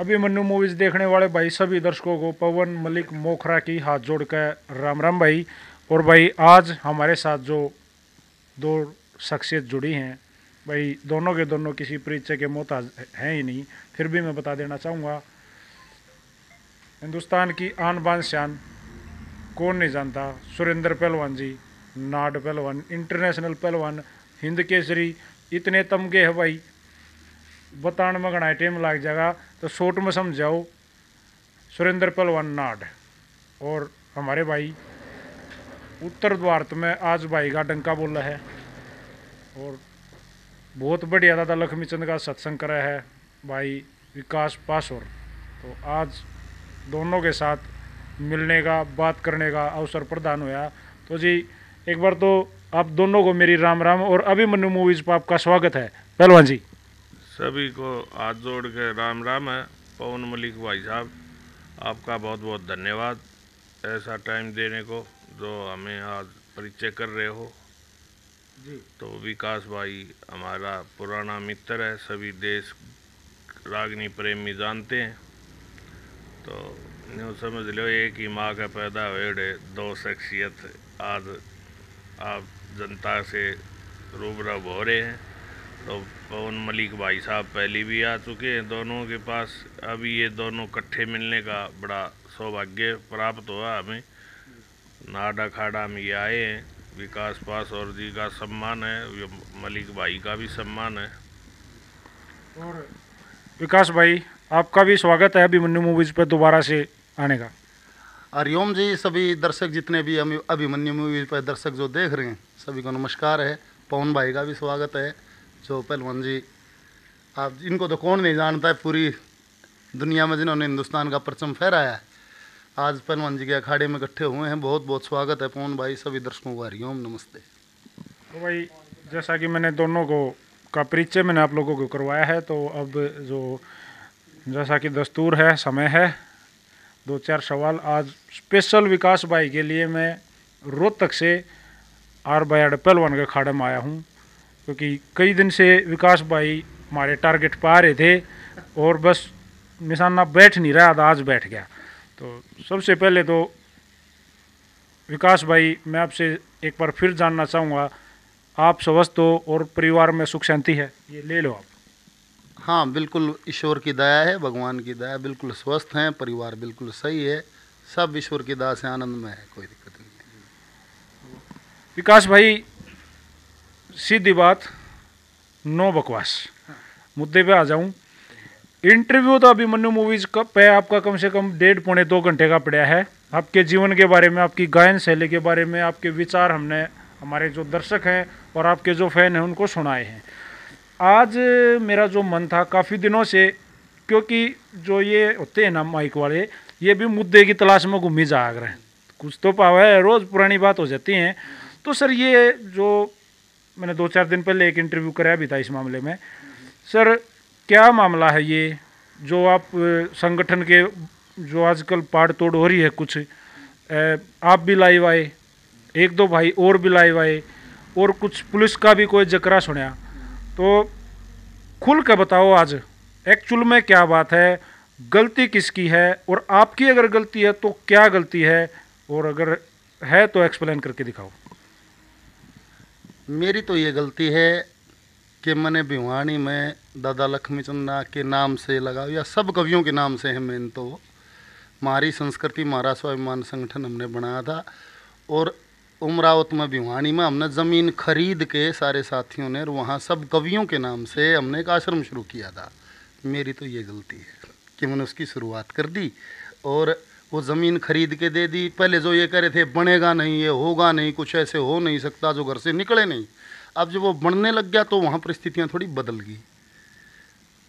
Abhimanyu movies देखने वाले भाई सभी दर्शकों को पवन मलिक मोखरा की हाथ जोड़ कर राम राम भाई और भाई आज हमारे साथ जो दो शख्सियत जुड़ी हैं भाई दोनों के दोनों किसी परिचय के मोहताज हैं ही नहीं फिर भी मैं बता देना चाहूँगा हिंदुस्तान की आन बान शान कौन नहीं जानता सुरेंद्र पहलवान जी नाड पहलवान इंटरनेशनल पहलवान हिंद केसरी इतने तमगे है भाई बताने में घना टाइम लग जाएगा तो शोट में समझाओ सुरेंद्र पलवान नाड और हमारे भाई उत्तर भारत में आज भाई का डंका बोला है और बहुत बढ़िया दादा लक्ष्मी चंद का सत्संग करा है भाई विकास पासोर तो आज दोनों के साथ मिलने का बात करने का अवसर प्रदान हुआ तो जी एक बार तो आप दोनों को मेरी राम राम और अभी मनु मूवीज़ पर आपका स्वागत है पहलवान जी सभी को हाथ जोड़ के राम राम है पवन मलिक भाई साहब आपका बहुत बहुत धन्यवाद ऐसा टाइम देने को जो हमें आज परिचय कर रहे हो जी तो विकास भाई हमारा पुराना मित्र है सभी देश रागनी प्रेमी जानते हैं तो न्यू समझ लो एक ही माँ का पैदा हुए दो शख्सियत आज आप जनता से रूबरू हो रहे हैं तो पवन मलिक भाई साहब पहले भी आ चुके हैं दोनों के पास अभी ये दोनों इकट्ठे मिलने का बड़ा सौभाग्य प्राप्त हुआ हमें नाडा खाड़ा में ये आए हैं विकास पासौर जी का सम्मान है मलिक भाई का भी सम्मान है और विकास भाई आपका भी स्वागत है अभिमन्यु मूवीज़ पर दोबारा से आने का हरिओम जी सभी दर्शक जितने भी अभिमन्यु मूवीज़ पर दर्शक जो देख रहे हैं सभी को नमस्कार है पवन भाई का भी स्वागत है जो तो पहलवान जी आप इनको तो कौन नहीं जानता है पूरी दुनिया में जिन्होंने हिंदुस्तान का परचम फहराया है आज पहलवान जी के अखाड़े में इकट्ठे हुए हैं बहुत बहुत स्वागत है पवन भाई सभी दर्शकों को हरिओम नमस्ते तो भाई जैसा कि मैंने दोनों को का परिचय मैंने आप लोगों को करवाया है तो अब जो जैसा कि दस्तूर है समय है दो चार सवाल आज स्पेशल विकास भाई के लिए मैं रोहतक से आर बयाड पहलवान के अखाड़े में आया हूँ क्योंकि कई दिन से विकास भाई हमारे टारगेट पा रहे थे और बस निशाना बैठ नहीं रहा था आज बैठ गया तो सबसे पहले तो विकास भाई मैं आपसे एक बार फिर जानना चाहूँगा आप स्वस्थ हो और परिवार में सुख शांति है ये ले लो आप हाँ बिल्कुल ईश्वर की दया है भगवान की दया बिल्कुल स्वस्थ हैं परिवार बिल्कुल सही है सब ईश्वर की दया से आनंद में है कोई दिक्कत नहीं है विकास भाई सीधी बात नो बकवास मुद्दे पे आ जाऊं इंटरव्यू तो अभिमन्यु मूवीज का पे आपका कम से कम डेढ़ पौने दो घंटे का पड़ा है आपके जीवन के बारे में आपकी गायन शैली के बारे में आपके विचार हमने हमारे जो दर्शक हैं और आपके जो फैन हैं उनको सुनाए हैं आज मेरा जो मन था काफ़ी दिनों से क्योंकि जो ये होते हैं ना माइक वाले ये भी मुद्दे की तलाश में घूमी जा रहे हैं कुछ तो पावा है रोज़ पुरानी बात हो जाती है तो सर ये जो मैंने दो चार दिन पहले एक इंटरव्यू कराया भी था इस मामले में सर क्या मामला है ये जो आप संगठन के जो आजकल पाड़ तोड़ हो रही है कुछ आप भी लाइव आए एक दो भाई और भी लाइव आए और कुछ पुलिस का भी कोई जकरा सुना तो खुल के बताओ आज एक्चुअल में क्या बात है गलती किसकी है और आपकी अगर गलती है तो क्या गलती है और अगर है तो एक्सप्लेन करके दिखाओ मेरी तो ये गलती है कि मैंने भिवानी में दादा लक्ष्मी चंदा के नाम से लगा या सब कवियों के नाम से है मेन तो हमारी संस्कृति महारा स्वाभिमान संगठन हमने बनाया था और उमरावत में भिवानी में हमने ज़मीन खरीद के सारे साथियों ने वहाँ सब कवियों के नाम से हमने एक आश्रम शुरू किया था मेरी तो ये गलती है कि मैंने उसकी शुरुआत कर दी और वो ज़मीन खरीद के दे दी पहले जो ये कह रहे थे बनेगा नहीं ये होगा नहीं कुछ ऐसे हो नहीं सकता जो घर से निकले नहीं अब जब वो बढ़ने लग गया तो वहाँ परिस्थितियाँ थोड़ी बदल गई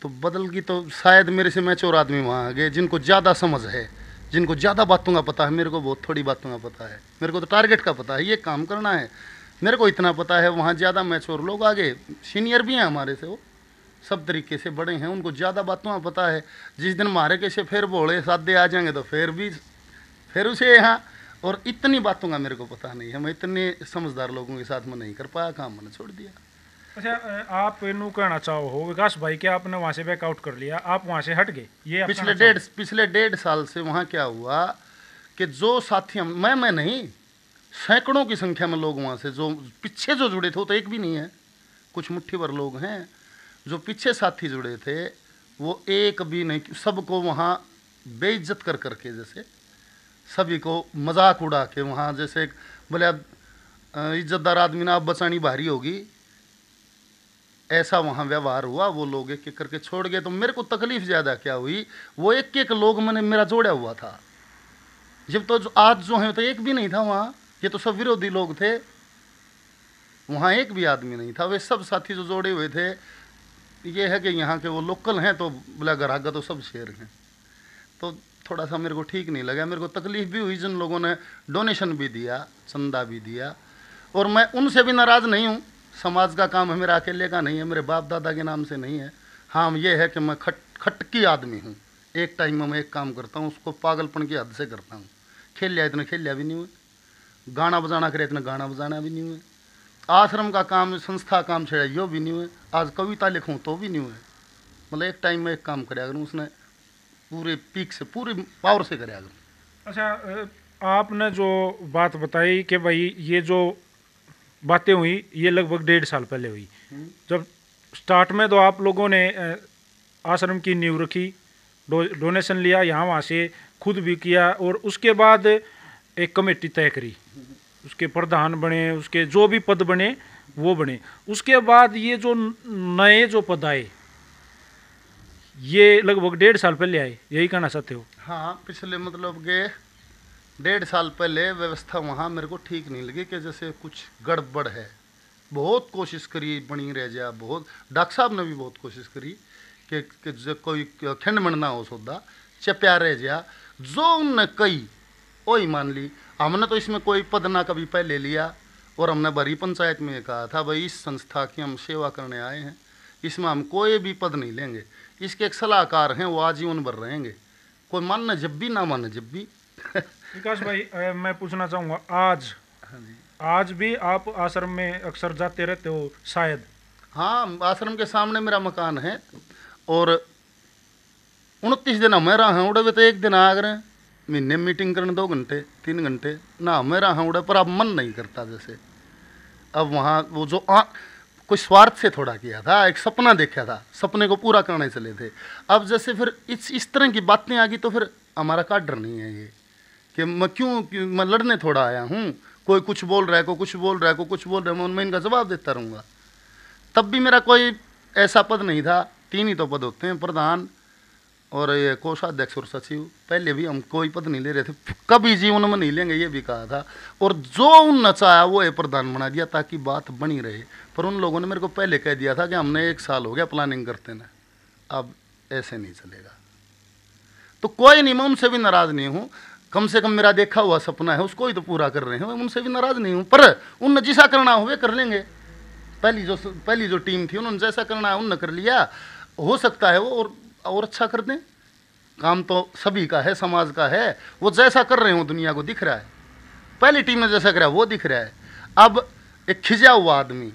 तो बदल गई तो शायद मेरे से चोर आदमी वहाँ आ गए जिनको ज़्यादा समझ है जिनको ज़्यादा बातों का पता है मेरे को बहुत थोड़ी बातों का पता है मेरे को तो टारगेट का पता है ये काम करना है मेरे को इतना पता है वहाँ ज़्यादा मैचोर लोग आ गए सीनियर भी हैं हमारे से वो सब तरीके से बड़े हैं उनको ज़्यादा बातों पता है जिस दिन मारे कैसे फिर बोले सादे आ जाएंगे तो फिर भी फिर उसे यहाँ और इतनी बातों का मेरे को पता नहीं है मैं इतने समझदार लोगों के साथ में नहीं कर पाया काम मैंने छोड़ दिया अच्छा आप इन कहना चाहो हो विकास भाई के आपने वहाँ से बैकआउट कर लिया आप वहाँ से हट गए ये पिछले डेढ़ पिछले डेढ़ साल से वहाँ क्या हुआ कि जो साथी हम मैं मैं नहीं सैकड़ों की संख्या में लोग वहाँ से जो पीछे जो जुड़े थे वो तो एक भी नहीं है कुछ मुट्ठी भर लोग हैं जो पीछे साथी जुड़े थे वो एक भी नहीं सबको वहाँ बेइज्जत कर करके जैसे सभी को मजाक उड़ा के वहाँ जैसे बोले अब इज्जतदार आदमी ना अब बचानी भारी होगी ऐसा वहाँ व्यवहार हुआ वो लोग एक एक करके छोड़ गए तो मेरे को तकलीफ ज़्यादा क्या हुई वो एक एक लोग मैंने मेरा जोड़ा हुआ था जब तो जो आज जो है तो एक भी नहीं था वहाँ ये तो सब विरोधी लोग थे वहाँ एक भी आदमी नहीं था वे सब साथी जो जोड़े हुए थे ये है कि यहाँ के वो लोकल हैं तो बोला गराह का तो सब शेर हैं तो थोड़ा सा मेरे को ठीक नहीं लगा मेरे को तकलीफ़ भी हुई जिन लोगों ने डोनेशन भी दिया चंदा भी दिया और मैं उनसे भी नाराज़ नहीं हूँ समाज का काम है मेरा अकेले का नहीं है मेरे बाप दादा के नाम से नहीं है हाँ ये है कि मैं खट खटकी आदमी हूँ एक टाइम में मैं एक काम करता हूँ उसको पागलपन की हद से करता हूँ खेल लिया इतना खेल लिया भी नहीं हुए गाना बजाना करे इतना गाना बजाना भी नहीं हुए आश्रम का काम संस्था काम छेड़ा यो भी नहीं है आज कविता लिखूँ तो भी नहीं हुए मतलब एक टाइम में एक काम करे करूँ उसने पूरे पीक से पूरे पावर से करे करूँ अच्छा आपने जो बात बताई कि भाई ये जो बातें हुई ये लगभग डेढ़ साल पहले हुई हम्म। जब स्टार्ट में तो आप लोगों ने आश्रम की नींव रखी डो, डोनेशन लिया यहाँ वहाँ से खुद भी किया और उसके बाद एक कमेटी तय करी हम्म। उसके प्रधान बने उसके जो भी पद बने वो बने उसके बाद ये जो नए जो पद आए ये लगभग डेढ़ साल पहले आए यही कहना चाहते हो हाँ पिछले मतलब के डेढ़ साल पहले व्यवस्था वहाँ मेरे को ठीक नहीं लगी कि जैसे कुछ गड़बड़ है बहुत कोशिश करी बनी रह जा बहुत डॉक्टर साहब ने भी बहुत कोशिश करी कि, कोई खंड ना हो सौदा चप्या रह जा जो उनने कही कोई मान ली हमने तो इसमें कोई पद ना कभी पहले लिया और हमने बरी पंचायत में कहा था भाई इस संस्था की हम सेवा करने आए हैं इसमें हम कोई भी पद नहीं लेंगे इसके एक सलाहकार हैं वो आजीवन भर रहेंगे कोई मानना जब भी ना माने जब भी विकास भाई मैं पूछना चाहूँगा आज हाँ आज भी आप आश्रम में अक्सर जाते रहते हो शायद हाँ आश्रम के सामने मेरा मकान है और उनतीस दिन हमें रहा हैं उड़े हुए तो एक दिन आ गए महीने मीटिंग करने दो घंटे तीन घंटे ना मेरा हाँ उड़े पर अब मन नहीं करता जैसे अब वहाँ वो जो आ कोई स्वार्थ से थोड़ा किया था एक सपना देखा था सपने को पूरा करने चले थे अब जैसे फिर इस इस तरह की बातें आ गई तो फिर हमारा का डर नहीं है ये कि मैं क्यों, क्यों मैं लड़ने थोड़ा आया हूँ कोई कुछ बोल रहा है को कुछ बोल रहा है को कुछ बोल रहा है मैं उनमें इनका जवाब देता रहूँगा तब भी मेरा कोई ऐसा पद नहीं था तीन ही तो पद होते हैं प्रधान और ये कोषाध्यक्ष और सचिव पहले भी हम कोई पद नहीं ले रहे थे कभी जीवन में नहीं लेंगे ये भी कहा था और जो उन नचाया वो ये प्रधान बना दिया ताकि बात बनी रहे पर उन लोगों ने मेरे को पहले कह दिया था कि हमने एक साल हो गया प्लानिंग करते ना अब ऐसे नहीं चलेगा तो कोई नहीं मैं उनसे भी नाराज़ नहीं हूँ कम से कम मेरा देखा हुआ सपना है उसको ही तो पूरा कर रहे हैं मैं उनसे भी नाराज़ नहीं हूँ पर उन जैसा करना हो वे कर लेंगे पहली जो पहली जो टीम थी उन्होंने जैसा करना है उनने कर लिया हो सकता है वो और और अच्छा कर दें काम तो सभी का है समाज का है वो जैसा कर रहे हो दुनिया को दिख रहा है पहली टीम में जैसा करा वो दिख रहा है अब एक खिजा हुआ आदमी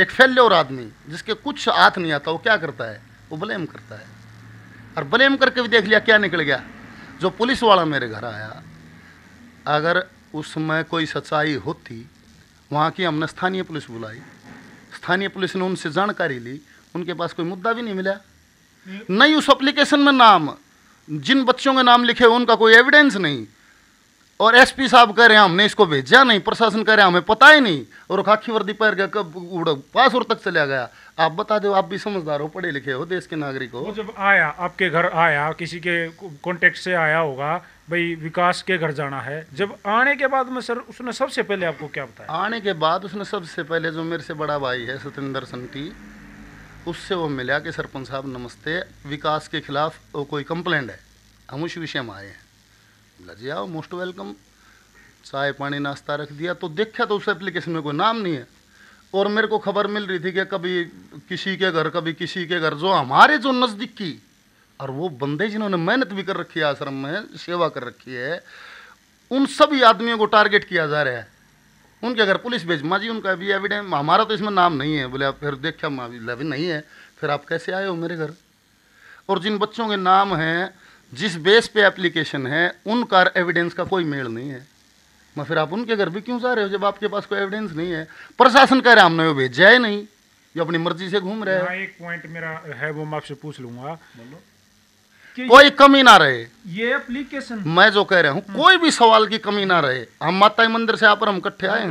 एक फेल्योर आदमी जिसके कुछ हाथ नहीं आता वो क्या करता है वो ब्लेम करता है और ब्लेम करके भी देख लिया क्या निकल गया जो पुलिस वाला मेरे घर आया अगर उसमें कोई सच्चाई होती वहाँ की हमने स्थानीय पुलिस बुलाई स्थानीय पुलिस ने उनसे जानकारी ली उनके पास कोई मुद्दा भी नहीं मिला नहीं उस एप्लीकेशन में नाम जिन बच्चों के नाम लिखे उनका कोई एविडेंस नहीं और एसपी साहब कह रहे हैं हमने इसको भेजा नहीं प्रशासन कह रहे हैं हमें पता ही नहीं और खाखी वर्दी पहन गया कब उड़ पास और तक चला गया आप बता दो आप भी समझदार हो पढ़े लिखे हो देश के नागरिक हो वो जब आया आपके घर आया किसी के कॉन्टेक्ट से आया होगा भाई विकास के घर जाना है जब आने के बाद में सर उसने सबसे पहले आपको क्या बताया आने के बाद उसने सबसे पहले जो मेरे से बड़ा भाई है सतेंद्र संती उससे वो मिला कि सरपंच साहब नमस्ते विकास के खिलाफ कोई कंप्लेंट है हम उस विषय में आए हैं बोला जी आओ मोस्ट वेलकम चाय पानी नाश्ता रख दिया तो देखा तो उस एप्लीकेशन में कोई नाम नहीं है और मेरे को खबर मिल रही थी कि कभी किसी के घर कभी किसी के घर जो हमारे जो नज़दीक की और वो बंदे जिन्होंने मेहनत भी कर रखी है आश्रम में सेवा कर रखी है उन सभी आदमियों को टारगेट किया जा रहा है उनके अगर पुलिस भेज माँ जी उनका भी एविडेंस हमारा तो इसमें नाम नहीं है बोले आप फिर देखा माँ नहीं है फिर आप कैसे आए हो मेरे घर और जिन बच्चों के नाम हैं जिस बेस पे एप्लीकेशन है उनका एविडेंस का कोई मेल नहीं है मैं फिर आप उनके घर भी क्यों जा रहे हो जब आपके पास कोई एविडेंस नहीं है प्रशासन कह हैं हमने वो भेजा ही नहीं ये अपनी मर्जी से घूम रहे हैं एक पॉइंट मेरा है वो मैं आपसे पूछ लूंगा कोई कमी ना रहे ये एप्लीकेशन मैं जो कह रहा हूँ हम्म। कोई भी सवाल की कमी ना रहे हम माता मंदिर से यहाँ पर हम इकट्ठे आए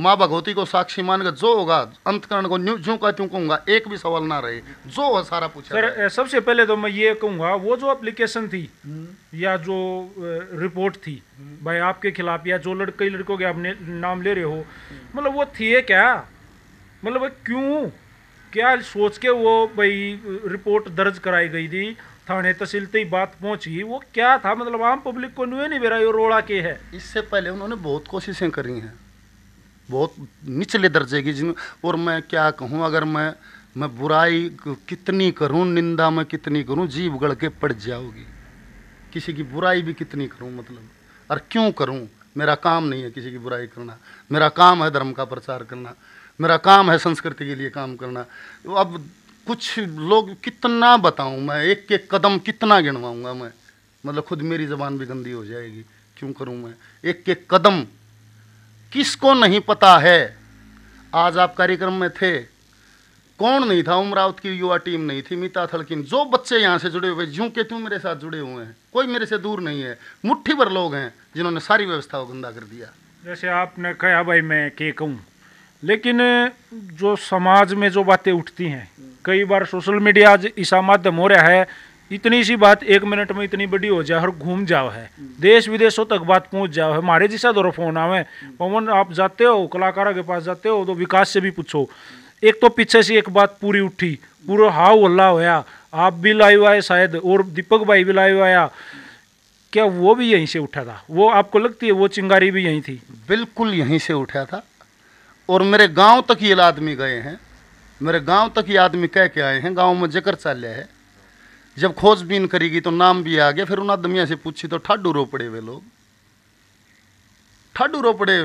माँ भगवती को साक्षी मानकर जो होगा अंतकरण को जो का क्यों कहूंगा एक भी सवाल ना रहे जो हो सारा पूछा सर सबसे पहले तो मैं ये कहूंगा वो जो एप्लीकेशन थी हम्म। या जो रिपोर्ट थी हम्म। भाई आपके खिलाफ या जो लड़के लड़कों के आपने नाम ले रहे हो मतलब वो थी क्या मतलब क्यों क्या सोच के वो भाई रिपोर्ट दर्ज कराई गई थी थाने तहसील तक बात पहुंची वो क्या था मतलब आम पब्लिक को नुए नहीं बेरा ये रोड़ा के है इससे पहले उन्होंने बहुत कोशिशें करी हैं बहुत निचले दर्जे की जिन और मैं क्या कहूँ अगर मैं मैं बुराई कितनी करूँ निंदा मैं कितनी करूँ जीव गढ़ के पड़ जाओगी किसी की बुराई भी कितनी करूँ मतलब और क्यों करूँ मेरा काम नहीं है किसी की बुराई करना मेरा काम है धर्म का प्रचार करना मेरा काम है संस्कृति के लिए काम करना अब कुछ लोग कितना बताऊं मैं एक एक कदम कितना गिनवाऊंगा मैं मतलब खुद मेरी ज़बान भी गंदी हो जाएगी क्यों करूं मैं एक एक कदम किसको नहीं पता है आज आप कार्यक्रम में थे कौन नहीं था उमरावत की युवा टीम नहीं थी मीता थलकिन जो बच्चे यहाँ से जुड़े हुए जूँ के त्यों मेरे साथ जुड़े हुए हैं कोई मेरे से दूर नहीं है मुट्ठी भर लोग हैं जिन्होंने सारी व्यवस्था को गंदा कर दिया जैसे आपने कहा भाई मैं के कहूँ लेकिन जो समाज में जो बातें उठती हैं कई बार सोशल मीडिया आज ऐसा माध्यम हो रहा है इतनी सी बात एक मिनट में इतनी बड़ी हो जाए और घूम जाओ है देश विदेशों तक बात पहुंच जाओ है हमारे जैसा दौरा फोन आवे पवन आप जाते हो कलाकारों के पास जाते हो तो विकास से भी पूछो एक तो पीछे से एक बात पूरी उठी पूरा हाव हल्ला होया आप भी लाइव आए शायद और दीपक भाई भी लाइव आया क्या वो भी यहीं से उठा था वो आपको लगती है वो चिंगारी भी यहीं थी बिल्कुल यहीं से उठा था और मेरे गांव तक ये आदमी गए हैं मेरे गांव तक ये आदमी कह के आए हैं गांव में जिक्र चाले है जब खोजबीन करेगी तो नाम भी आ गया फिर उन आदमिया से पूछी तो ठाडू रो पड़े वे लोग ठाडू रो पड़े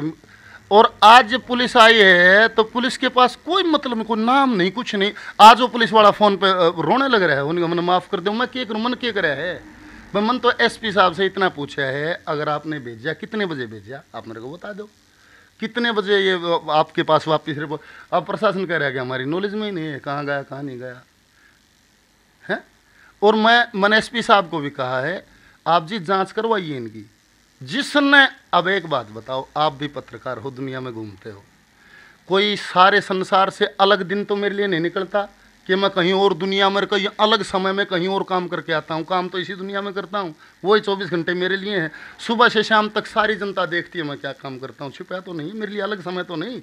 और आज जब पुलिस आई है तो पुलिस के पास कोई मतलब कोई नाम नहीं कुछ नहीं आज वो पुलिस वाला फ़ोन पे रोने लग रहा है उनको मैंने माफ़ कर दो मैं क्या करूँ मन क्या करा है मैं मन तो एसपी साहब से इतना पूछा है अगर आपने भेजा कितने बजे भेजा आप मेरे को बता दो कितने बजे ये आपके पास वापिस रिपोर्ट अब प्रशासन कह रहा कि हमारी नॉलेज में ही नहीं है कहाँ गया कहाँ नहीं गया है और मैं मैंने एस पी साहब को भी कहा है आप जी जांच करवाइए इनकी जिसने अब एक बात बताओ आप भी पत्रकार हो दुनिया में घूमते हो कोई सारे संसार से अलग दिन तो मेरे लिए नहीं निकलता कि मैं कहीं और दुनिया में कहीं अलग समय में कहीं और काम करके आता हूँ काम तो इसी दुनिया में करता हूँ वही चौबीस घंटे मेरे लिए हैं सुबह से शाम तक सारी जनता देखती है मैं क्या काम करता हूँ छुपया तो नहीं मेरे लिए अलग समय तो नहीं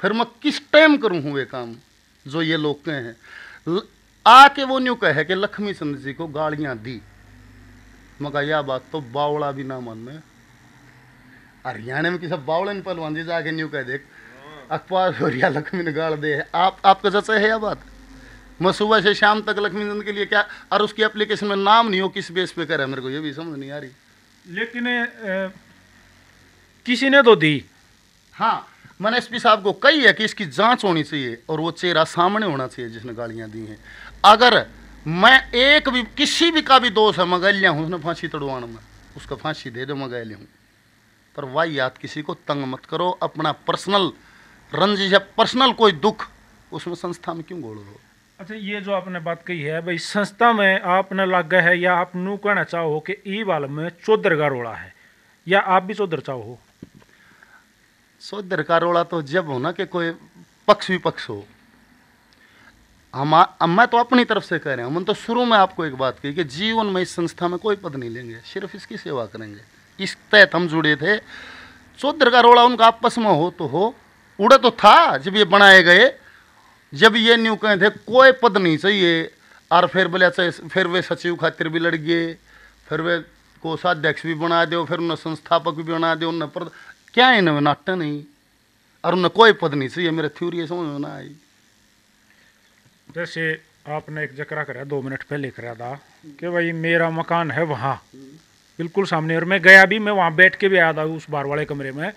फिर मैं किस टाइम करूँ हूँ वे काम जो ये लोग कहे हैं आके वो न्यू कहे कि लक्ष्मी चंद्र जी को गाड़ियाँ दी मगर यह बात तो बावड़ा भी ना मन में हरियाणा में किसी बावड़े पहलवान जी जाके न्यू कह देख अखबार हो लक्ष्मी ने गाड़ दे आप आपका सच है यह बात मैं सुबह से शाम तक नंद के लिए क्या और उसकी एप्लीकेशन में नाम नहीं हो किस बेस पे करा मेरे को ये भी समझ नहीं आ रही लेकिन ए, किसी ने तो दी हाँ मैंने एस पी साहब को कही है कि इसकी जांच होनी चाहिए और वो चेहरा सामने होना चाहिए जिसने गालियाँ दी हैं अगर मैं एक भी किसी भी का भी दोष है मैं लिया हूँ उसने फांसी तड़वान में उसका फांसी दे दो मैं लिया हूँ पर वाई याद किसी को तंग मत करो अपना पर्सनल रंजिश या पर्सनल कोई दुख उसमें संस्था में क्यों गोल रहो अच्छा ये जो आपने बात कही है भाई संस्था में आपने न है या आप नू कहना चाहो कि ई वाल में चौधर का रोड़ा है या आप भी चौधर चाहो चौधर का रोड़ा तो जब हो ना कि कोई पक्ष विपक्ष हो हम मैं तो अपनी तरफ से कह रहे हैं मन तो शुरू में आपको एक बात कही कि जीवन में इस संस्था में कोई पद नहीं लेंगे सिर्फ इसकी सेवा करेंगे इस तहत हम जुड़े थे चौधर का रोड़ा उनका आपस में हो तो हो उड़े तो था जब ये बनाए गए जब ये न्यू कहे थे कोई पद नहीं चाहिए और फिर बोले अच्छा, फिर वे सचिव खातिर भी लड़ गए फिर वे कोषाध्यक्ष भी बना दो फिर उन्हें संस्थापक भी बना दो उन्हें पर क्या है इन्हें नाट्य नहीं और उन्हें कोई पद नहीं चाहिए मेरे थ्योरी समझ में ना आई जैसे आपने एक जकरा करा दो मिनट पहले करा था कि भाई मेरा मकान है वहाँ बिल्कुल सामने और मैं गया भी मैं वहाँ बैठ के भी आया था उस बार वाले कमरे में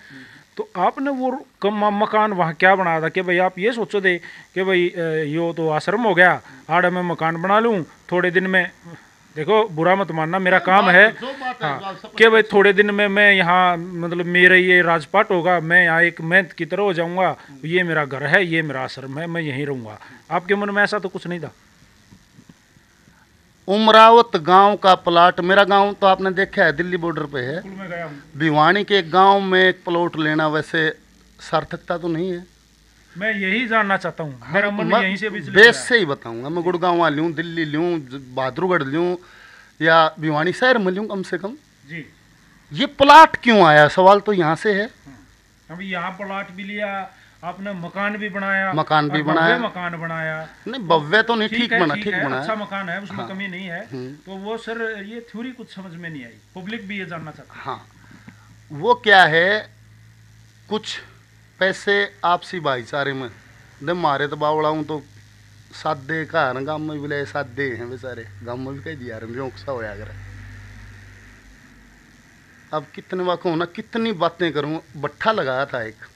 तो आपने वो मकान वहाँ क्या बनाया था कि भाई आप ये सोचो थे कि भाई यो तो आश्रम हो गया आड़ मैं मकान बना लूँ थोड़े दिन में देखो बुरा मत मानना मेरा काम है हाँ कि भाई थोड़े दिन में मैं यहाँ मतलब मेरा ये राजपाट होगा मैं यहाँ एक मेहनत की तरह हो जाऊँगा ये मेरा घर है ये मेरा आश्रम है मैं यहीं रहूँगा आपके मन में ऐसा तो कुछ नहीं था उमरावत गांव का प्लाट मेरा गांव तो आपने देखा है दिल्ली बॉर्डर पे है भिवानी के गांव में एक प्लॉट लेना वैसे सार्थकता तो नहीं है मैं यही जानना चाहता हूँ हाँ, बेस से ही बताऊंगा मैं गुड़गांव वहाँ लूँ दिल्ली लूँ बहादुरगढ़ लूँ या भिवानी शहर में लूँ कम से कम जी ये प्लाट क्यों आया सवाल तो यहाँ से है हाँ। अभी यहाँ प्लाट भी लिया आपने मकान भी बनाया मकान भी बनाया मकान बनाया नहीं बव्य तो नहीं ठीक बना ठीक बना अच्छा मकान है उसमें हाँ। कमी नहीं है हम्म। तो वो सर ये थ्योरी कुछ समझ में नहीं आई पब्लिक भी ये जानना चाहता हाँ वो क्या है कुछ पैसे आपसी भाईचारे में दे मारे तो बावड़ा तो सादे घर गाँव में भी ले सादे हैं बेचारे गाँव में भी कह दिया जोंक होया अगर अब कितने वाक होना कितनी बातें करूँ बट्ठा लगाया था एक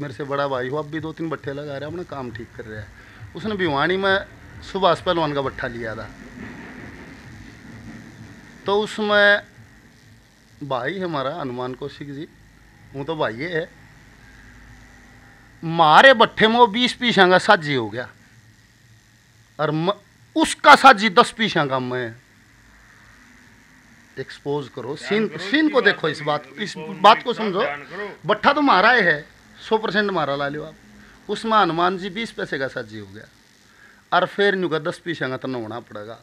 मेरे से बड़ा भाई हो अब भी दो तीन भट्ठे लगा रहा है अपना काम ठीक कर रहा है उसने भिवानी में सुभाष पहलवान का भट्ठा लिया था तो उसमें भाई हमारा हनुमान कौशिक जी वो तो भाई है मारे भट्ठे में वो बीस पीछा का साजी हो गया और म, उसका साजी दस पीछा का मैं एक्सपोज करो सीन सीन को देखो इस बात इस बात को समझो भट्ठा तो मारा है सौ परसेंट मारा ला लो आप उसमें हनुमान जी बीस पैसे का साजी हो गया और फिर न्यू दस पीस का तो होना पड़ेगा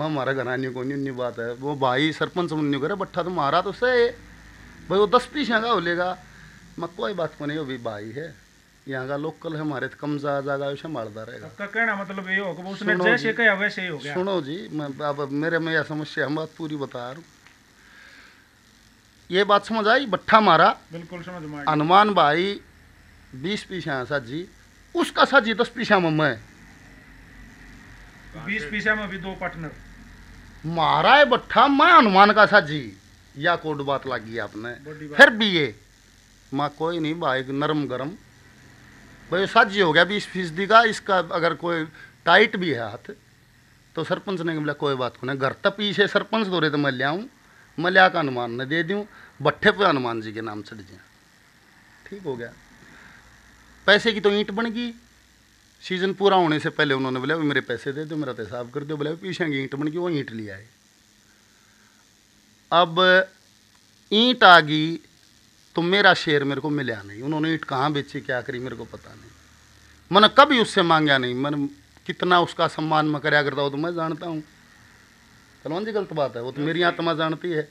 मैं मारा घर न्यू को उन्नी बात है वो भाई सरपंच न्यू करे बट्ठा तो मारा तो सही भाई वो दस पीस का हो लेगा मैं कोई बात को नहीं अभी भाई है यहाँ का लोकल है हमारे तो कमजा जागा उसे मारदा रहेगा कहना मतलब ये होगा उसने जैसे कहा वैसे ही हो गया सुनो जी मैं अब मेरे में यह समस्या हम बात पूरी बता रहा हूँ ये बात समझ आई बट्ठा मारा बिल्कुल समझ हनुमान भाई बीस पीसा सर जी उसका सर जी दस पीछे में तो मैं बीस पीसा में भी दो पार्टनर मारा है बट्ठा मैं हनुमान का सर जी या कोड बात लागी आपने फिर भी ये माँ कोई नहीं भाई नरम गरम भाई साझी हो गया बीस फीसदी का इसका अगर कोई टाइट भी है हाथ तो सरपंच ने बोला कोई बात को नहीं घर तो पीछे सरपंच दौरे तो मैं ले आऊँ मैं लिया का अनुमान न दे दूँ भट्ठे पे हनुमान जी के नाम चढ़ जाए ठीक हो गया पैसे की तो ईंट बन गई सीजन पूरा होने से पहले उन्होंने बोला मेरे पैसे दे दो मेरा पेशाब कर दो बोला पीछे की ईंट बन गई वो ईंट लिया है अब ईंट आ गई तो मेरा शेर मेरे को मिला नहीं उन्होंने ईंट कहाँ बेची क्या करी मेरे को पता नहीं मैंने कभी उससे मांगा नहीं मैंने कितना उसका सम्मान मैं कराया करता हूँ तो मैं जानता हूँ कलवान जी गलत बात है वो तो मेरी आत्मा जानती है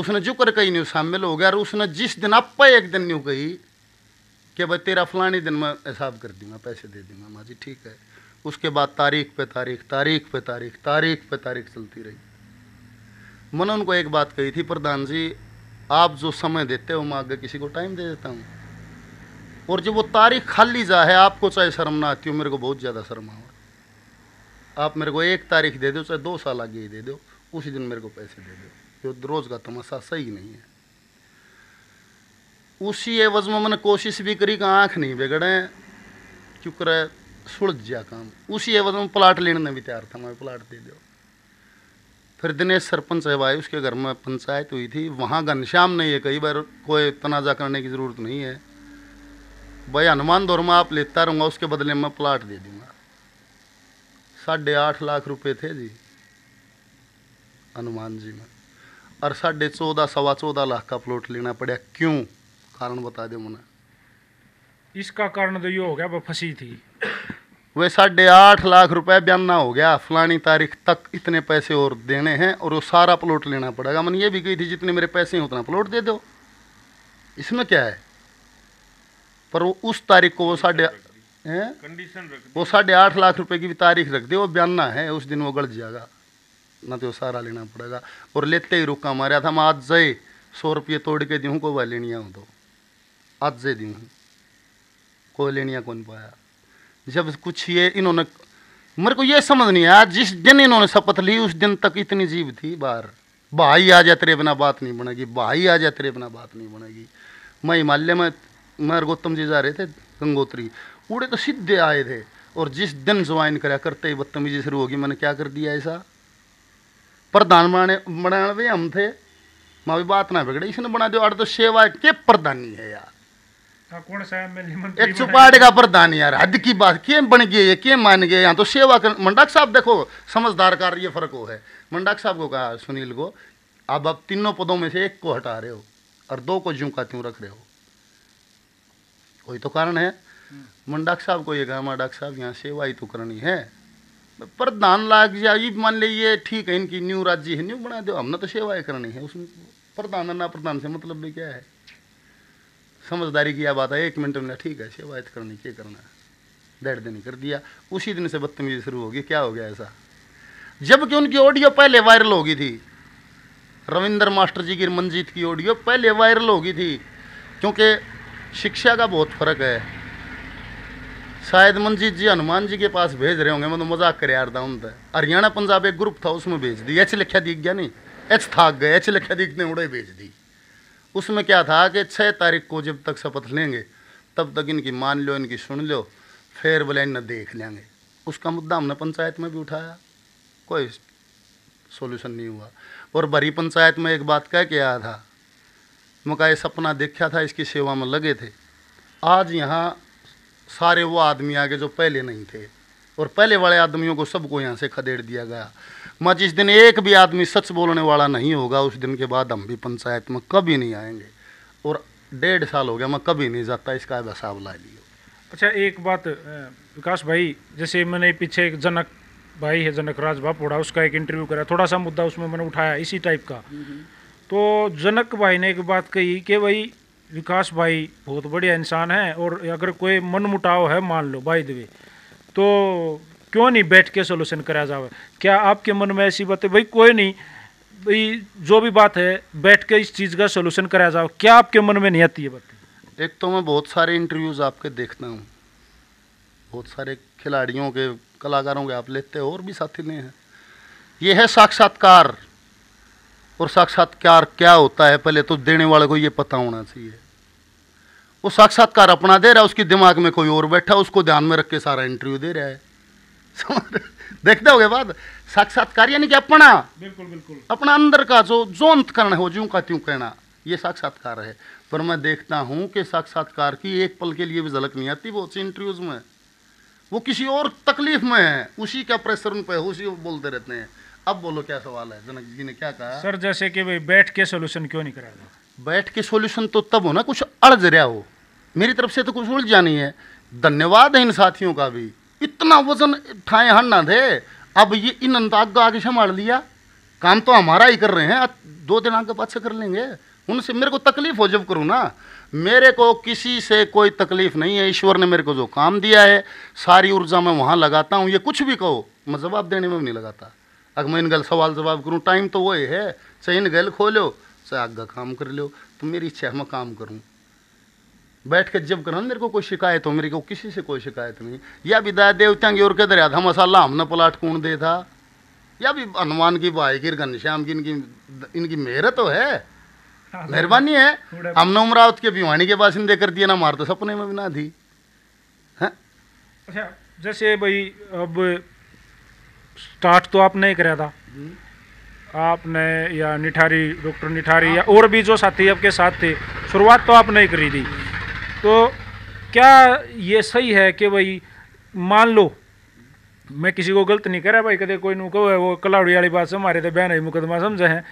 उसने जो कर कही नहीं शामिल हो गया और उसने जिस दिन आप एक दिन नहीं कही कि भाई तेरा फलानी दिन मैं हिसाब कर दूंगा पैसे दे दूंगा माँ जी ठीक है उसके बाद तारीख पे तारीख तारीख पे तारीख तारीख पे तारीख चलती रही मैंने उनको एक बात कही थी प्रधान जी आप जो समय देते हो मैं आगे किसी को टाइम दे देता हूँ और जब वो तारीख खाली जा है आपको चाहे शर्म ना आती हो मेरे को बहुत ज़्यादा शर्मा हो आप मेरे को एक तारीख दे दो चाहे दो साल आगे ही दे दो उसी दिन मेरे को पैसे दे दो जो रोज़ का तमाशा सही नहीं है उसी एवज में मैंने कोशिश भी करी कि आँख नहीं बिगड़े चुक रहे सुलझ जा काम उसी एवज में प्लाट लेने में भी तैयार था मैं प्लाट दे दो फिर दिनेश सरपंच साहब आए उसके घर में पंचायत हुई थी वहाँ घनश्याम नहीं है कई बार कोई तनाजा करने की ज़रूरत नहीं है भाई हनुमान दौर में आप लेता रहूँगा उसके बदले में प्लाट दे दूँगा साढ़े आठ लाख रुपए थे जी हनुमान जी में और साढ़े चौदह सवा चौदह लाख का प्लॉट लेना पड़ा क्यों कारण बता दो मुना इसका कारण तो ये हो गया वो फंसी थी वे साढ़े आठ लाख रुपए बयाना हो गया फलानी तारीख तक इतने पैसे और देने हैं और वो सारा प्लॉट लेना पड़ेगा मैंने ये भी कही थी जितने मेरे पैसे हैं उतना प्लॉट दे दो इसमें क्या है पर वो उस तारीख को वो साढ़े वो साढ़े आठ लाख रुपए की भी तारीख रख दे वो बयाना है उस दिन वो गड़ जाएगा ना तो सारा लेना पड़ेगा और लेते ही रुका मारा था मैं आज जाए सौ रुपये तोड़ के दूँ को वह लेनिया हूँ तो आज जाए दी हूँ कोई लेनिया कौन पाया जब कुछ ये इन्होंने मेरे को ये समझ नहीं आया जिस दिन इन्होंने शपथ ली उस दिन तक इतनी जीव थी बाहर भाई आ जाए तेरे बिना बात नहीं बनेगी भाई आ जाए तेरे बिना बात नहीं बनेगी मैं हिमालय में मैं गौतम जी जा रहे थे गंगोत्री पूरे तो सीधे आए थे और जिस दिन ज्वाइन करा करते ही बदतमीजी शुरू होगी मैंने क्या कर दिया ऐसा प्रधान बनाने बनाने हम थे माँ भी बात ना बिगड़े इसने बना दो तो सेवा के प्रधानी है यार हाँ, एक का प्रधान यार हद की बात क्यों बन गए ये क्यों मान गए यहाँ तो सेवा कर मंडाक साहब देखो समझदार कार ये फर्क हो है मंडाक साहब को कहा सुनील को अब आप तीनों पदों में से एक को हटा रहे हो और दो को जूका त्यू त्यों रख रहे हो वही तो कारण है मन डॉक्टर साहब को ये कहा हमारा डॉक्टर साहब यहाँ सेवा ही तो करनी है प्रधान लाग जा मान लीजिए ठीक है इनकी न्यू राज्य है न्यू बना दो हमने तो सेवाएं करनी है उसमें प्रधान ना प्रधान से मतलब भी क्या है समझदारी की बात है एक मिनट में ठीक है तो करनी क्या करना है डेढ़ दिन कर दिया उसी दिन से बदतमीजी शुरू होगी क्या हो गया ऐसा जबकि उनकी ऑडियो पहले वायरल होगी थी रविंद्र मास्टर जी की मंजीत की ऑडियो पहले वायरल होगी थी क्योंकि शिक्षा का बहुत फर्क है शायद मनजीत जी हनुमान जी के पास भेज रहे होंगे मैं तो मजाक कर यार था उनका हरियाणा पंजाब एक ग्रुप था उसमें भेज दी एच लिखा दीख गया नहीं एच था गए एच लिखा दिखने ने उड़े भेज दी उसमें क्या था कि छः तारीख को जब तक शपथ लेंगे तब तक इनकी मान लो इनकी सुन लो फिर बोले इन देख लेंगे उसका मुद्दा हमने पंचायत में भी उठाया कोई सोल्यूशन नहीं हुआ और भरी पंचायत में एक बात कह के आया था मैं ये सपना देखा था इसकी सेवा में लगे थे आज यहाँ सारे वो आदमी आ गए जो पहले नहीं थे और पहले वाले आदमियों को सबको यहाँ से खदेड़ दिया गया मैं जिस दिन एक भी आदमी सच बोलने वाला नहीं होगा उस दिन के बाद हम भी पंचायत में कभी नहीं आएंगे और डेढ़ साल हो गया मैं कभी नहीं जाता इसका हिसाब ला लियो अच्छा एक बात विकास भाई जैसे मैंने पीछे एक जनक भाई है जनक राज बापोड़ा उसका एक इंटरव्यू करा थोड़ा सा मुद्दा उसमें मैंने उठाया इसी टाइप का हम्म, हम्म। तो जनक भाई ने एक बात कही कि भाई विकास भाई बहुत बढ़िया इंसान है और अगर कोई मन मुटाव है मान लो भाई दे तो क्यों नहीं बैठ के सोल्यूशन कराया जावे क्या आपके मन में ऐसी बात है भाई कोई नहीं भाई जो भी बात है बैठ के इस चीज़ का सोल्यूशन कराया जाओ क्या आपके मन में नहीं आती है बात एक तो मैं बहुत सारे इंटरव्यूज़ आपके देखता हूँ बहुत सारे खिलाड़ियों के कलाकारों के आप लेते हो और भी साथी नहीं हैं ये है साक्षात्कार और साक्षात्कार क्या होता है पहले तो देने वाले को ये पता होना चाहिए वो साक्षात्कार अपना दे रहा है उसके दिमाग में कोई और बैठा उसको ध्यान में रख के सारा इंटरव्यू दे रहा है देखते हो बात साक्षात्कार यानी कि अपना बिल्कुल बिल्कुल अपना अंदर का जो जो अंतकरण है वो ज्यों का त्यों कहना ये साक्षात्कार है पर मैं देखता हूँ कि साक्षात्कार की एक पल के लिए भी झलक नहीं आती बहुत सी इंटरव्यूज़ में वो किसी और तकलीफ में है उसी का प्रेशर उन पर है उसी बोलते रहते हैं अब बोलो क्या सवाल है जनक जी ने क्या कहा सर जैसे कि भाई बैठ के सोल्यूशन क्यों नहीं करा बैठ के सोल्यूशन तो तब हो ना कुछ अड़ रहा हो मेरी तरफ से तो कुछ उलझा नहीं है धन्यवाद है इन साथियों का भी इतना वजन ठाए हर ना थे अब ये इन अंताग को आगे संभाल लिया काम तो हमारा ही कर रहे हैं दो दिन आगे बाद से कर लेंगे उनसे मेरे को तकलीफ हो जब करूँ ना मेरे को किसी से कोई तकलीफ नहीं है ईश्वर ने मेरे को जो काम दिया है सारी ऊर्जा मैं वहाँ लगाता हूँ ये कुछ भी कहो मैं जवाब देने में भी नहीं लगाता अगर मैं गल सवाल जवाब करूँ टाइम तो वो है सही गल खोलो चाहे आगे काम कर लो तो मेरी इच्छा है मैं काम करूँ बैठ के जब करना मेरे को कोई शिकायत हो मेरे को किसी से कोई शिकायत नहीं या भी दया की ओर के दरिया था मसाला हमने पलाट कौन दे था या भी हनुमान की भाई की घनश्याम की इनकी इनकी मेहर तो है मेहरबानी है हमने उमरावत के भिवानी के बासिंदे कर दिए ना मार तो सपने में भी ना दी है? अच्छा जैसे भाई अब स्टार्ट तो आपने ही कराया था हम्म। आपने या निठारी डॉक्टर निठारी या और भी जो साथी आपके साथ थे शुरुआत तो आपने ही करी थी तो क्या ये सही है कि भाई मान लो मैं किसी को गलत नहीं कह भाई कदे कोई नू है वो कलाड़ी वाली बात हमारे तो बहन है मुकदमा समझे हैं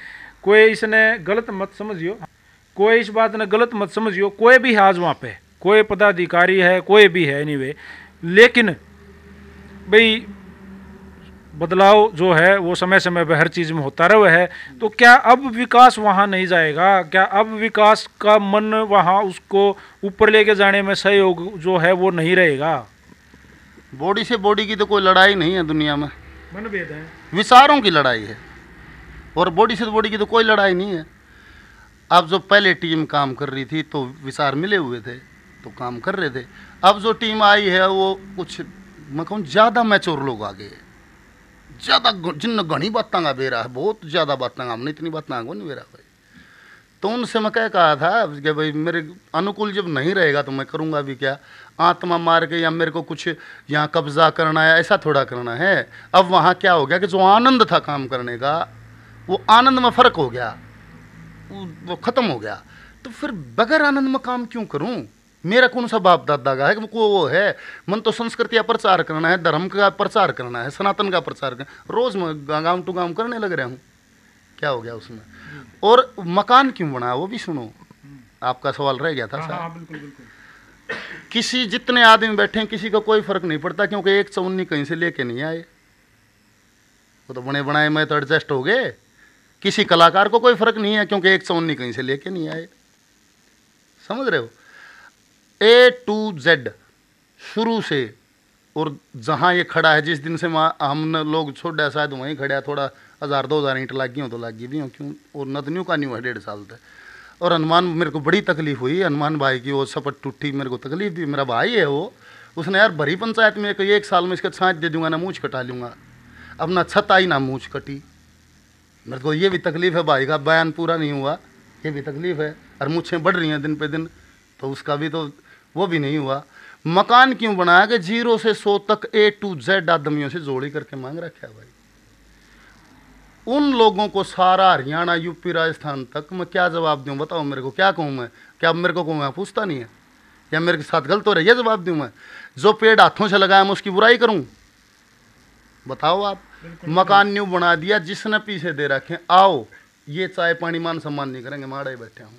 कोई इसने गलत मत समझियो कोई इस बात ने गलत मत समझियो कोई भी हाज वहाँ पे कोई पदाधिकारी है कोई भी है एनी लेकिन भाई बदलाव जो है वो समय समय पर हर चीज़ में होता रहा है तो क्या अब विकास वहाँ नहीं जाएगा क्या अब विकास का मन वहाँ उसको ऊपर लेके जाने में सहयोग जो है वो नहीं रहेगा बॉडी से बॉडी की तो कोई लड़ाई नहीं है दुनिया में मनभेद है विचारों की लड़ाई है और बॉडी से बॉडी की तो कोई लड़ाई नहीं है अब जो पहले टीम काम कर रही थी तो विचार मिले हुए थे तो काम कर रहे थे अब जो टीम आई है वो कुछ मैं कहूँ ज़्यादा मैचोर लोग आ गए हैं ज़्यादा जिन घनी बातें बेरा है बहुत ज़्यादा बातें हमने इतनी बातें नहीं बेरा भाई तो उनसे मैं क्या कहा था कि भाई मेरे अनुकूल जब नहीं रहेगा तो मैं करूँगा भी क्या आत्मा मार के या मेरे को कुछ यहाँ कब्जा करना है ऐसा थोड़ा करना है अब वहाँ क्या हो गया कि जो आनंद था काम करने का वो आनंद में फ़र्क हो गया वो ख़त्म हो गया तो फिर बगैर आनंद में काम क्यों करूँ मेरा कौन सा बाप दादा का है वो वो है मन तो संस्कृति का प्रचार करना है धर्म का प्रचार करना है सनातन का प्रचार करना रोज़ मैं गाँव टू गाँव करने लग रहा हूँ क्या हो गया उसमें और मकान क्यों बना वो भी सुनो आपका सवाल रह गया था हाँ, सर हाँ, बिल्कुल, किसी जितने आदमी बैठे हैं किसी का कोई फर्क नहीं पड़ता क्योंकि एक चवन्नी कहीं से लेके नहीं आए वो तो बने बनाए मैं तो एडजस्ट हो गए किसी कलाकार को कोई फर्क नहीं है क्योंकि एक चौन्नी कहीं से लेके नहीं आए समझ रहे हो ए टू जेड शुरू से और जहाँ ये खड़ा है जिस दिन से वहाँ हमने लोग छोड़ा शायद वहीं खड़ा थोड़ा हज़ार दो हज़ार ईंट लागी हो तो लागी भी हो क्यों और नदनियों का नहीं हुआ डेढ़ साल तक और हनुमान मेरे को बड़ी तकलीफ हुई हनुमान भाई की वो सपट टूटी मेरे को तकलीफ दी मेरा भाई है वो उसने यार भरी पंचायत में एक साल में इसका छाँच दे दूंगा ना मूँछ कटा लूँगा अब ना छत आई ना मूँछ कटी मेरे को ये भी तकलीफ है भाई का बयान पूरा नहीं हुआ ये भी तकलीफ है और मूँछें बढ़ रही हैं दिन पे दिन तो उसका भी तो वो भी नहीं हुआ मकान क्यों बनाया कि जीरो से सौ तक ए टू जेड आदमियों से जोड़ी करके मांग रखा है भाई उन लोगों को सारा हरियाणा यूपी राजस्थान तक मैं क्या जवाब दूँ बताओ मेरे को क्या कहूँ मैं क्या मेरे को कहूँ मैं पूछता नहीं है या मेरे के साथ गलत हो रही है जवाब दूँ मैं जो पेड़ हाथों से लगाया मैं उसकी बुराई करूँ बताओ आप मकान न्यू बना दिया जिसने पीछे दे रखे आओ ये चाय पानी मान सम्मान नहीं करेंगे माड़े बैठे हूँ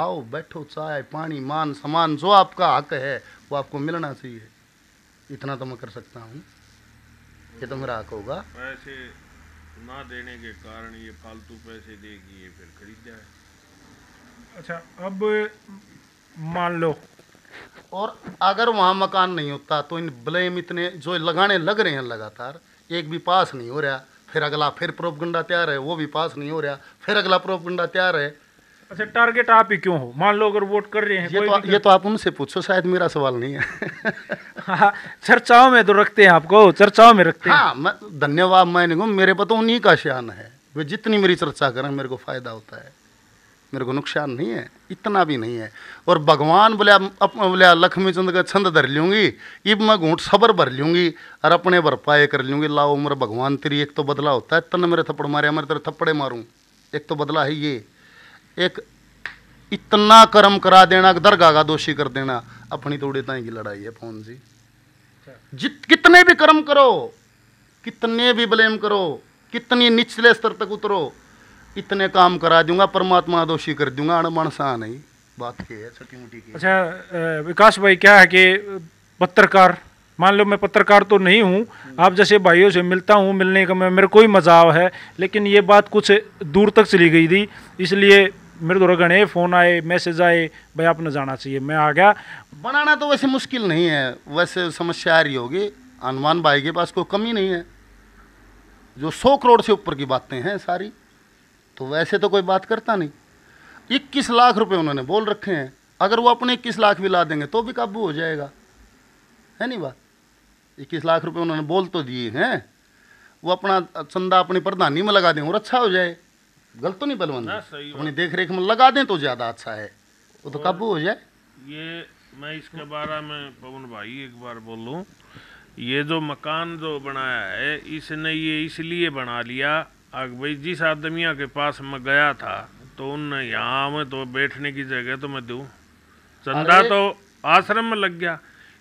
आओ बैठो चाय पानी मान सम्मान जो आपका हक है वो आपको मिलना चाहिए इतना तो मैं कर सकता हूँ ये तो मेरा हक होगा पैसे ना देने के कारण ये फालतू पैसे देगी ये फिर खरीदा है अच्छा अब मान लो और अगर वहाँ मकान नहीं होता तो इन ब्लेम इतने जो लगाने लग रहे हैं लगातार एक भी पास नहीं हो रहा फिर अगला फिर प्रोपगंडा तैयार है वो भी पास नहीं हो रहा फिर अगला प्रोपगंडा तैयार है अच्छा टारगेट आप ही क्यों हो मान लो अगर वोट कर रहे हैं ये कोई तो ये तो आप उनसे पूछो शायद मेरा सवाल नहीं है हाँ, चर्चाओं में तो रखते हैं आपको चर्चाओं में रखते हाँ, हैं मैं धन्यवाद मैं नहीं मेरे पता तो उन्हीं का शान है वे जितनी मेरी चर्चा करें मेरे को फ़ायदा होता है मेरे को नुकसान नहीं है इतना भी नहीं है और भगवान बोले बोले लक्ष्मी चंद का छंद धर लूँगी इब मैं घूट सबर भर लूँगी और अपने भरपाए कर लूँगी लाओ उम्र भगवान तेरी एक तो बदला होता है तन मेरे थप्पड़ मारे मेरे तेरे थप्पड़े मारूँ एक तो बदला है ये एक इतना कर्म करा देना दरगाह का दोषी कर देना अपनी तोड़े ताई की लड़ाई है फोन जी अच्छा। जित कितने भी कर्म करो कितने भी ब्लेम करो कितनी निचले स्तर तक उतरो इतने काम करा दूंगा परमात्मा दोषी कर दूंगा अणमण सा नहीं बात की है छोटी मोटी की अच्छा विकास भाई क्या है कि पत्रकार मान लो मैं पत्रकार तो नहीं हूँ हम्म। आप जैसे भाइयों से मिलता हूँ मिलने का मेरे को ही मजाव है लेकिन ये बात कुछ दूर तक चली गई थी इसलिए मेरे तो रगने फ़ोन आए मैसेज आए भाई आपने जाना चाहिए मैं आ गया बनाना तो वैसे मुश्किल नहीं है वैसे समस्या आ रही होगी हनुमान भाई के पास कोई कमी नहीं है जो सौ करोड़ से ऊपर की बातें हैं सारी तो वैसे तो कोई बात करता नहीं इक्कीस लाख रुपये उन्होंने बोल रखे हैं अगर वो अपने इक्कीस लाख भी ला देंगे तो भी काबू हो जाएगा है नहीं बात इक्कीस लाख रुपये उन्होंने बोल तो दिए हैं वो अपना चंदा अपनी प्रधानी में लगा दें और अच्छा हो जाए गलत तो नहीं बलवंत अपनी देख रेख में लगा दें तो ज़्यादा अच्छा है वो तो काबू हो जाए ये मैं इसके बारे में पवन भाई एक बार बोलूं ये जो मकान जो बनाया है इसने ये इसलिए बना लिया भाई जिस आदमिया के पास मैं गया था तो उन यहाँ में तो बैठने की जगह तो मैं दू चंदा तो आश्रम में लग गया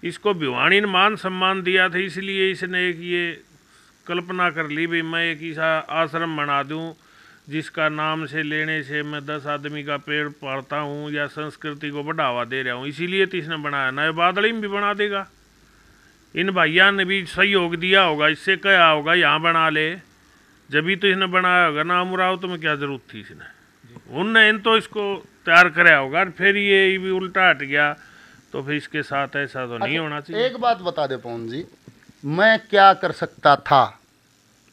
इसको भिवाणी ने मान सम्मान दिया था इसलिए इसने एक ये कल्पना कर ली भाई मैं एक ऐसा आश्रम बना दूँ जिसका नाम से लेने से मैं दस आदमी का पेड़ पढ़ता हूँ या संस्कृति को बढ़ावा दे रहा हूँ इसीलिए तो इसने बनाया नए बादल भी बना देगा इन भाइया ने भी सहयोग दिया होगा इससे कहा होगा यहाँ बना ले जब भी तो इसने बनाया होगा ना मुराव तो में क्या ज़रूरत थी इसने उनने इन तो इसको तैयार कराया होगा फिर ये भी उल्टा हट गया तो फिर इसके साथ ऐसा तो नहीं अच्छा, होना चाहिए एक बात बता दे पवन जी मैं क्या कर सकता था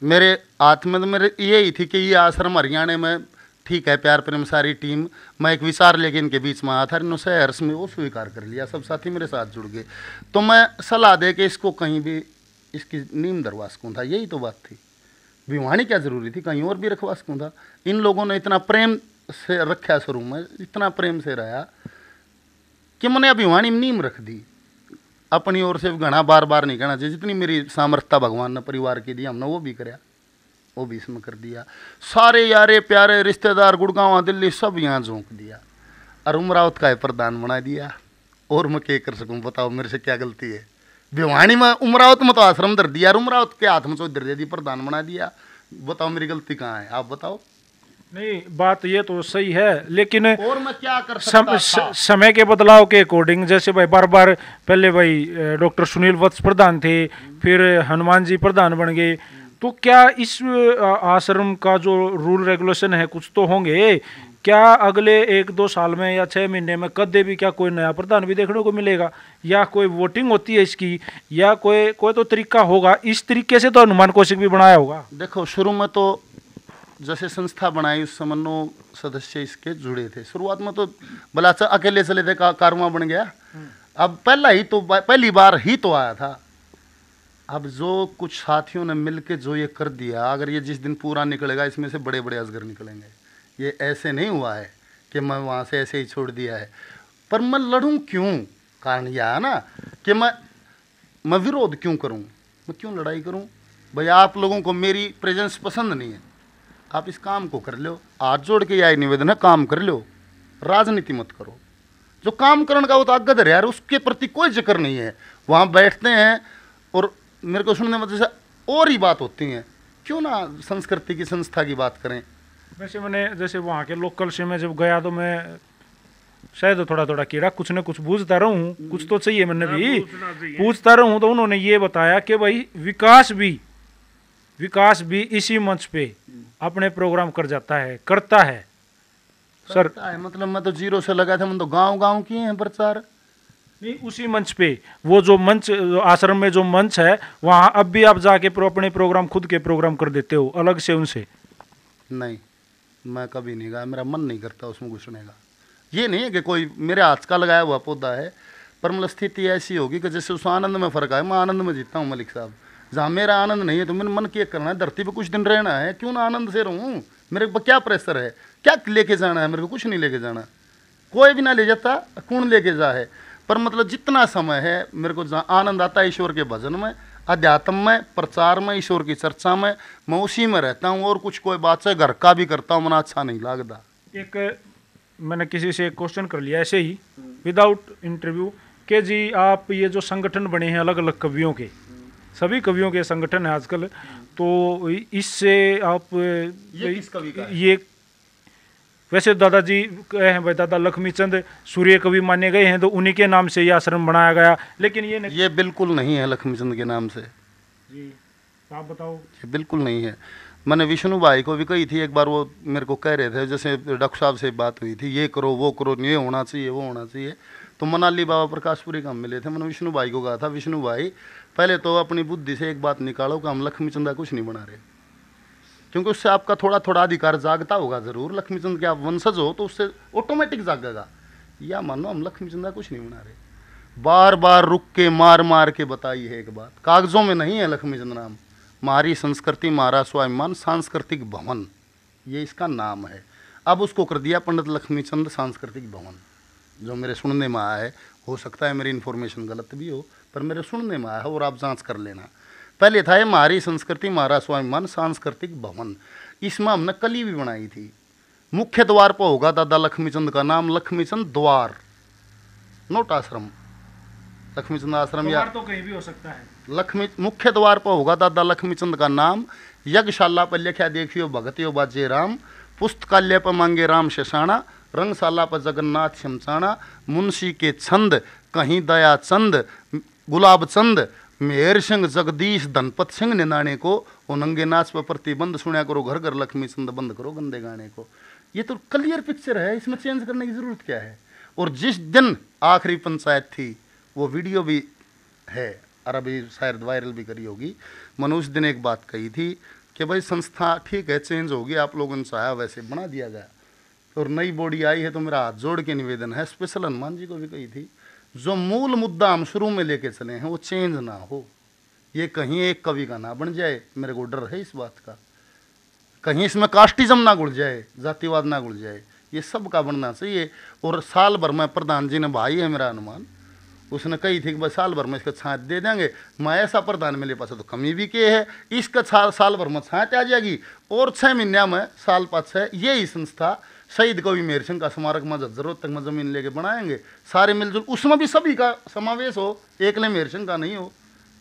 मेरे आत्मा में मेरे यही थी कि ये आश्रम हरियाणा में ठीक है प्यार प्रेम सारी टीम मैं एक विचार लेके इनके बीच में आया था इन्होंने हर्ष में वो स्वीकार कर लिया सब साथी मेरे साथ जुड़ गए तो मैं सलाह दे के इसको कहीं भी इसकी नीम दरवास कौन था यही तो बात थी भिवाणी क्या ज़रूरी थी कहीं और भी रखवास कौन था इन लोगों ने इतना प्रेम से रखा शुरू में इतना प्रेम से रहा कि मैंने में नीम रख दी अपनी ओर से घना बार बार नहीं कहना चाहिए जितनी मेरी सामर्थ्य भगवान ने परिवार की दी हमने वो भी कराया वो भी इसमें कर दिया सारे यारे प्यारे रिश्तेदार गुड़गांव दिल्ली सब यहाँ झोंक दिया अरुम रावत का प्रधान बना दिया और मैं क्या कर सकूँ बताओ मेरे से क्या गलती है विवाणी में उमरावत में तो आश्रम धर दिया उमरावत के हाथ में तो दर्जे दी प्रधान बना दिया बताओ मेरी गलती कहाँ है आप बताओ नहीं बात ये तो सही है लेकिन और मैं क्या कर सकता सम, समय के बदलाव के अकॉर्डिंग जैसे भाई बार बार पहले भाई डॉक्टर सुनील वत्स प्रधान थे फिर हनुमान जी प्रधान बन गए तो क्या इस आश्रम का जो रूल रेगुलेशन है कुछ तो होंगे क्या अगले एक दो साल में या छः महीने में कदे भी क्या कोई नया प्रधान भी देखने को मिलेगा या कोई वोटिंग होती है इसकी या कोई कोई तो तरीका होगा इस तरीके से तो हनुमान कौशिक भी बनाया होगा देखो शुरू में तो जैसे संस्था बनाई उस समन्वय सदस्य इसके जुड़े थे शुरुआत में तो बलाचा अकेले चले थे का, कारवा बन गया हम्म. अब पहला ही तो पहली बार ही तो आया था अब जो कुछ साथियों ने मिलके जो ये कर दिया अगर ये जिस दिन पूरा निकलेगा इसमें से बड़े बड़े असगर निकलेंगे ये ऐसे नहीं हुआ है कि मैं वहाँ से ऐसे ही छोड़ दिया है पर मैं लड़ूँ क्यों कारण यह है ना कि मैं मैं विरोध क्यों करूँ मैं क्यों लड़ाई करूँ भैया आप लोगों को मेरी प्रेजेंस पसंद नहीं है आप इस काम को कर लो हाथ जोड़ के यही निवेदन है काम कर लो राजनीति मत करो जो काम करने का वो तो आगत है यार उसके प्रति कोई जिक्र नहीं है वहाँ बैठते हैं और मेरे को सुनने मतलब और ही बात होती है क्यों ना संस्कृति की संस्था की बात करें वैसे मैंने जैसे वहाँ के लोकल से मैं जब गया तो मैं शायद थोड़ा थोड़ा कीड़ा कुछ ना कुछ बूझता रहूँ कुछ तो चाहिए मैंने भी पूछता रहूँ तो उन्होंने ये बताया कि भाई विकास भी विकास भी इसी मंच पे अपने प्रोग्राम कर जाता है करता है सर मतलब मैं तो जीरो से लगा था मैं तो गांव गांव किए हैं प्रचार नहीं उसी मंच पे वो जो मंच आश्रम में जो मंच है वहाँ अब भी आप जाके प्रो, अपने प्रोग्राम खुद के प्रोग्राम कर देते हो अलग से उनसे नहीं मैं कभी नहीं गया मेरा मन नहीं करता उसमें घुसने का ये नहीं है कि कोई मेरे हाथ का लगाया हुआ पौधा है पर मतलब स्थिति ऐसी होगी कि जैसे उस आनंद में फ़र्क आए मैं आनंद में जीतता हूँ मलिक साहब जहाँ मेरा आनंद नहीं है तो मेरे मन क्या करना है धरती पर कुछ दिन रहना है क्यों ना आनंद से रहूँ मेरे पर क्या प्रेशर है क्या लेके जाना है मेरे को कुछ नहीं लेके जाना कोई भी ना ले जाता कौन लेके जा है पर मतलब जितना समय है मेरे को आनंद आता है ईश्वर के भजन में अध्यात्म में प्रचार में ईश्वर की चर्चा में मैं उसी में रहता हूँ और कुछ कोई बात से घर का भी करता हूँ मना अच्छा नहीं लगता एक मैंने किसी से क्वेश्चन कर लिया ऐसे ही विदाउट इंटरव्यू के जी आप ये जो संगठन बने हैं अलग अलग कवियों के सभी कवियों के संगठन है आजकल तो इससे आप ये किस कवि का है? ये वैसे दादाजी कहे हैं भाई दादा लक्ष्मी चंद सूर्य कवि माने गए हैं तो उन्हीं के नाम से ये आश्रम बनाया गया लेकिन ये ये बिल्कुल नहीं है लक्ष्मी चंद के नाम से तो आप बताओ ये बिल्कुल नहीं है मैंने विष्णु भाई को भी कही थी एक बार वो मेरे को कह रहे थे जैसे डॉक्टर साहब से बात हुई थी ये करो वो करो ये होना चाहिए वो होना चाहिए तो मनाली बाबा प्रकाशपुरी का मिले थे मैंने विष्णु भाई को कहा था विष्णु भाई पहले तो अपनी बुद्धि से एक बात निकालो कि हम लक्ष्मी चंदा कुछ नहीं बना रहे क्योंकि उससे आपका थोड़ा थोड़ा अधिकार जागता होगा ज़रूर लक्ष्मी चंद के आप वंशज हो तो उससे ऑटोमेटिक जागेगा या मानो हम लक्ष्मी चंदा कुछ नहीं बना रहे बार बार रुक के मार मार के बताई है एक बात कागज़ों में नहीं है लक्ष्मी चंद नाम मारी संस्कृति मारा स्वाभिमान सांस्कृतिक भवन ये इसका नाम है अब उसको कर दिया पंडित लक्ष्मीचंद सांस्कृतिक भवन जो मेरे सुनने में आया है हो सकता है मेरी इन्फॉर्मेशन गलत भी हो पर मेरे सुनने में आया है और आप जांच कर लेना पहले था ये मारी संस्कृति मारा स्वाभिमान सांस्कृतिक भवन इसमें हमने कली भी बनाई थी मुख्य द्वार पर होगा दादा लक्ष्मीचंद का नाम लक्ष्मीचंद द्वार नोट आश्रम लक्ष्मीचंद आश्रम या तो कहीं भी हो सकता है लक्ष्मी मुख्य द्वार पर होगा दादा लक्ष्मीचंद का नाम यज्ञशाला पर लिखा देखियो भगत यो बाजे राम पुस्तकालय पर मांगे राम शेषाणा रंगशाला पर जगन्नाथ शमसाणा मुंशी के छंद कहीं दया चंद गुलाब चंद मेहर सिंह जगदीश धनपत सिंह ने नाने को वो नंगे नाच पर प्रतिबंध सुनया करो घर घर लक्ष्मी चंद बंद करो गंदे गाने को ये तो क्लियर पिक्चर है इसमें चेंज करने की ज़रूरत क्या है और जिस दिन आखिरी पंचायत थी वो वीडियो भी है और अभी शायद वायरल भी करी होगी मैंने उस दिन एक बात कही थी कि भाई संस्था ठीक है चेंज होगी आप लोगों ने चाहा वैसे बना दिया गया और नई बॉडी आई है तो मेरा हाथ जोड़ के निवेदन है स्पेशल हनुमान जी को भी कही थी जो मूल मुद्दा हम शुरू में लेके चले हैं वो चेंज ना हो ये कहीं एक कवि का ना बन जाए मेरे को डर है इस बात का कहीं इसमें कास्टिज्म ना घुल जाए जातिवाद ना घुल जाए ये सब का बनना चाहिए और साल भर में प्रधान जी ने भाई है मेरा अनुमान उसने कही थी कि भाई साल भर में इसका छाँच दे देंगे मैं ऐसा प्रधान मेरे पास तो कमी भी के है इसका छा साल भर में छाँच आ जाएगी और छः महीने में साल पाँच छः यही संस्था शहीद कवि सिंह का स्मारक जरूरत तक में ज़मीन लेके बनाएंगे सारे मिलजुल उसमें भी सभी का समावेश हो एकले सिंह का नहीं हो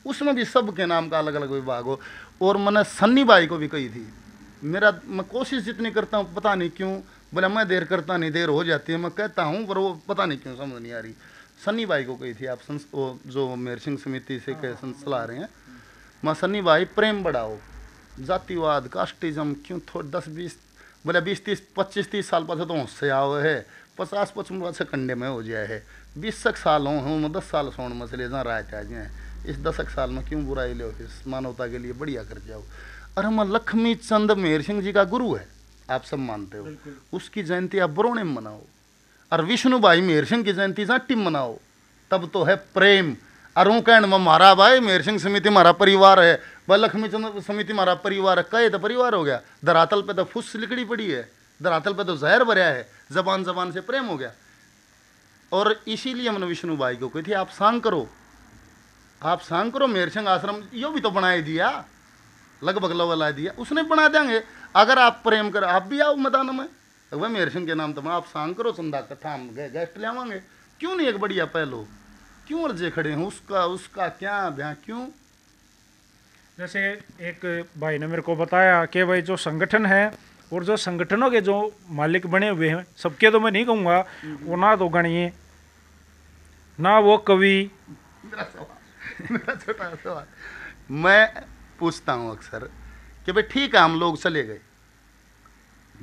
उसमें भी सब के नाम का अलग अलग विभाग हो और मैंने सन्नी बाई को भी कही थी मेरा मैं कोशिश जितनी करता हूँ पता नहीं क्यों बोले मैं देर करता नहीं देर हो जाती है मैं कहता हूँ पर वो पता नहीं क्यों समझ नहीं आ रही सन्नी बाई को कही थी आप संस वो जो सिंह समिति से कह सला रहे हैं मैं सन्नी भाई प्रेम बढ़ाओ जातिवाद कास्टिज्म क्यों थोड़ा दस बीस बोले मतलब बीस तीस पच्चीस तीस साल पास तो होंसे आओ है पचास पचपन पाछे कंडे में हो जाए है बीस सक साल हो हूँ मतलब दस साल सोन में जहाँ राय आ जाए इस दशक साल में क्यों बुराई लो इस मानवता के लिए बढ़िया कर जाओ और हम लक्ष्मी चंद मेहर सिंह जी का गुरु है आप सब मानते हो उसकी जयंती आप ब्रोणिम में मनाओ और विष्णु भाई मेहर सिंह की जयंती जाटी मनाओ तब तो है प्रेम अरुण ऊँ में मारा भाई मेर सिंह समिति मारा परिवार है व लक्ष्मी चंद्र समिति हमारा परिवार है कहे तो परिवार हो गया धरातल पे तो फुस लिकड़ी पड़ी है धरातल पे तो जहर भरया है जबान जबान से प्रेम हो गया और इसीलिए हमने विष्णु भाई को कही थी आप सांग करो आप सांग करो मेर सिंह आश्रम यो भी तो बनाए दिया लगभग लवला दिया उसने बना देंगे अगर आप प्रेम कर आप भी आओ मैदान में तो भाई मेर सिंह के नाम तो आप सांग करो संधा कथा हम गेस्ट ले आवांगे क्यों नहीं एक बढ़िया पहलो क्यों रजे खड़े हैं उसका उसका क्या यहाँ क्यों जैसे एक भाई ने मेरे को बताया कि भाई जो संगठन है और जो संगठनों के जो मालिक बने हुए हैं सबके तो मैं नहीं कहूँगा वो ना तो गणिए ना वो कवि छोटा सवाल मैं पूछता हूँ अक्सर कि भाई ठीक है हम लोग चले गए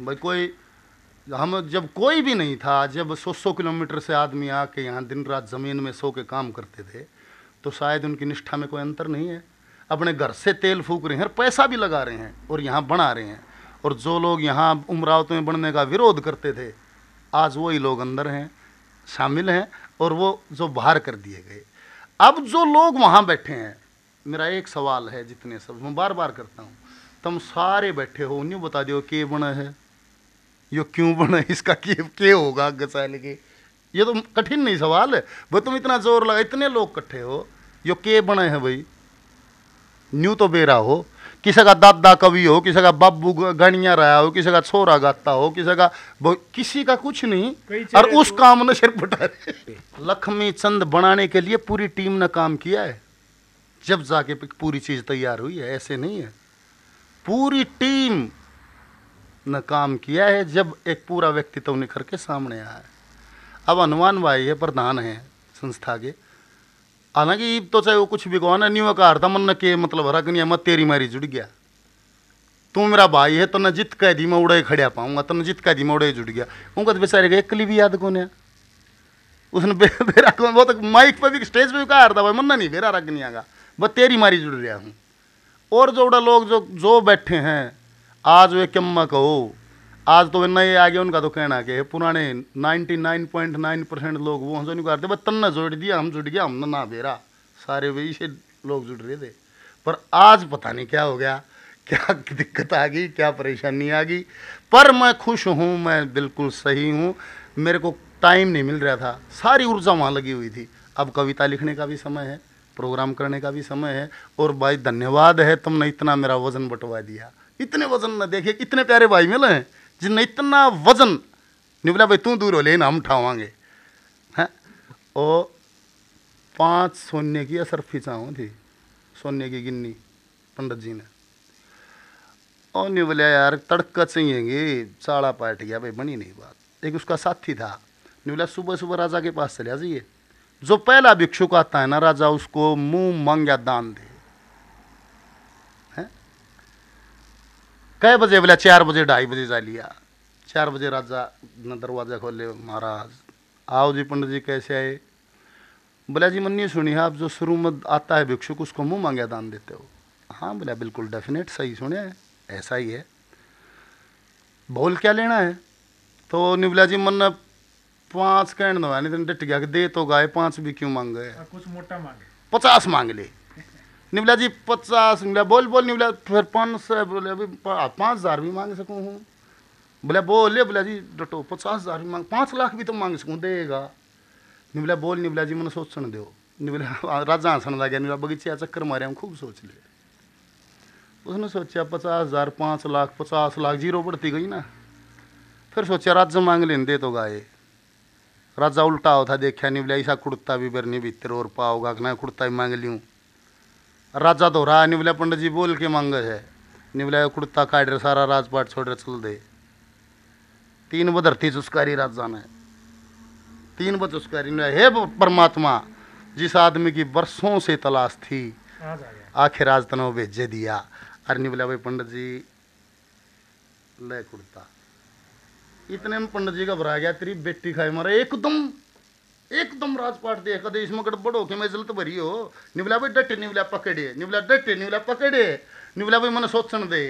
भाई कोई हम जब कोई भी नहीं था जब सौ सौ किलोमीटर से आदमी आके यहाँ दिन रात ज़मीन में सो के काम करते थे तो शायद उनकी निष्ठा में कोई अंतर नहीं है अपने घर से तेल फूक रहे हैं और पैसा भी लगा रहे हैं और यहाँ बना रहे हैं और जो लोग यहाँ उमरावत में बनने का विरोध करते थे आज वही लोग अंदर हैं शामिल हैं और वो जो बाहर कर दिए गए अब जो लोग वहाँ बैठे हैं मेरा एक सवाल है जितने सब मैं बार बार करता हूँ तुम सारे बैठे हो उन्हें बता दो के बना है ये क्यों बना इसका के, के होगा गसाल के ये तो कठिन नहीं सवाल है भाई तुम इतना जोर लगा इतने लोग कट्ठे हो यो के बने हैं भाई न्यू तो बेरा हो किसी का दादा कवि हो किसी का बाबू गणिया रहा हो किसी का छोरा गाता हो किसी का किसी का कुछ नहीं और उस तो- काम ने सिर्फ बटा लक्ष्मी चंद बनाने के लिए पूरी टीम ने काम किया है जब जाके पूरी चीज़ तैयार हुई है ऐसे नहीं है पूरी टीम न काम किया है जब एक पूरा व्यक्तित्व तो निखर के सामने आया है अब हनुमान भाई है प्रधान है संस्था के हालांकि तो चाहे वो कुछ भी है न्यू न्यू था मन के मतलब हरा नहीं मत तेरी मारी जुड़ गया तू मेरा भाई है तो न जित का दी मैं उड़े खड़ा पाऊंगा तो न जित का दी मैं उड़े जुड़ गया उनको तो बेचारे का एक कली भी याद कौन है उसने बेरा कौन वो तो माइक पर भी स्टेज पर भी कहा था भाई मन्ना नहीं बेरा रख नहीं आगा बस तेरी मारी जुड़ रहा हूँ और जो उड़ा लोग जो जो बैठे हैं आज वे कम्मा कहो आज तो वे नए आ गए उनका तो कहना के पुराने 99.9 परसेंट लोग वो हंसो नहीं करते बस तन्ना जुड़ दिया हम जुड़ गया हमने ना बेरा सारे वही से लोग जुड़ रहे थे पर आज पता नहीं क्या हो गया क्या दिक्कत आ गई क्या परेशानी आ गई पर मैं खुश हूँ मैं बिल्कुल सही हूँ मेरे को टाइम नहीं मिल रहा था सारी ऊर्जा वहाँ लगी हुई थी अब कविता लिखने का भी समय है प्रोग्राम करने का भी समय है और भाई धन्यवाद है तुमने इतना मेरा वज़न बंटवा दिया इतने वजन न देखे इतने प्यारे भाई मिले हैं जिनने इतना वजन निबला भाई तू दूर हो लेकिन हम ठावांगे हैं ओ पांच सोने की असर चाहूँ थी सोने की गिन्नी पंडित जी ने ओ नहीं यार तड़का चाहिए चाड़ा पाट गया भाई बनी नहीं बात एक उसका साथी था नहीं बोला सुबह सुबह राजा के पास चले जाइए जो पहला भिक्षुक आता है ना राजा उसको मुंह मांग दान दे कै बजे बोला चार बजे ढाई बजे जा लिया चार बजे राजा ने दरवाज़ा खोले महाराज आओ जी पंडित जी कैसे आए बोला जी मन्नी सुनिए आप जो शुरू में आता है भिक्षुक उसको मुँह मांगे दान देते हो हाँ बोला बिल्कुल डेफिनेट सही सुने ऐसा ही है बोल क्या लेना है तो निबला जी मन पाँच कहने नहीं तो डट गया दे तो गाय पाँच भी क्यों मांग गए कुछ मोटा मांगे पचास मांग ले निवला जी पचास निवला बोल बोल निवला फिर पाँच सौ बोले अभी पाँच हज़ार भी मांग सकूँ हूँ बोले बोले बोला जी डटो पचास हज़ार भी मांग पाँच लाख भी तो मांग सकूँ देगा निवला बोल निवला जी मैंने सोचने दो निवला राजा हंसन लग गया निवला बगीचे चक्कर मारे हम खूब सोच ले उसने सोचा पचास हज़ार पाँच लाख पचास लाख जीरो बढ़ती गई ना फिर सोचा राजा मांग लें दे तो गाए राजा उल्टा होता देखा निवला ऐसा कुर्ता भी बरनी भीतर और पाओगा ना कुर्ता भी मांग लूँ राजा तो रहा निवले पंडित जी बोल के मांग है निवला कुर्ता काट रहे सारा राजपाट छोड़ रहे चल दे तीन बो धरती चुस्कारी राजा ने तीन बो चुस्कारी हे परमात्मा जिस आदमी की बरसों से तलाश थी आखिर आज तनो भेजे दिया अरे निवला भाई पंडित जी ले कुर्ता इतने में पंडित जी घबरा गया तेरी बेटी खाई मारा एकदम एकदम राजपाट दे कदे इसमें गड़बड़ कि मैं जलत भरी हो निवला भाई डटे निवला पकड़े निवला डटे निवला पकड़े निवला भाई मैंने सोचण दे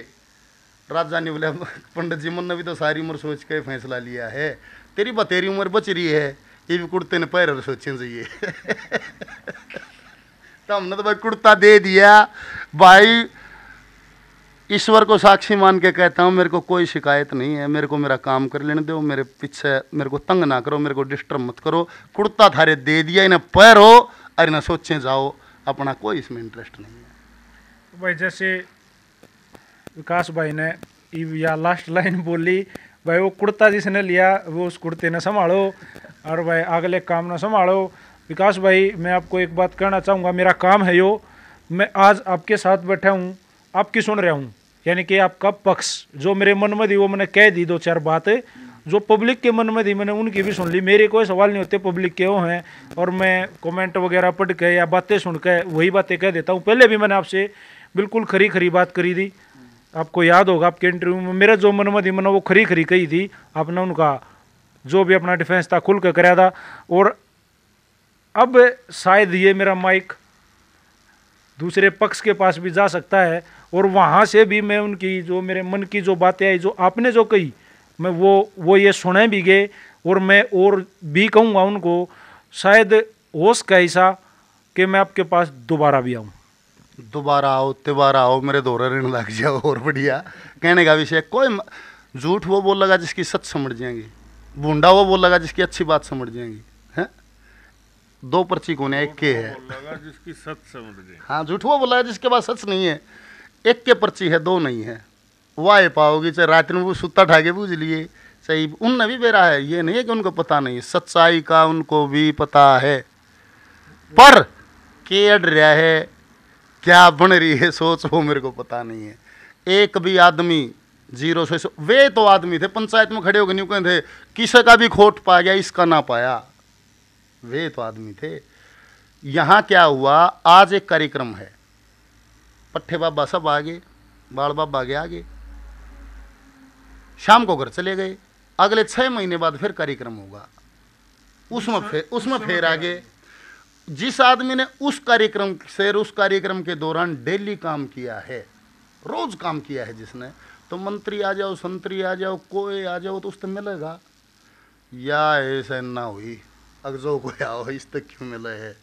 राजा निवला पंडित जी मन ने भी तो सारी उम्र सोच के फैसला लिया है तेरी बतेरी उम्र बच रही है ये भी कुर्ते ने पैर सोचें चाहिए तो हमने तो भाई कुर्ता दे दिया भाई ईश्वर को साक्षी मान के कहता हूँ मेरे को कोई शिकायत नहीं है मेरे को मेरा काम कर लेने दो मेरे पीछे मेरे को तंग ना करो मेरे को डिस्टर्ब मत करो कुर्ता थारे दे दिया इन्हें पैर हो अरे ना सोचे जाओ अपना कोई इसमें इंटरेस्ट नहीं है तो भाई जैसे विकास भाई ने या लास्ट लाइन बोली भाई वो कुर्ता जिसने लिया वो उस कुर्ते ने संभालो और भाई अगले काम ना संभालो विकास भाई मैं आपको एक बात कहना चाहूँगा मेरा काम है यो मैं आज आपके साथ बैठा हूँ आपकी सुन रहा हूँ यानी कि आपका पक्ष जो मेरे मन में थी वो मैंने कह दी दो चार बातें जो पब्लिक के मन में थी मैंने उनकी भी सुन ली मेरे कोई सवाल नहीं होते पब्लिक के वो हैं और मैं कमेंट वगैरह पढ़ के या बातें सुन के वही बातें कह देता हूँ पहले भी मैंने आपसे बिल्कुल खरी खरी बात करी थी आपको याद होगा आपके इंटरव्यू में मेरा जो मन में थी मैंने वो खरी खरी कही थी आपने उनका जो भी अपना डिफेंस था खुल कर कराया था और अब शायद ये मेरा माइक दूसरे पक्ष के पास भी जा सकता है और वहाँ से भी मैं उनकी जो मेरे मन की जो बातें आई जो आपने जो कही मैं वो वो ये सुने भी गए और मैं और भी कहूँगा उनको शायद होश का ऐसा कि मैं आपके पास दोबारा भी आऊँ दोबारा आओ तिबारा आओ मेरे दोहरा ऋण लग जाओ और बढ़िया कहने का विषय कोई झूठ वो बोल लगा जिसकी सच समझ जाएंगे बूंदा वो बोल लगा जिसकी अच्छी बात समझ जाएंगे हैं दो पर्ची कोने एक के है जिसकी सच समझ हाँ झूठ वो बोला जिसके पास सच नहीं है एक के पर्ची है दो नहीं है वाए पाओगी चाहे रात्रि में सुता ठाके बूझ लिए सही उन भी बेरा है ये नहीं है कि उनको पता नहीं सच्चाई का उनको भी पता है पर अड़ रहा है क्या बन रही है सोच वो मेरे को पता नहीं है एक भी आदमी जीरो से वे तो आदमी थे पंचायत में खड़े होकर न्यू कहते किसी का भी खोट पाया गया इसका ना पाया वे तो आदमी थे यहाँ क्या हुआ आज एक कार्यक्रम है पट्ठे बाबा सब आ गए बाल बाबा आगे आ गए शाम को घर चले गए अगले छः महीने बाद फिर कार्यक्रम होगा उसमें अच्छा, फिर उसमें फिर आ गए जिस आदमी ने उस कार्यक्रम से उस कार्यक्रम के दौरान डेली काम किया है रोज काम किया है जिसने तो मंत्री आ जाओ संतरी आ जाओ कोई आ जाओ तो उससे मिलेगा या ऐसा ना हुई अगजो को आओ इस तक क्यों मिले है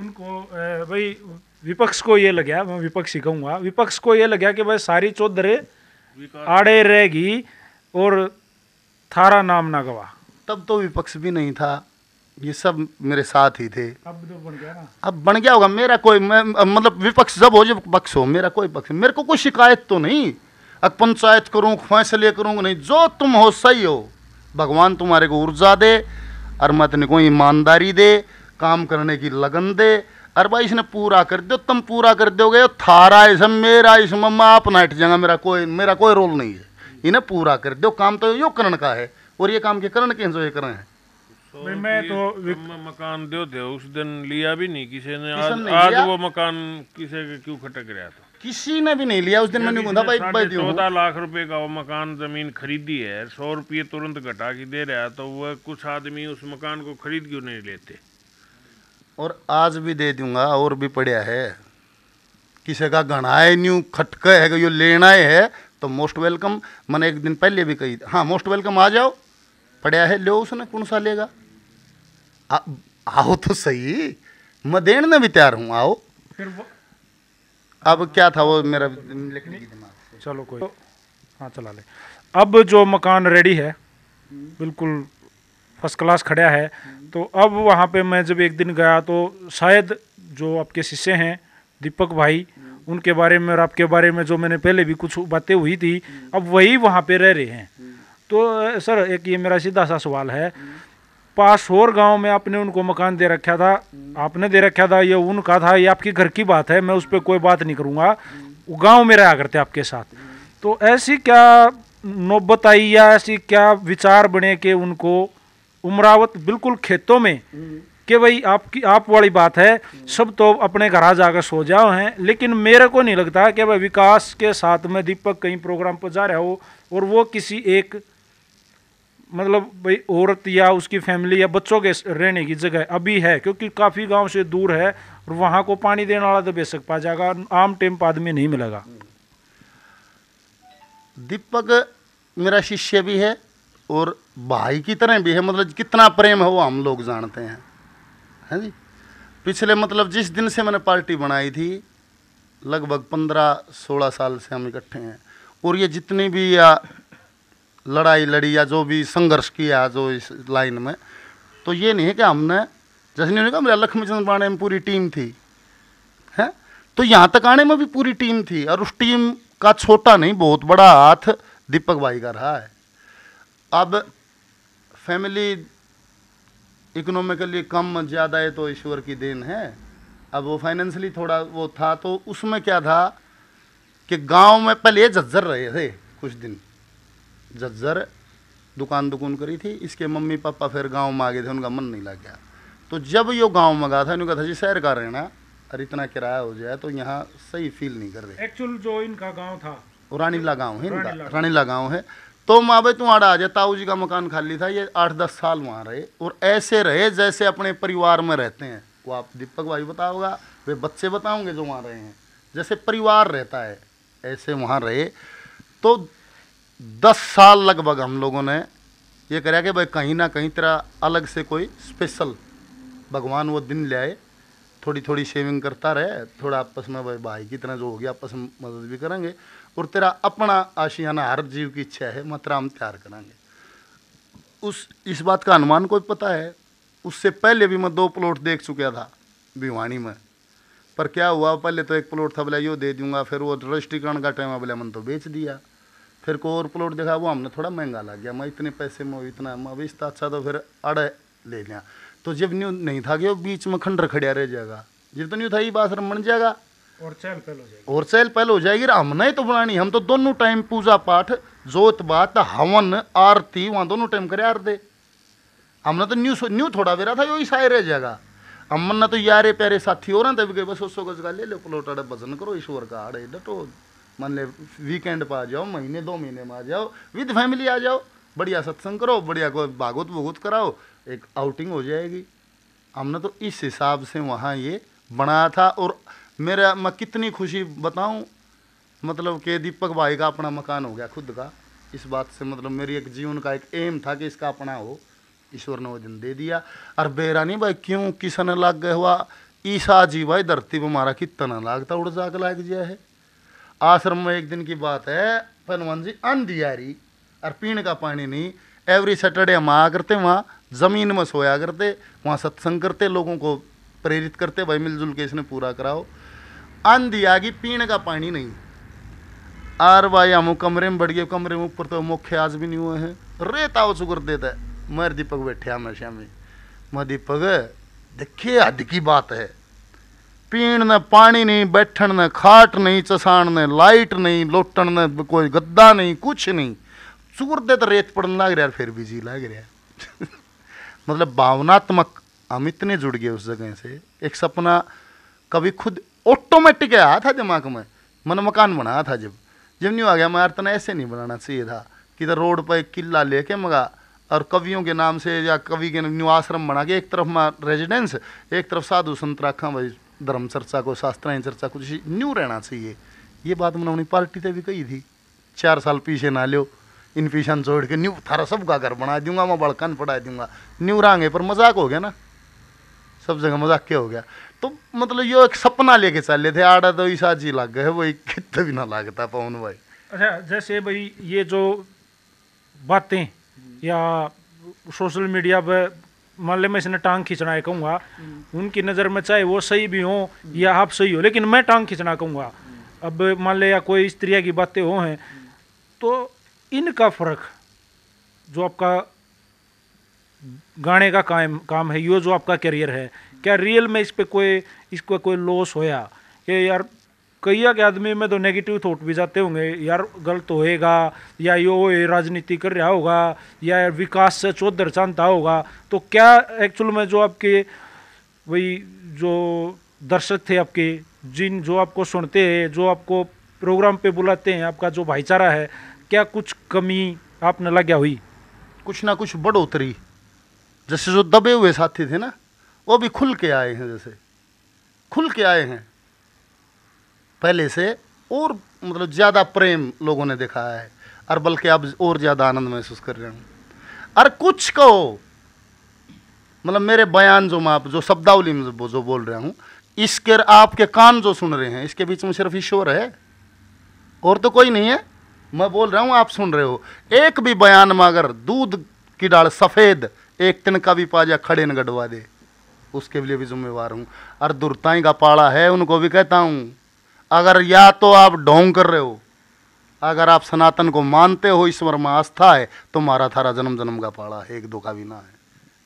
उनको भाई विपक्ष को ये गया मैं विपक्ष ही कहूँगा विपक्ष को ये गया कि भाई सारी चौधरे आड़े रहेगी और थारा नाम ना गवा तब तो विपक्ष भी नहीं था ये सब मेरे साथ ही थे अब तो बन गया ना अब बन गया होगा मेरा कोई मैं मतलब विपक्ष जब हो जब पक्ष हो मेरा कोई पक्ष मेरे को कोई शिकायत तो नहीं अब पंचायत करूँ फैसले करूँगा नहीं जो तुम हो सही हो भगवान तुम्हारे को ऊर्जा दे और मत को ईमानदारी दे काम करने की लगन दे भाई इसने पूरा कर दो तुम पूरा कर दोगे थारा इसम मेरा इसम मैं आप ना जाऊंगा मेरा कोई मेरा कोई रोल नहीं है इन्हें पूरा कर दो काम तो यो करण का है और ये काम के करण के जो ये करण है मैं, मैं तो मकान दे दे उस दिन लिया भी नहीं किसी ने आज, आज वो मकान किसी के क्यों खटक रहा था तो? किसी ने भी नहीं लिया उस दिन मैंने गुंदा भाई भाई चौदह लाख रुपए का वो मकान जमीन खरीदी है सौ रुपये तुरंत घटा के दे रहा तो वह कुछ आदमी उस मकान को खरीद क्यों नहीं लेते और आज भी दे दूंगा और भी पड़ा है किसी का गणाए न्यू खटक है यो लेना है तो मोस्ट वेलकम मैंने एक दिन पहले भी कही हाँ मोस्ट वेलकम आ जाओ पड़िया है लो उसने कौन सा लेगा आ, आओ तो सही मैं देने में भी तैयार हूँ आओ फिर वो अब क्या था वो मेरा चलो कोई हाँ चला ले अब जो मकान रेडी है हम्म। बिल्कुल फर्स्ट क्लास खड़ा है तो अब वहाँ पे मैं जब एक दिन गया तो शायद जो आपके शिष्य हैं दीपक भाई उनके बारे में और आपके बारे में जो मैंने पहले भी कुछ बातें हुई थी अब वही वहाँ पे रह रहे हैं तो सर एक ये मेरा सीधा सा सवाल है पासोर गांव में आपने उनको मकान दे रखा था आपने दे रखा था ये उनका था ये आपके घर की बात है मैं उस पर कोई बात नहीं करूँगा गाँव में रहा करते आपके साथ तो ऐसी क्या नौबत आई या ऐसी क्या विचार बने के उनको उमरावत बिल्कुल खेतों में कि भाई आपकी आप वाली बात है सब तो अपने घर जाकर सो जाओ हैं लेकिन मेरे को नहीं लगता कि भाई विकास के साथ में दीपक कहीं प्रोग्राम पर जा रहा हो और वो किसी एक मतलब भाई औरत या उसकी फैमिली या बच्चों के रहने की जगह अभी है क्योंकि काफ़ी गांव से दूर है और वहाँ को पानी देने वाला तो बेसक पा जाएगा आम टेम पर आदमी नहीं मिलेगा दीपक मेरा शिष्य भी है और भाई की तरह भी है मतलब कितना प्रेम है वो हम लोग जानते हैं है जी पिछले मतलब जिस दिन से मैंने पार्टी बनाई थी लगभग पंद्रह सोलह साल से हम इकट्ठे हैं और ये जितनी भी या लड़ाई लड़ी या जो भी संघर्ष किया जो इस लाइन में तो ये नहीं है कि हमने जैसे नहीं कहा मेरा लक्ष्मी चंद्र में पूरी टीम थी है तो यहाँ तक आने में भी पूरी टीम थी और उस टीम का छोटा नहीं बहुत बड़ा हाथ दीपक भाई का रहा है अब फैमिली इकोनॉमिकली कम ज़्यादा है तो ईश्वर की देन है अब वो फाइनेंशली थोड़ा वो था तो उसमें क्या था कि गांव में पहले जज्जर रहे थे कुछ दिन जज्जर दुकान दुकान करी थी इसके मम्मी पापा फिर गांव में आ गए थे उनका मन नहीं लग गया तो जब यो गांव में गया था इन्होंने कहा था जी शहर का रहना और इतना किराया हो जाए तो यहाँ सही फील नहीं कर रहे एक्चुअल जो इनका गाँव था रानीला गाँव है रानीला गाँव है तो माँ भाई तुम्हारा आ जाए ताऊ जी का मकान खाली था ये आठ दस साल वहाँ रहे और ऐसे रहे जैसे अपने परिवार में रहते हैं वो आप दीपक भाई बताओगा वे बच्चे बताओगे जो वहाँ रहे हैं जैसे परिवार रहता है ऐसे वहाँ रहे तो दस साल लगभग हम लोगों ने ये करा कि भाई कहीं ना कहीं तेरा अलग से कोई स्पेशल भगवान वो दिन ले आए थोड़ी थोड़ी शेविंग करता रहे थोड़ा आपस में भाई भाई की तरह जो हो गया आपस में मदद भी करेंगे और तेरा अपना आशियाना हर जीव की इच्छा है मात्रा हम तैयार करेंगे उस इस बात का अनुमान को पता है उससे पहले भी मैं दो प्लॉट देख चुका था भिवानी में पर क्या हुआ पहले तो एक प्लॉट था बोला यो दे दूंगा फिर वो रजिस्ट्रीकरण का टाइम बोला मैंने तो बेच दिया फिर को और प्लॉट देखा वो हमने थोड़ा महंगा लग गया मैं इतने पैसे में इतना मैं बेचता अच्छा तो फिर अड़े ले लिया तो जब न्यू नहीं था कि वो बीच में खंडर खड़िया रह जाएगा जब तो न्यू था ये बात मन जाएगा और सेल पहल हो जाएगी और चहल पहल हो जाएगी हमने तो बनानी हम तो दोनों टाइम पूजा पाठ जोत बात हवन आरती वहाँ दोनों टाइम करे आर दे हमने तो न्यू न्यू थोड़ा बेरा था यो ही साय रह जाएगा अमन ने तो यारे प्यारे साथी हो रहे तभी गए बस उसको गजगा ले लो प्लॉट अड़े भजन करो ईश्वर का आड़े डटो मान ले वीकेंड पर आ जाओ महीने दो महीने में आ जाओ विद फैमिली आ जाओ बढ़िया सत्संग करो बढ़िया को भागवत भगवत कराओ एक आउटिंग हो जाएगी हमने तो इस हिसाब से वहाँ ये बनाया था और मेरा मैं कितनी खुशी बताऊं मतलब कि दीपक भाई का अपना मकान हो गया खुद का इस बात से मतलब मेरी एक जीवन का एक एम था कि इसका अपना हो ईश्वर ने वो दिन दे दिया और बेरानी भाई क्यों किसन लाग गया हुआ ईसा जी भाई धरती पर मारा कितना लागता उड़ जाग लाग गया है आश्रम में एक दिन की बात है हनुमान जी आंधी आ रही और पीने का पानी नहीं एवरी सैटरडे हम आया करते वहाँ ज़मीन में सोया करते वहाँ सत्संग करते लोगों को प्रेरित करते भाई मिलजुल के इसने पूरा कराओ आंधी आ गई पीने का पानी नहीं आर भाई हम कमरे में बढ़ गए कमरे में ऊपर तो मुख्य आज भी नहीं हुए हैं रेत आओ सुगर देता है मैं दीपक बैठे मैं श्यामी मैं दीपक देखिए हद की बात है पीण न पानी नहीं बैठन न खाट नहीं चसान न लाइट नहीं लोटन न कोई गद्दा नहीं कुछ नहीं दे तो रेत पड़न लग रहा फिर भी जी लग रहा मतलब भावनात्मक हम इतने जुड़ गए उस जगह से एक सपना कभी खुद ऑटोमेटिक आया था दिमाग में मैंने मकान बनाया था जब जब नहीं आ गया मैं अर्थना ऐसे नहीं बनाना चाहिए था कि रोड पर एक किला लेके मगा और कवियों के नाम से या कवि के न्यू आश्रम बना के एक तरफ मैं रेजिडेंस एक तरफ साधु संत रखा भाई धर्म चर्चा को शास्त्राएँ चर्चा कुछ न्यू रहना चाहिए ये बात मैंने अपनी पार्टी से भी कही थी चार साल पीछे ना लो इन पीछन छोड़ के न्यू थारा सबका घर बना दूंगा मैं बड़कन पढ़ा दूंगा न्यू रहेंगे पर मजाक हो गया ना सब जगह मजाक क्या हो गया तो मतलब यो एक सपना लेके रहे थे आड़ा तो ईसा जी लग गए वही कितने भी ना लगता पवन भाई अच्छा जैसे भाई ये जो बातें या सोशल मीडिया पर मान ले मैं इसने टांग खींचना है कहूँगा उनकी नज़र में चाहे वो सही भी हो या आप सही हो लेकिन मैं टांग खींचना कहूँगा अब मान ले या कोई स्त्रिया की बातें हो हैं तो इनका फ़र्क जो आपका गाने का काम काम है यो जो आपका करियर है क्या रियल में इस पर कोई इसका कोई लॉस होया कि यार कई एक आदमी में तो नेगेटिव थॉट भी जाते होंगे यार गलत तो होएगा या यो ये राजनीति कर रहा होगा या विकास से चौधर चाहता होगा तो क्या एक्चुअल में जो आपके वही जो दर्शक थे आपके जिन जो आपको सुनते हैं जो आपको प्रोग्राम पे बुलाते हैं आपका जो भाईचारा है क्या कुछ कमी आपने लग्या हुई कुछ ना कुछ बढ़ोतरी जैसे जो दबे हुए साथी थे ना वो भी खुल के आए हैं जैसे खुल के आए हैं पहले से और मतलब ज़्यादा प्रेम लोगों ने देखा है और बल्कि अब और ज़्यादा आनंद महसूस कर रहे हूँ और कुछ को मतलब मेरे बयान जो मैं आप जो शब्दावली में जो बोल रहा हूँ इसके आपके कान जो सुन रहे हैं इसके बीच में सिर्फ ईश्वर है और तो कोई नहीं है मैं बोल रहा हूँ आप सुन रहे हो एक भी बयान में अगर दूध की डाल सफ़ेद एक तिनका भी पाजा खड़े न गडवा दे उसके लिए भी जिम्मेवार हूँ और दुर्ताई का पाड़ा है उनको भी कहता हूँ अगर या तो आप ढोंग कर रहे हो अगर आप सनातन को मानते हो ईश्वर में आस्था है तो मारा थारा जन्म जन्म का पाड़ा है एक दो का भी ना है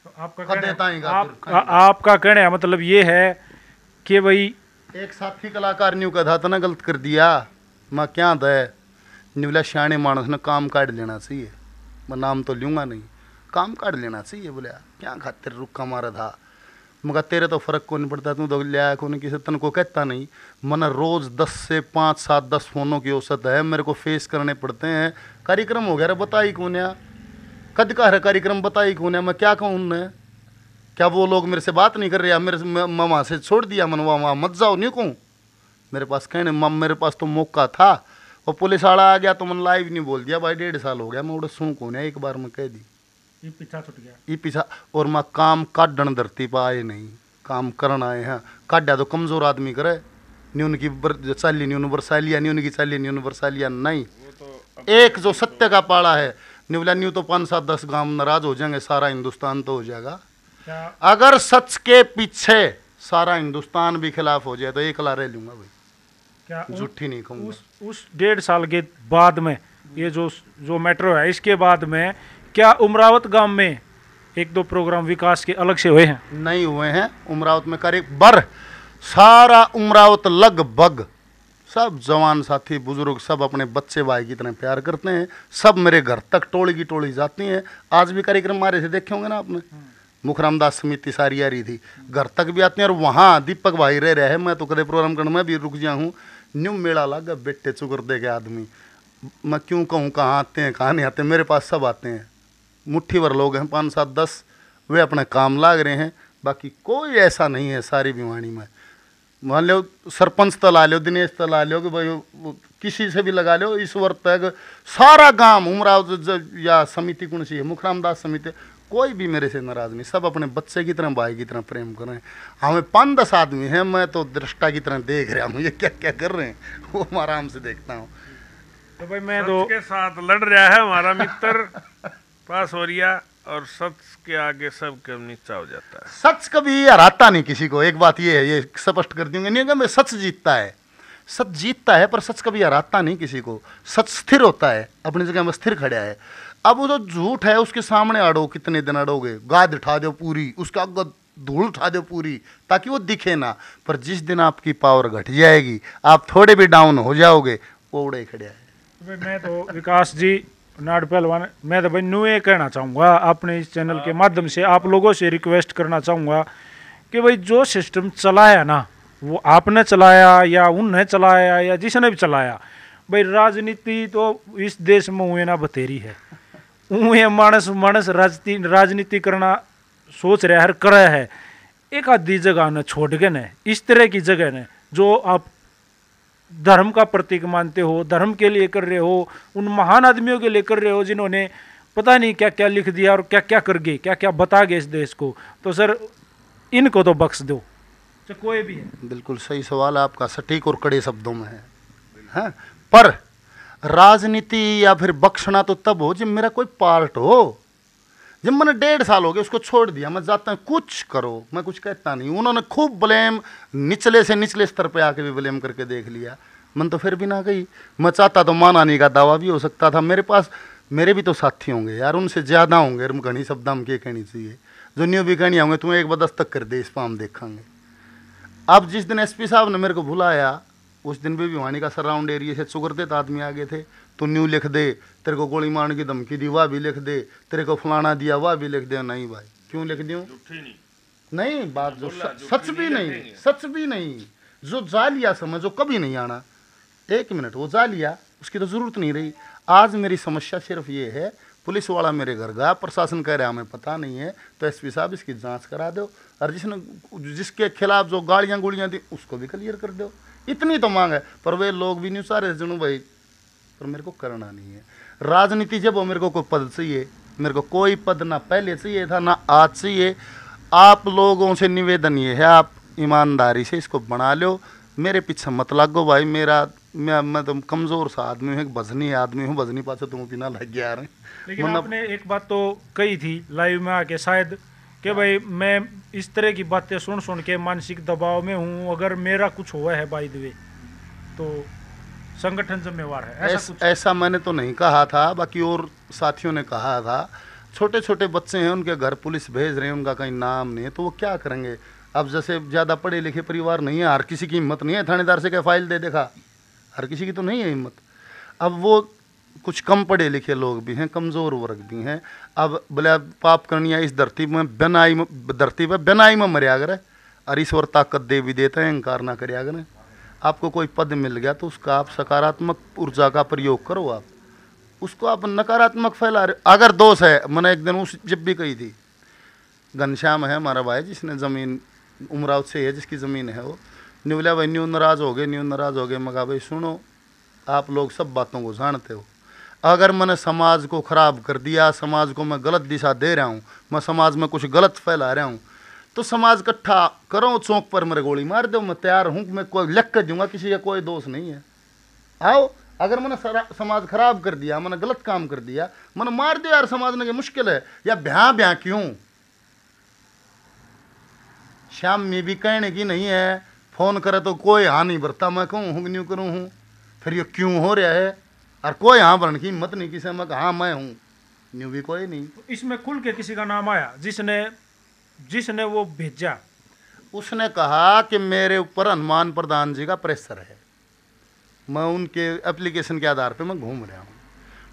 तो आपका कहना आप, आप मतलब ये है कि भाई एक साथी कलाकार न्यू कहा था ना गलत कर दिया मैं क्या दे निवला सियाने मानस ने काम काट लेना चाहिए मैं नाम तो लूंगा नहीं काम काट लेना चाहिए बोलिया क्या खातिर रुखा मारा था मगर तेरे तो फ़र्क कौन पड़ता तू तो लिया कौन किसी तन को कहता नहीं मना रोज़ दस से पाँच सात दस फ़ोनों की औसत है मेरे को फेस करने पड़ते हैं कार्यक्रम हो गया रे बताई कौन या कद का है कार्यक्रम बताई कौन है मैं क्या कहूँ उनने क्या वो लोग मेरे से बात नहीं कर रहे मेरे मैं वहाँ से छोड़ दिया मन वहाँ वहाँ मत जाओ नहीं कहूँ मेरे पास कहने मम मेरे पास तो मौका था और पुलिस वाला आ गया तो मन लाइव नहीं बोल दिया भाई डेढ़ साल हो गया मैं उड़े सूँ कौन है एक बार मैं कह दी पीछा और मैं काम काढ़न धरती पर आए नहीं काम करण आए हैं काढ़ा तो कमज़ोर आदमी करे नहीं उनकी चाली नहीं बरसालिया नहीं उनकी चाली नहीं बरसालिया नहीं एक जो सत्य का पाड़ा है न्यूला न्यू तो पाँच सात दस गांव नाराज हो जाएंगे सारा हिंदुस्तान तो हो जाएगा अगर सच के पीछे सारा हिंदुस्तान भी खिलाफ हो जाए तो एक ला रह लूंगा भाई झूठी नहीं कहूंगा उस उस डेढ़ साल के बाद में ये जो जो मेट्रो है इसके बाद में क्या उमरावत गांव में एक दो प्रोग्राम विकास के अलग से हुए हैं नहीं हुए हैं उमरावत में करीब बर सारा उमरावत लगभग सब जवान साथी बुजुर्ग सब अपने बच्चे भाई की इतने प्यार करते हैं सब मेरे घर तक टोली की टोली जाती हैं आज भी कार्यक्रम हमारे से देखे होंगे ना आपने हम्म। मुखराम दास समिति सारी आ रही थी घर तक भी आती हैं और वहाँ दीपक भाई रह रहे हैं मैं तो कदे प्रोग्राम करने में भी रुक गया हूँ न्यू मेला लगा बेटे चुगर दे गए आदमी मैं क्यों कहूँ कहाँ आते हैं कहाँ नहीं आते मेरे पास सब आते हैं मुट्ठी भर लोग हैं पाँच सात दस वे अपने काम लाग रहे हैं बाकी कोई ऐसा नहीं है सारी बीमारी में मान लो सरपंच तो ला लो दिनेश तो ला लो कि भाई किसी से भी लगा लो इस वर्ष तक सारा गांव उमराव या समिति कौन सी है मुखराम दास समिति कोई भी मेरे से नाराज नहीं सब अपने बच्चे की तरह भाई की तरह प्रेम कर रहे हैं हमें हाँ, पाँच दस आदमी हैं मैं तो दृष्टा की तरह देख रहा हूँ ये क्या क्या कर रहे हैं वो आराम से देखता हूँ तो भाई मैं दो के साथ लड़ रहा है हमारा मित्र पास हो रिया और सच के आगे सब कम नीचा हो जाता है सच कभी हराता नहीं किसी को एक बात ये है ये स्पष्ट कर दूंगा नहीं मैं सच जीतता है सच जीतता है पर सच कभी हराता नहीं किसी को सच स्थिर होता है अपनी जगह में स्थिर खड़ा है अब वो जो झूठ है उसके सामने अड़ो कितने दिन अड़ोगे गाद उठा दो पूरी उसका अग धूल उठा दो पूरी ताकि वो दिखे ना पर जिस दिन आपकी पावर घट जाएगी आप थोड़े भी डाउन हो जाओगे वो उड़े खड़े है मैं तो विकास जी नाड पहलवान मैं तो भाई न्यू ये कहना चाहूँगा अपने इस चैनल के माध्यम से आप लोगों से रिक्वेस्ट करना चाहूँगा कि भाई जो सिस्टम चलाया ना वो आपने चलाया या उनने चलाया या जिसने भी चलाया भाई राजनीति तो इस देश में हुए ना बतेरी है ऊँ मानस मानस राजनीति राजनीति करना सोच रहा है कर है एक आधी जगह ने छोड़ गए न इस तरह की जगह ने जो आप धर्म का प्रतीक मानते हो धर्म के लिए कर रहे हो उन महान आदमियों के लिए कर रहे हो जिन्होंने पता नहीं क्या क्या लिख दिया और क्या क्या कर गए क्या क्या बता गए इस देश को तो सर इनको तो बख्श दो चाहे अच्छा, कोई भी है बिल्कुल सही सवाल आपका सटीक और कड़े शब्दों में है हैं हाँ, पर राजनीति या फिर बख्शना तो तब हो जब मेरा कोई पार्ट हो जब मैंने डेढ़ साल हो गया उसको छोड़ दिया मैं जाता हूँ कुछ करो मैं कुछ कहता नहीं उन्होंने खूब ब्लेम निचले से निचले स्तर पर आके भी ब्लेम करके देख लिया मन तो फिर भी ना गई मैं चाहता तो मान आने का दावा भी हो सकता था मेरे पास मेरे भी तो साथी होंगे यार उनसे ज़्यादा होंगे घनी शब्द हम क्या कहनी चाहिए जो न्यू भी कहनी होंगे तुम्हें एक बार दस्तक कर दे इस पर हम देखेंगे अब जिस दिन एसपी साहब ने मेरे को बुलाया उस दिन भी भिवानी का सराउंड एरिया से चुगरदेत आदमी आ गए थे तू न्यू लिख दे तेरे को गोली मारने की धमकी दी वह भी लिख दे तेरे को फलाना दिया वह भी लिख दे नहीं भाई क्यों लिख दू नहीं बात जो सच भी नहीं सच भी नहीं जो जालिया जो कभी नहीं आना एक मिनट वो जालिया उसकी तो ज़रूरत नहीं रही आज मेरी समस्या सिर्फ ये है पुलिस वाला मेरे घर गया प्रशासन कह रहा हमें पता नहीं है तो एसपी साहब इसकी जांच करा दो और जिसने जिसके खिलाफ जो गाड़ियाँ गुड़ियाँ दी उसको भी क्लियर कर दो इतनी तो मांग है पर वे लोग भी नहीं सारे जनू भाई पर मेरे को करना नहीं है राजनीति जब वो मेरे को कोई पद चाहिए मेरे को कोई पद ना पहले चाहिए था ना आज चाहिए आप लोगों से निवेदन ये है आप ईमानदारी से इसको बना लो मेरे पीछे मत लागो भाई मेरा मैं मैं तो कमज़ोर सा आदमी हूँ बजनी आदमी हूँ बजनी पास तुम बिना लग गया आ रहे लेकिन मतलब आपने एक बात तो कही थी लाइव में आके शायद कि हाँ। भाई मैं इस तरह की बातें सुन सुन के मानसिक दबाव में हूँ अगर मेरा कुछ हुआ है बाई दिवे तो संगठन जिम्मेवार है ऐसा, ऐस, ऐसा मैंने तो नहीं कहा था बाकी और साथियों ने कहा था छोटे छोटे बच्चे हैं उनके घर पुलिस भेज रहे हैं उनका कहीं नाम नहीं है तो वो क्या करेंगे अब जैसे ज़्यादा पढ़े लिखे परिवार नहीं है हर किसी की हिम्मत नहीं है थानेदार से क्या फाइल दे देखा हर किसी की तो नहीं है हिम्मत अब वो कुछ कम पढ़े लिखे लोग भी हैं कमज़ोर वर्ग भी हैं अब बोले पाप करनिया इस धरती में बेनाई धरती पर बेनाई में मरिया करें और ईश्वर ताकत दे भी देते हैं इंकार ना करिया करें आपको कोई पद मिल गया तो उसका आप सकारात्मक ऊर्जा का प्रयोग करो आप उसको आप नकारात्मक फैला रहे अगर दोष है मैंने एक दिन उस जब भी कही थी घनश्याम है हमारा भाई जिसने ज़मीन उमरावत से है जिसकी ज़मीन है वो निवला भाई न्यू नाराज़ हो गए न्यू नाराज़ हो गए मगा भाई सुनो आप लोग सब बातों को जानते हो अगर मैंने समाज को ख़राब कर दिया समाज को मैं गलत दिशा दे रहा हूँ मैं समाज में कुछ गलत फैला रहा हूँ तो समाज इकट्ठा करो चौंक पर मेरे गोली मार दो मैं तैयार हूँ मैं कोई लिख कर दूंगा किसी का कोई दोष नहीं है आओ अगर मैंने समाज खराब कर दिया मैंने गलत काम कर दिया मैंने मार दिया यार समाज में मुश्किल है या ब्याह ब्याह क्यों श्याम में भी कहने की नहीं है फोन करे तो कोई हाँ नहीं बरता मैं कहूँ हूँ न्यू करूँ हूँ फिर ये क्यों हो रहा है और कोई हाँ भरने की हिम्मत नहीं किसी मैं हाँ मैं हूँ न्यू भी कोई नहीं इसमें खुल के किसी का नाम आया जिसने जिसने वो भेजा उसने कहा कि मेरे ऊपर हनुमान प्रधान जी का प्रेशर है मैं उनके एप्लीकेशन के आधार पे मैं घूम रहा हूँ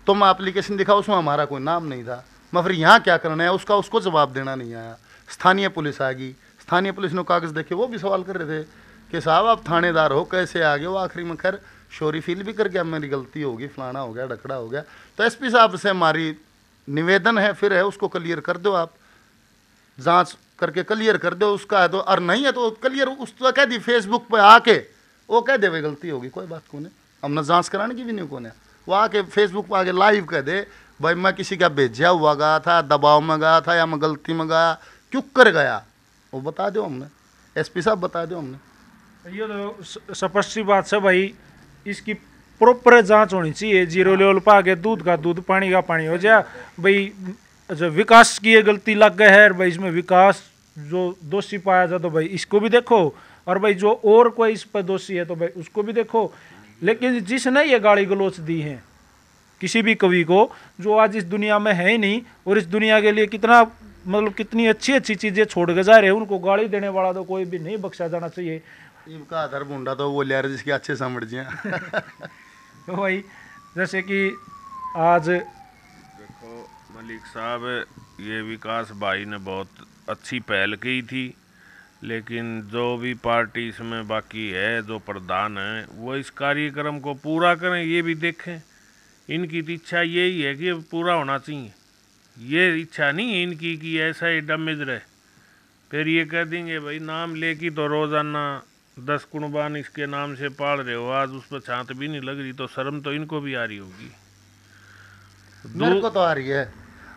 तो मैं एप्लीकेशन दिखा उसमें हमारा कोई नाम नहीं था मैं फिर यहाँ क्या करना है उसका उसको जवाब देना नहीं आया स्थानीय पुलिस आ गई स्थानीय पुलिस ने कागज़ देखे वो भी सवाल कर रहे थे कि साहब आप थानेदार हो कैसे आ गए वो आखिरी में खैर शोरी फील भी कर गया मेरी गलती होगी फलाना हो गया डकड़ा हो गया तो एस साहब से हमारी निवेदन है फिर है उसको क्लियर कर दो आप जांच करके क्लियर कर दो उसका है तो और नहीं है तो क्लियर तो कह दी फेसबुक पे आके वो कह दे भाई गलती होगी कोई बात कौन है हमने जांच कराने की भी नहीं कौन है वो आके फेसबुक पर आके लाइव कह दे भाई मैं किसी का भेजा हुआ गया था दबाव में गया था या मैं गलती में गया क्यों कर गया वो बता दो हमने एस साहब बता दो हमने ये तो स्पष्ट सी बात है भाई इसकी प्रॉपर जांच होनी चाहिए जीरो लेवल पर आगे दूध का दूध पानी का पानी हो जाए भाई अच्छा विकास की ये गलती लग गए है भाई इसमें विकास जो दोषी पाया जाए तो भाई इसको भी देखो और भाई जो और कोई इस पर दोषी है तो भाई उसको भी देखो लेकिन जिसने ये गाली गलोच दी है किसी भी कवि को जो आज इस दुनिया में है ही नहीं और इस दुनिया के लिए कितना मतलब कितनी अच्छी अच्छी चीज़ें छोड़ के जा रहे हैं उनको गाड़ी देने वाला तो कोई भी नहीं बख्शा जाना चाहिए इनका आधार बूंदा तो वो लिया जिसके अच्छे समझ जाए तो भाई जैसे कि आज मलिक साहब ये विकास भाई ने बहुत अच्छी पहल की थी लेकिन जो भी पार्टी इसमें बाकी है जो प्रधान है वो इस कार्यक्रम को पूरा करें ये भी देखें इनकी तो इच्छा यही है कि पूरा होना चाहिए ये इच्छा नहीं है इनकी कि ऐसा ही डमेज रहे फिर ये कह देंगे भाई नाम लेके तो रोज़ाना दस कुणबान इसके नाम से पाल रहे हो आज उस पर छात भी नहीं लग रही तो शर्म तो इनको भी आ रही होगी मेरे को तो आ रही है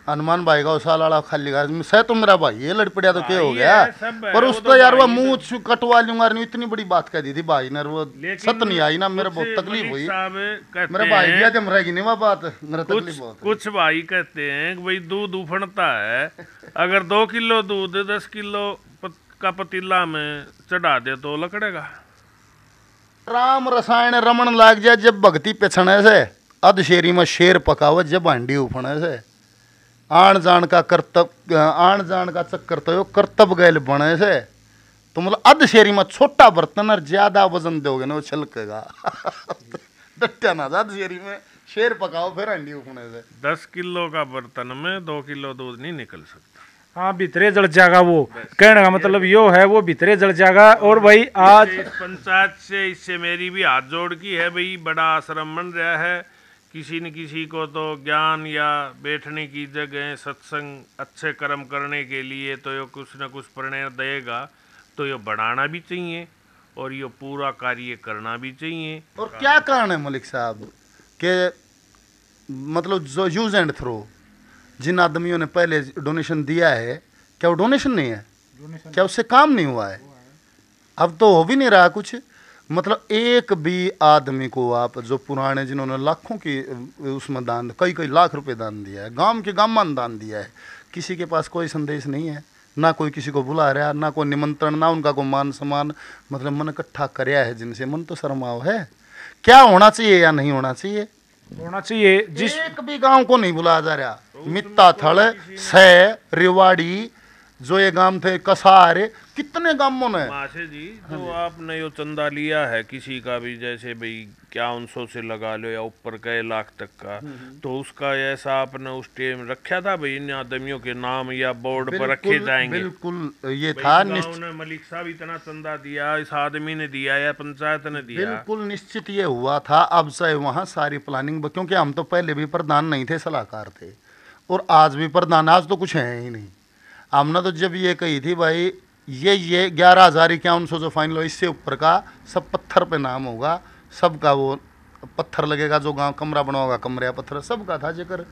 हनुमान भाई का उसाल वाला खाली गा सह तो मेरा भाई ये लड़ पड़ा तो क्या हो गया पर उसका तो यार वो मुंह कटवा लूंगा इतनी बड़ी बात कह दी थी भाई ने वो सत नहीं आई ना मेरे बहुत तकलीफ हुई मेरा भाई गया जब रहेगी नहीं वह बात मेरा तकलीफ बहुत कुछ भाई कहते हैं भाई दूध उफड़ता है अगर दो किलो दूध दस किलो का पतीला में चढ़ा दे तो लकड़ेगा राम रसायण रमन लाग जाए जब भगती पिछने से अध शेरी में शेर पकावत जब हांडी उफड़े से आन जान का कर्तव्य आन जान का चक्कर तो कर्तव्य गैल बने से तो मतलब अध शेरी में छोटा बर्तन और ज़्यादा वजन दोगे ना वो छलकेगा डटा ना अध शेरी में शेर पकाओ फिर हंडी उखने से दस किलो का बर्तन में दो किलो दूध नहीं निकल सकता हाँ भितरे जल जाएगा वो कहने का मतलब यो है वो भितरे जल जाएगा और भाई आज पंचायत से इससे मेरी भी हाथ जोड़ की है भाई बड़ा आश्रम बन रहा है किसी न किसी को तो ज्ञान या बैठने की जगह सत्संग अच्छे कर्म करने के लिए तो ये कुछ न कुछ प्रणय देगा तो ये बढ़ाना भी चाहिए और ये पूरा कार्य करना भी चाहिए और क्या कारण है मलिक साहब के मतलब जो यूज एंड थ्रो जिन आदमियों ने पहले डोनेशन दिया है क्या वो डोनेशन नहीं है क्या उससे काम नहीं हुआ है अब तो हो भी नहीं रहा कुछ मतलब एक भी आदमी को आप जो पुराने जिन्होंने लाखों की उसमें दान कई कई लाख रुपए दान दिया है गांव के गांव में दान दिया है किसी के पास कोई संदेश नहीं है ना कोई किसी को बुला रहा ना कोई निमंत्रण ना उनका कोई मान सम्मान मतलब मन इकट्ठा कराया है जिनसे मन तो शर्माव है क्या होना चाहिए या नहीं होना चाहिए होना चाहिए जिस एक भी गांव को नहीं बुलाया जा रहा मित्ता थल सह रिवाड़ी जो ये गांव थे कसारे कितने गांवों ने माशे जी हाँ जो हाँ आपने यो चंदा लिया है किसी का भी जैसे भाई क्या उन सौ से लगा लो या ऊपर कई लाख तक का हम्म, हम्म। तो उसका ऐसा आपने उस टाइम रखा था भाई इन आदमियों के नाम या बोर्ड पर रखे जाएंगे बिल्कुल ये था उन्होंने मलिक साहब इतना चंदा दिया इस आदमी ने दिया या पंचायत ने दिया बिल्कुल निश्चित ये हुआ था अब से वहाँ सारी प्लानिंग क्योंकि हम तो पहले भी प्रधान नहीं थे सलाहकार थे और आज भी प्रधान आज तो कुछ है ही नहीं हमने तो जब ये कही थी भाई ये ये ग्यारह हज़ार इक्यावन सौ जो फाइनल हो इससे ऊपर का सब पत्थर पे नाम होगा सबका वो पत्थर लगेगा जो गांव कमरा बना होगा कमरे पत्थर सबका था जिक्र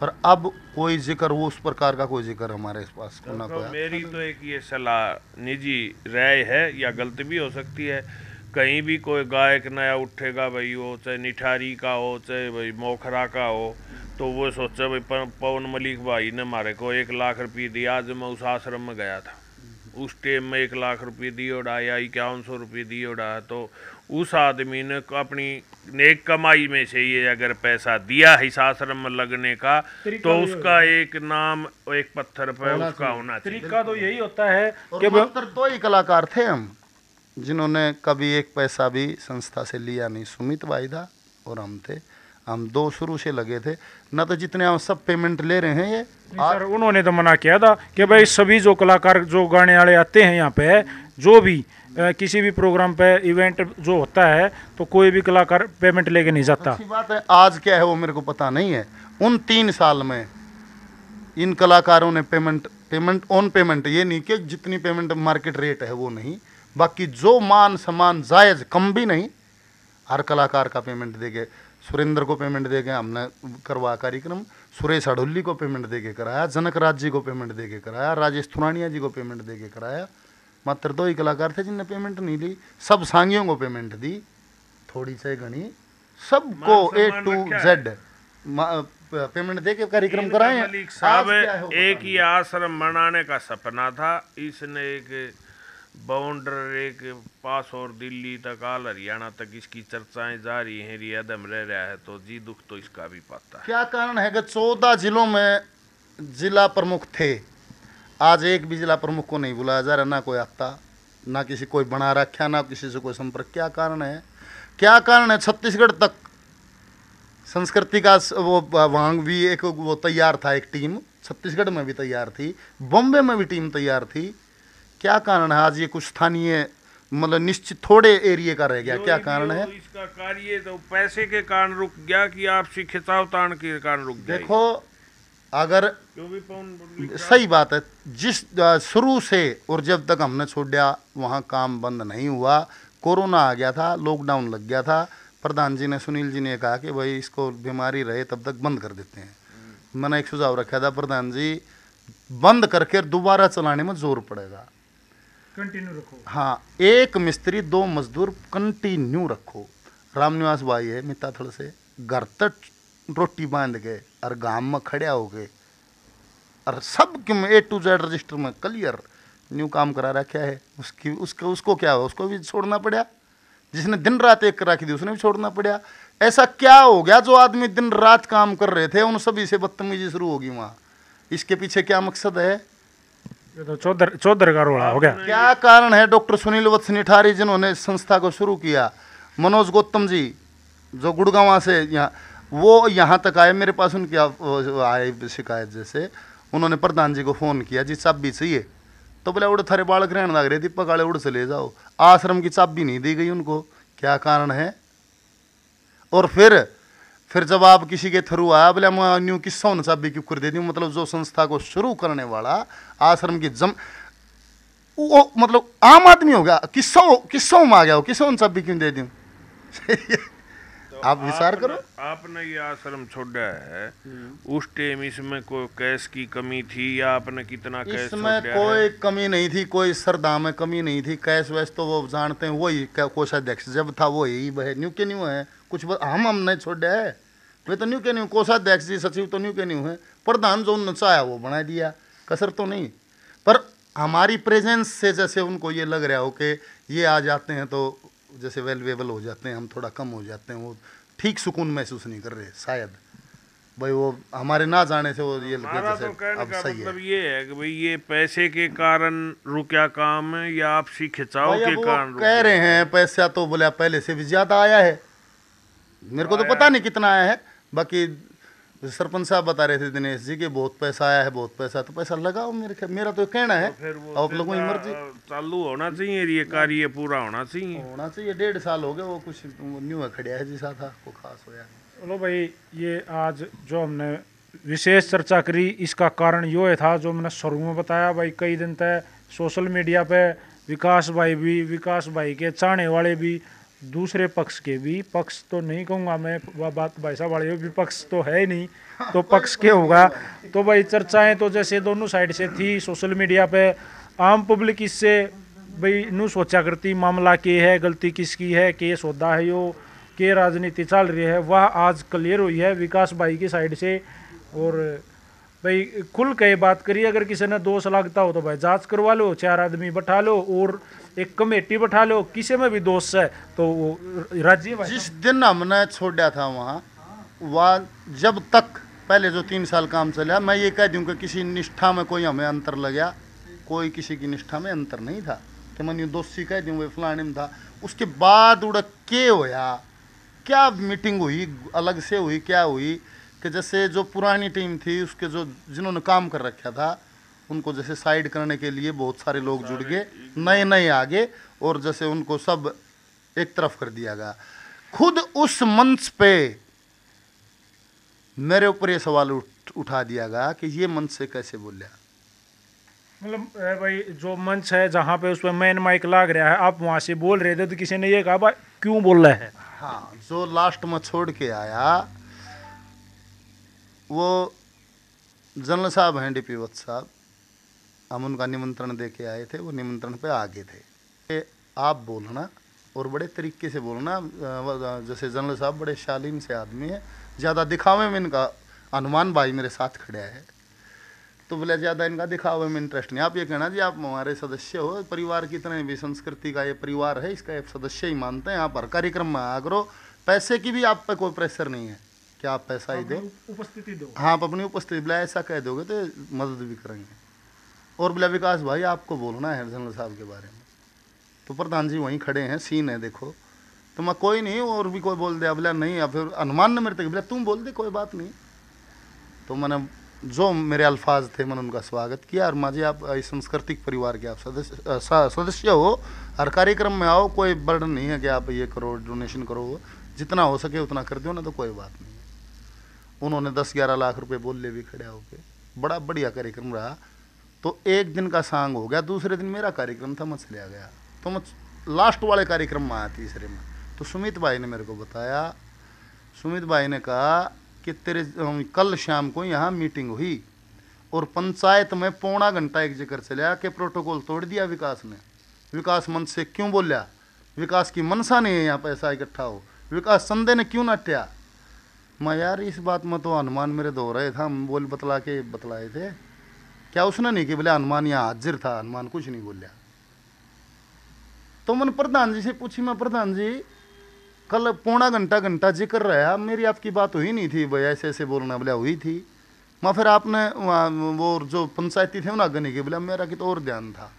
पर अब कोई जिक्र वो उस प्रकार का कोई जिक्र हमारे पास तो, तो मेरी तो एक ये सलाह निजी राय है या गलत भी हो सकती है कहीं भी कोई गायक नया उठेगा भाई वो चाहे निठारी का हो चाहे भाई मोखरा का हो तो वो सोचे भाई पवन मलिक भाई ने मारे को एक लाख रुपये दिया आज मैं उस आश्रम में गया था उस टाइम में एक लाख रुपये दिए उड़ा या इक्यावन सौ रुपये दिए उड़ा तो उस आदमी ने अपनी नेक कमाई में से ये अगर पैसा दिया है आश्रम में लगने का तो, तो उसका एक नाम एक पत्थर पर उसका होना चाहिए तरीका तो यही होता है कि तो ही कलाकार थे हम जिन्होंने कभी एक पैसा भी संस्था से लिया नहीं सुमित भाई था और हम थे हम दो शुरू से लगे थे ना तो जितने हम सब पेमेंट ले रहे हैं ये सर उन्होंने तो मना किया था कि भाई सभी जो कलाकार जो गाने वाले आते हैं यहाँ पे जो भी आ, किसी भी प्रोग्राम पे इवेंट जो होता है तो कोई भी कलाकार पेमेंट लेके नहीं जाता अच्छी बात है आज क्या है वो मेरे को पता नहीं है उन तीन साल में इन कलाकारों ने पेमेंट पेमेंट ऑन पेमेंट ये नहीं कि जितनी पेमेंट मार्केट रेट है वो नहीं बाकी जो मान सम्मान जायज़ कम भी नहीं हर कलाकार का पेमेंट देंगे सुरेंद्र को पेमेंट देंगे हमने करवा कार्यक्रम सुरेश अडुल्ली को पेमेंट देके कराया जनक राज जी को पेमेंट देके कराया राजेश थुरानिया जी को पेमेंट देके कराया मात्र दो ही कलाकार थे जिनने पेमेंट नहीं ली सब सांगियों को पेमेंट दी थोड़ी से घनी सबको ए टू जेड पेमेंट दे के कार्यक्रम कराए एक ही आश्रम बनाने का सपना था इसने एक बाउंडर एक पास और दिल्ली तक आल हरियाणा तक इसकी चर्चाएं जारी हैं रियादम रह रहा है तो जी दुख तो इसका भी पाता है क्या कारण है कि चौदह जिलों में जिला प्रमुख थे आज एक भी जिला प्रमुख को नहीं बुलाया जा रहा ना कोई आता ना किसी कोई बना रखा ना किसी से कोई संपर्क क्या कारण है क्या कारण है छत्तीसगढ़ तक संस्कृति का वो वहाँ भी एक वो तैयार था एक टीम छत्तीसगढ़ में भी तैयार थी बॉम्बे में भी टीम तैयार थी क्या कारण है आज ये कुछ स्थानीय मतलब निश्चित थोड़े एरिए का रह गया क्या कारण है इसका कार्य तो पैसे के कारण रुक गया कि आपसी खिताब तान के कारण रुक गया देखो अगर सही बात है जिस शुरू से और जब तक हमने छोड़ दिया वहाँ काम बंद नहीं हुआ कोरोना आ गया था लॉकडाउन लग गया था प्रधान जी ने सुनील जी ने कहा कि भाई इसको बीमारी रहे तब तक बंद कर देते हैं मैंने एक सुझाव रखा था प्रधान जी बंद करके दोबारा चलाने में जोर पड़ेगा कंटिन्यू रखो हाँ एक मिस्त्री दो मजदूर कंटिन्यू रखो राम निवास भाई है मिता थोड़े से घर तक रोटी बांध गए और गांव में खड़ा हो गए और सब क्यों ए टू जेड रजिस्टर में क्लियर न्यू काम करा रखा है उसकी उसके उसको क्या हुआ उसको भी छोड़ना पड़ा जिसने दिन रात एक करा दी उसने भी छोड़ना पड़ा ऐसा क्या हो गया जो आदमी दिन रात काम कर रहे थे उन सभी से बदतमीजी शुरू होगी वहाँ इसके पीछे क्या मकसद है तो चौधर का रोड़ा हो गया क्या कारण है डॉक्टर सुनील वत्स निठारी जिन्होंने संस्था को शुरू किया मनोज गौतम जी जो गुड़गावा से यहाँ वो यहाँ तक आए मेरे पास उनकी आए शिकायत जैसे उन्होंने प्रधान जी को फ़ोन किया जी चाबी चाहिए तो बोले उड़ थारे बालक रहने लग रहे दीपक आड़े उड़ से ले जाओ आश्रम की चाबी नहीं दी गई उनको क्या कारण है और फिर फिर जब आप किसी के थ्रू आया बोले मैं न्यू किस्सा होना क्यों कर दे दी मतलब जो संस्था को शुरू करने वाला आश्रम की जम वो मतलब आम आदमी हो गया किस्सा किस्सों में आ गया हो किस्सा उन सब क्यों दे दूँ आप विचार करो आपने ये आश्रम छोड़ा है उस टाइम इसमें कोई कैश की कमी थी या आपने कितना कैश इसमें कोई है? कमी नहीं थी कोई सरदा में कमी नहीं थी कैश वैश तो वो जानते हैं वही कोषाध्यक्ष जब था वो यही वह न्यू के न्यू है कुछ हम हमने छोड़ा है वे तो न्यू के न्यू कोषाध्यक्ष जी सचिव तो न्यू के न्यू है प्रधान जो उन्होंने चाया वो बना दिया कसर तो नहीं पर हमारी प्रेजेंस से जैसे उनको ये लग रहा हो कि ये आ जाते हैं तो जैसे वेलवेबल हो जाते हैं हम थोड़ा कम हो जाते हैं वो ठीक सुकून महसूस नहीं कर रहे शायद भाई वो हमारे ना जाने से वो ये हमारा तो कहने का मतलब है। ये है कि भाई ये पैसे के कारण रुकिया काम है या आपसी खिंचाव के कारण कह रहे हैं पैसा तो बोले पहले से भी ज़्यादा आया है मेरे को तो पता नहीं कितना आया है बाकी तो सरपंच साहब बता रहे थे दिनेश जी के बहुत पैसा आया है बहुत पैसा तो पैसा लगाओ मेरे मेरा तो कहना है तो आप लोगों की मर्जी चालू होना चाहिए ये कार्य पूरा होना चाहिए होना चाहिए डेढ़ साल हो गए वो कुछ न्यू है खड़िया है जी साथ कोई खास होया चलो भाई ये आज जो हमने विशेष चर्चा करी इसका कारण यो है था जो मैंने शुरू में बताया भाई कई दिन तक सोशल मीडिया पर विकास भाई भी विकास भाई के चाहने वाले भी दूसरे पक्ष के भी पक्ष तो नहीं कहूँगा मैं वह बात साहब वाले विपक्ष तो है ही नहीं तो हाँ, पक्ष के तो होगा तो भाई चर्चाएं तो जैसे दोनों साइड से थी सोशल मीडिया पे आम पब्लिक इससे भाई नू सोचा करती मामला के है गलती किसकी है के सौदा है यो के राजनीति चल रही है वह आज क्लियर हुई है विकास भाई की साइड से और भाई खुल के बात करिए अगर किसी ने दोष लगता हो तो भाई जांच करवा लो चार आदमी बैठा लो और एक कमेटी बैठा लो किसी में भी दोष है तो राजीव जिस दिन हमने छोड़ा था वहाँ वह जब तक पहले जो तीन साल काम चला मैं ये कह दूँ कि किसी निष्ठा में कोई हमें अंतर लगा कोई किसी की निष्ठा में अंतर नहीं था कि तो मैंने दोषी कह दूँ भाई फलाने में था उसके बाद उड़ा के होया क्या मीटिंग हुई अलग से हुई क्या हुई कि जैसे जो पुरानी टीम थी उसके जो जिन्होंने काम कर रखा था उनको जैसे साइड करने के लिए बहुत सारे लोग जुड़ गए नए नए आगे और जैसे उनको सब एक तरफ कर दिया गया खुद उस मंच पे मेरे ऊपर ये सवाल उठ, उठा दिया गया कि ये मंच से कैसे बोलिया मतलब भाई जो मंच है जहाँ पे उस पर मेन माइक लाग रहा है आप वहाँ से बोल रहे थे तो किसी ने ये कहा भाई क्यों बोल रहे हैं हाँ जो लास्ट में छोड़ के आया वो जनरल साहब हैं डी पी साहब हम उनका निमंत्रण दे के आए थे वो निमंत्रण पे आगे थे आप बोलना और बड़े तरीके से बोलना जैसे जनरल साहब बड़े शालीन से आदमी है ज़्यादा दिखावे में इनका हनुमान भाई मेरे साथ खड़े है तो बोले ज़्यादा इनका दिखावे में इंटरेस्ट नहीं आप ये कहना जी आप हमारे सदस्य हो परिवार की तरह भी संस्कृति का ये परिवार है इसका एक सदस्य ही मानते हैं आप हर कार्यक्रम में आ करो पैसे की भी आप पर कोई प्रेशर नहीं है कि आप पैसा ही दो उपस्थिति दो हाँ आप अपनी उपस्थिति बुला ऐसा कह दोगे तो मदद भी करेंगे और बुला विकास भाई आपको बोलना है जनरल साहब के बारे में तो प्रधान जी वहीं खड़े हैं सीन है देखो तो मैं कोई नहीं और भी कोई बोल दे बोला नहीं या फिर अनुमान ने मेरे तक बोला तुम बोल दे कोई बात नहीं तो मैंने जो मेरे अल्फाज थे मैंने उनका स्वागत किया और माँ जी आप इस सांस्कृतिक परिवार के आप सदस्य सदस्य हो हर कार्यक्रम में आओ कोई बर्डन नहीं है कि आप ये करो डोनेशन करो जितना हो सके उतना कर दो ना तो कोई बात नहीं उन्होंने दस ग्यारह लाख रुपए बोल ले भी खड़ा होके बड़ा बढ़िया कार्यक्रम रहा तो एक दिन का सांग हो गया दूसरे दिन मेरा कार्यक्रम था मछली आ गया तो मैं लास्ट वाले कार्यक्रम में आया तीसरे में तो सुमित भाई ने मेरे को बताया सुमित भाई ने कहा कि तेरे कल शाम को यहाँ मीटिंग हुई और पंचायत में पौना घंटा एक जिक्र चलिया कि प्रोटोकॉल तोड़ दिया विकास ने विकास मंच से क्यों बोलिया विकास की मनसा नहीं है यहाँ पैसा इकट्ठा हो विकास संदे ने क्यों नट्या मैं यार इस बात में तो हनुमान मेरे दो रहे था हम बोल बतला के बतलाए थे क्या उसने नहीं कि बोले हनुमान यहाँ हाजिर था हनुमान कुछ नहीं बोलिया तो मैंने प्रधान जी से पूछी मैं प्रधान जी कल पौना घंटा घंटा जिक्र रहा मेरी आपकी बात हुई नहीं थी भाई ऐसे ऐसे बोलना बोले हुई थी मैं फिर आपने वो जो पंचायती थे ना नहीं कि बोला मेरा कि तो और ध्यान था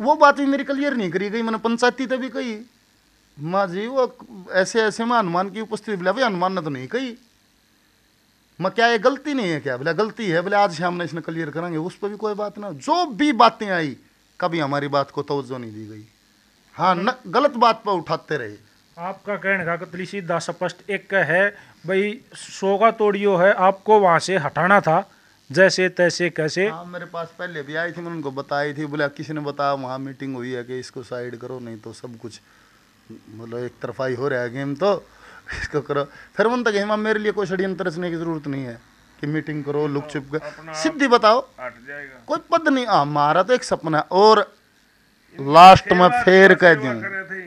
वो बात भी मेरी क्लियर नहीं करी गई मैंने पंचायती तभी कही माँ जी वो ऐसे ऐसे में हनुमान की उपस्थिति बोला भाई हनुमान ने तो नहीं कही मैं क्या ये गलती नहीं है क्या बोला गलती है बोले आज से हमने इसने क्लियर करेंगे उस पर भी कोई बात ना जो भी बातें आई कभी हमारी बात को तोज्जो नहीं दी गई हाँ न, गलत बात पर उठाते रहे आपका कहने का कतली स्पष्ट एक है भाई सोगा तोड़ियो है आपको वहाँ से हटाना था जैसे तैसे कैसे हाँ मेरे पास पहले भी आई थी मैंने उनको बताई थी बोला किसी ने बताया वहाँ मीटिंग हुई है कि इसको साइड करो नहीं तो सब कुछ बोलो मतलब एक तरफा ही हो रहा है गेम तो इसको करो फिर उन तक हेमा मेरे लिए कोई षड्यंत्र रचने की जरूरत नहीं है कि मीटिंग करो लुक छुप कर सीधी बताओ जाएगा। कोई पद नहीं आ मारा तो एक सपना है और लास्ट में फेर कह दू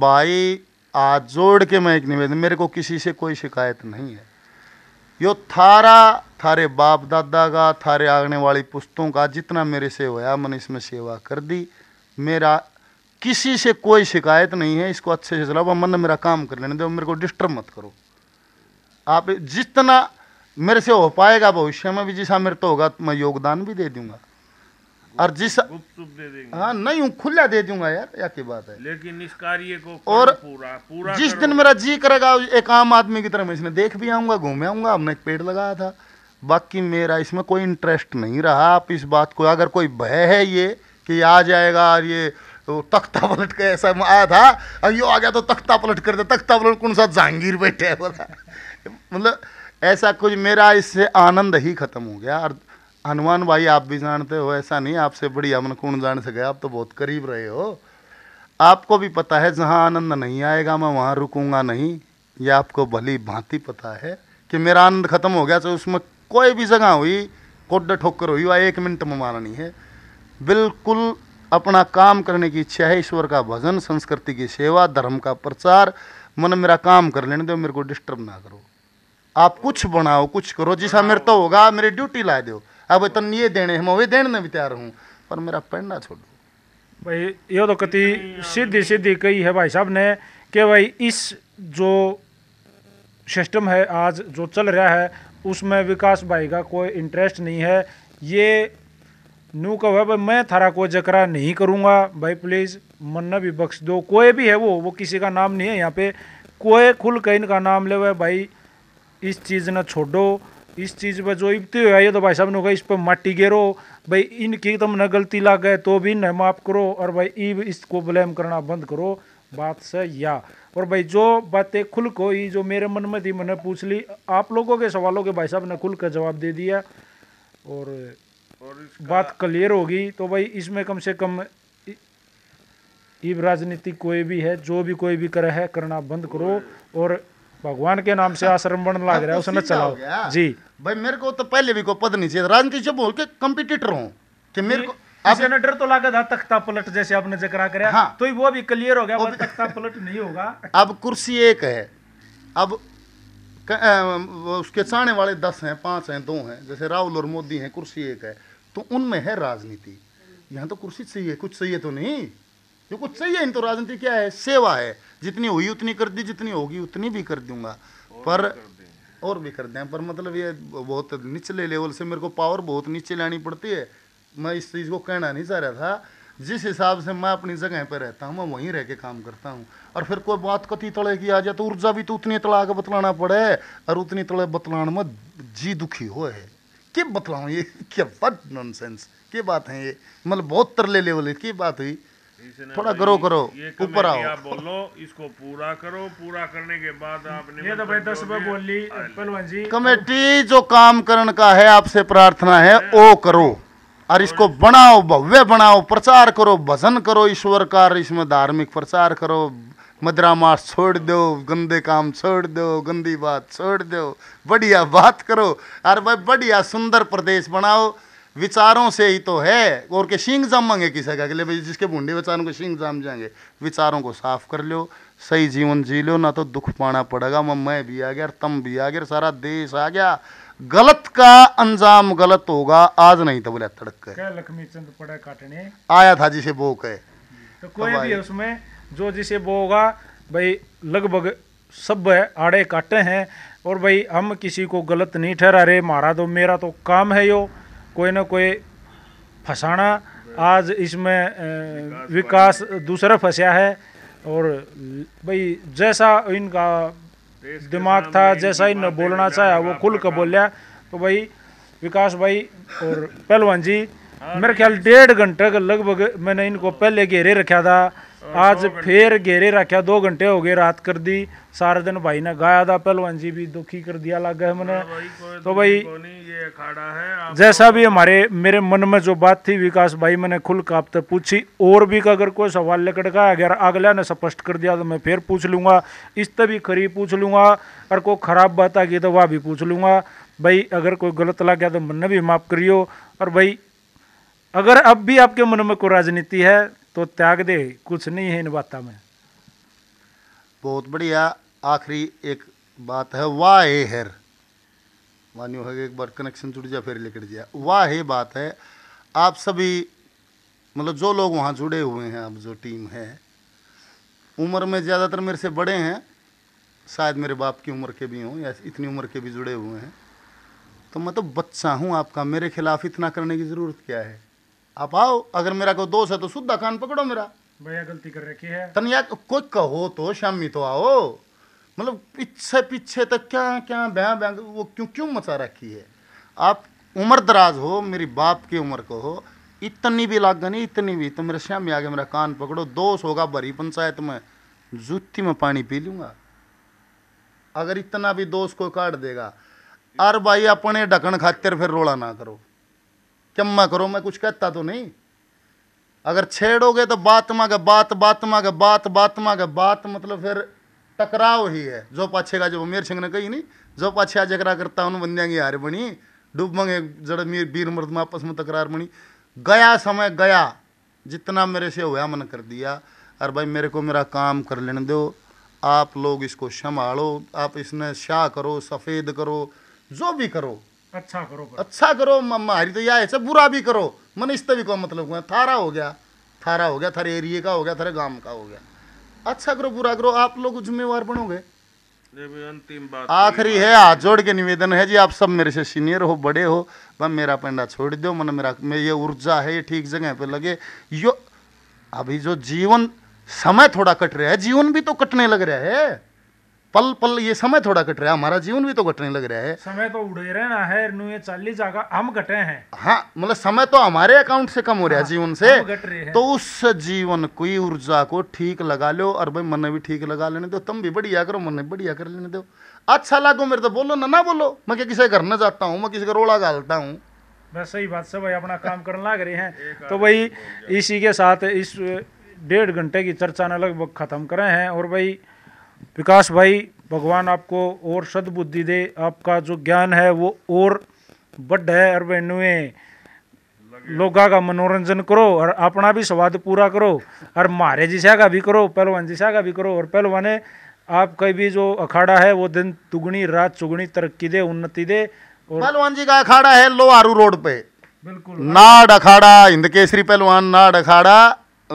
भाई आज जोड़ के मैं एक निवेदन मेरे को किसी से कोई शिकायत नहीं है यो थारा थारे बाप दादा का थारे आगने वाली पुस्तों का जितना मेरे से होया मैंने इसमें सेवा कर दी मेरा किसी से कोई शिकायत नहीं है इसको अच्छे से चलाओ मन मेरा काम कर लेने दो मेरे को डिस्टर्ब मत करो आप जितना मेरे से हो पाएगा भविष्य में भी जिसा हाँ मेरे तो होगा तो मैं योगदान भी दे दूंगा और जिस हाँ नहीं हूँ खुला दे दूंगा यार या की बात है लेकिन इस कार्य को और पूरा पूरा जिस दिन मेरा जी करेगा एक आम आदमी की तरह मैं इसमें देख भी आऊंगा घूमे आऊंगा हमने एक पेड़ लगाया था बाकी मेरा इसमें कोई इंटरेस्ट नहीं रहा आप इस बात को अगर कोई भय है ये कि आ जाएगा और ये तो तख्ता पलट के ऐसा आया था और यो आ गया तो तख्ता पलट कर दे तख्ता पलट कौन सा जहांगीर बैठे है बोला मतलब ऐसा कुछ मेरा इससे आनंद ही खत्म हो गया और हनुमान भाई आप भी जानते हो ऐसा नहीं आपसे बढ़िया मन कौन जान सके आप तो बहुत करीब रहे हो आपको भी पता है जहाँ आनंद नहीं आएगा मैं वहाँ रुकूंगा नहीं ये आपको भली भांति पता है कि मेरा आनंद खत्म हो गया तो उसमें कोई भी जगह हुई कोड ठोकर हुई वह एक मिनट में मारनी है बिल्कुल अपना काम करने की इच्छा है ईश्वर का भजन संस्कृति की सेवा धर्म का प्रचार मन मेरा काम कर लेने दो मेरे को डिस्टर्ब ना करो आप कुछ बनाओ कुछ करो जैसा मेरे तो होगा मेरी ड्यूटी ला दो अब तन ये देने मैं वे देने भी तैयार हूँ पर मेरा पढ़ना छोड़ो भाई ये तो कति सीधी सीधी कही है भाई साहब ने कि भाई इस जो सिस्टम है आज जो चल रहा है उसमें विकास भाई का कोई इंटरेस्ट नहीं है ये नू कहो है भाई मैं थारा कोई जकरा नहीं करूँगा भाई प्लीज़ मन न भी बख्श दो कोई भी है वो वो किसी का नाम नहीं है यहाँ पे कोई खुल कहीं का नाम ले भाई इस चीज़ ना छोड़ो इस चीज़ पर जो इबती हो ये तो भाई साहब ने कहा इस पर माटी गेरो भाई इनकी तुम न गलती ला गए तो भी न माफ़ करो और भाई इब इसको ब्लेम करना बंद करो बात से या और भाई जो बातें खुल को ही जो मेरे मन में थी मैंने पूछ ली आप लोगों के सवालों के भाई साहब ने खुल कर जवाब दे दिया और बात क्लियर होगी तो भाई इसमें कम से कम इब राजनीति कोई भी है जो भी कोई भी करे है करना बंद करो और भगवान के नाम से आश्रम बन लग रहा है उसने चलाओ हाँ। जी भाई मेरे को तो पहले भी कोई पद नहीं चाहिए राजनीति से बोल के कम्पिटिटर हूँ कि मेरे को आपने डर तो लागत था तख्ता पलट जैसे आपने जिक्र कर हाँ, तो वो भी क्लियर हो गया वो तख्ता पलट नहीं होगा अब कुर्सी एक है अब उसके चाने वाले दस हैं पांच हैं दो हैं जैसे राहुल और मोदी हैं कुर्सी एक है तो उनमें है राजनीति यहाँ तो कुर्सी सही है कुछ सही है तो नहीं जो कुछ है इन तो राजनीति क्या है सेवा है जितनी हुई उतनी कर दी जितनी होगी उतनी भी कर दूंगा पर और भी कर दें पर मतलब ये बहुत निचले लेवल से मेरे को पावर बहुत नीचे लानी पड़ती है मैं इस चीज़ को कहना नहीं चाह रहा था जिस हिसाब से मैं अपनी जगह पर रहता हूँ मैं वहीं रह के काम करता हूँ और फिर कोई बात कति तड़े की आ जाए तो ऊर्जा भी तो उतनी तड़ा के बतलाना पड़े और उतनी तड़े बतलान में जी दुखी हो है के बतलाऊँ ये क्या बट नॉन सेंस के बात है ये मतलब बहुत तरले लेवल है की बात हुई थोड़ा ग्रो करो ऊपर आओ बोलो इसको पूरा करो पूरा करने के बाद आपने ये तो मतलब भाई दस बोल ली पहलवान जी कमेटी जो काम करने का है आपसे प्रार्थना है हाँ। ओ करो और इसको बनाओ भव्य बनाओ प्रचार करो भजन करो ईश्वर का इसमें धार्मिक प्रचार करो मदरा मास छोड़ दो गंदे काम छोड़ दो गंदी बात छोड़ दो बढ़िया बात करो अरे भाई बढ़िया सुंदर प्रदेश बनाओ विचारों से ही तो है और के शिंग जाम मांगे किसी का अगले भाई जिसके भूडे विचारों को शिंग जाम जाएंगे विचारों को साफ कर लो सही जीवन जी लो ना तो दुख पाना पड़ेगा मैं मैं भी आ गया तम भी आ गया सारा देश आ गया गलत का अंजाम गलत होगा आज नहीं तो बोले तड़क लक्ष्मी चंद पड़े काटने आया था जिसे वो कहे तो कोई भी उसमें जो जिसे वो होगा भाई लगभग सब आड़े काटे हैं और भाई हम किसी को गलत नहीं ठहरा रहे मारा तो मेरा तो काम है यो कोई ना कोई फंसाना आज इसमें विकास दूसरा फंसा है और भाई जैसा इनका दिमाग था जैसा इन बोलना चाहे वो खुल कर बोलिया तो भाई विकास भाई और पहलवान जी हाँ मेरे ख्याल डेढ़ घंटे का लगभग मैंने इनको पहले घेरे रखा था आज फिर घेरे रखे दो घंटे हो गए रात कर दी सारा दिन भाई ने गाया था पहलवान जी भी दुखी कर दिया लग है मैंने हाँ तो भाई ये अखाड़ा है जैसा भी हमारे मेरे मन में जो बात थी विकास भाई मैंने खुल का आप तक पूछी और भी अगर कोई सवाल लेकर का अगर अगला ने स्पष्ट कर दिया तो मैं फिर पूछ लूंगा इस भी खरी पूछ लूंगा और कोई ख़राब बात आ गई तो वह भी पूछ लूंगा भाई अगर कोई गलत लग गया तो मन भी माफ़ करियो और भाई अगर अब भी आपके मन में कोई राजनीति है तो त्याग दे कुछ नहीं है इन बातों में बहुत बढ़िया आखिरी एक बात है वाह ए हेर मान्यो है एक बार कनेक्शन जुड़ जाए फिर लेकर दिया वाह है बात है आप सभी मतलब जो लोग वहाँ जुड़े हुए हैं अब जो टीम है उम्र में ज़्यादातर मेरे से बड़े हैं शायद मेरे बाप की उम्र के भी हों या इतनी उम्र के भी जुड़े हुए हैं तो मैं तो बच्चा हूँ आपका मेरे खिलाफ इतना करने की ज़रूरत क्या है आप आओ अगर मेरा कोई दोष है तो सुधा कान पकड़ो मेरा भैया गलती कर रखी है यार कोई कहो तो शामी तो आओ मतलब पीछे पीछे तक क्या क्या बया बया वो क्यों क्यों मचा रखी है आप उम्र दराज हो मेरी बाप की उम्र को हो इतनी भी लाग नहीं इतनी भी तो मेरे श्यामी आगे मेरा कान पकड़ो दोष होगा भरी पंचायत में जूती में पानी पी लूंगा अगर इतना भी दोष को काट देगा अरे भाई अपने ढकन खातिर फिर रोला ना करो चम्मा करो मैं कुछ कहता तो नहीं अगर छेड़ोगे तो बात के बात बात के बात बात के बात मतलब फिर टकराव ही है जो पाछे का जो अमीर सिंह ने कही नहीं जो पाछे आज करता उन बंदियाँ की बनी डूब मंगे जड़ मीर वीर मर्द में आपस में तकरार बनी गया समय गया जितना मेरे से होया मन कर दिया और भाई मेरे को मेरा काम कर लेने दो आप लोग इसको संभालो आप इसने शाह करो सफ़ेद करो जो भी करो अच्छा करो अच्छा करो मम्मा तो यह है बुरा भी करो मन इस तभी का मतलब हुआ थारा हो गया थारा हो गया थारे एरिए का हो गया थारे गांव का हो गया अच्छा करो बुरा करो आप लोग जिम्मेवार बनोगे अंतिम बात आखिरी है हाथ जोड़ के निवेदन है जी आप सब मेरे से सीनियर हो बड़े हो बस मेरा पंडा छोड़ दो मन मेरा मैं ये ऊर्जा है ये ठीक जगह पर लगे यो अभी जो जीवन समय थोड़ा कट रहा है जीवन भी तो कटने लग रहा है पल पल ये समय थोड़ा कट रहा है हमारा जीवन भी तो घटने लग रहा है समय तो उड़े रहना है ये चालीस जागा हम घटे हैं हाँ मतलब समय तो हमारे अकाउंट से कम हो रहा है हाँ, जीवन से घट रहे तो उस जीवन की ऊर्जा को ठीक लगा लो और भाई मन भी ठीक लगा लेने दो तुम भी बढ़िया करो मन भी बढ़िया कर लेने दो अच्छा लागो मेरे तो बोलो ना ना बोलो मैं क्या किसी घर न जाता हूँ मैं किसी का रोड़ा गालता हूँ बस सही बात से भाई अपना काम करने लग रहे हैं तो भाई इसी के साथ इस डेढ़ घंटे की चर्चा ने लगभग ख़त्म करें हैं और भाई विकास भाई भगवान आपको और सदबुद्धि दे आपका जो ज्ञान है वो और है और नुए लोगा का मनोरंजन करो और अपना भी स्वाद पूरा करो और मारे जिसा का भी करो पहलवान जिसा का भी करो और पहलवान आपका भी जो अखाड़ा है वो दिन दुगुनी रात चुगनी तरक्की दे उन्नति दे और पहलवान जी का अखाड़ा है लोहारू रोड पे बिल्कुल नाड अखाड़ा हिंद केसरी पहलवान नाड अखाड़ा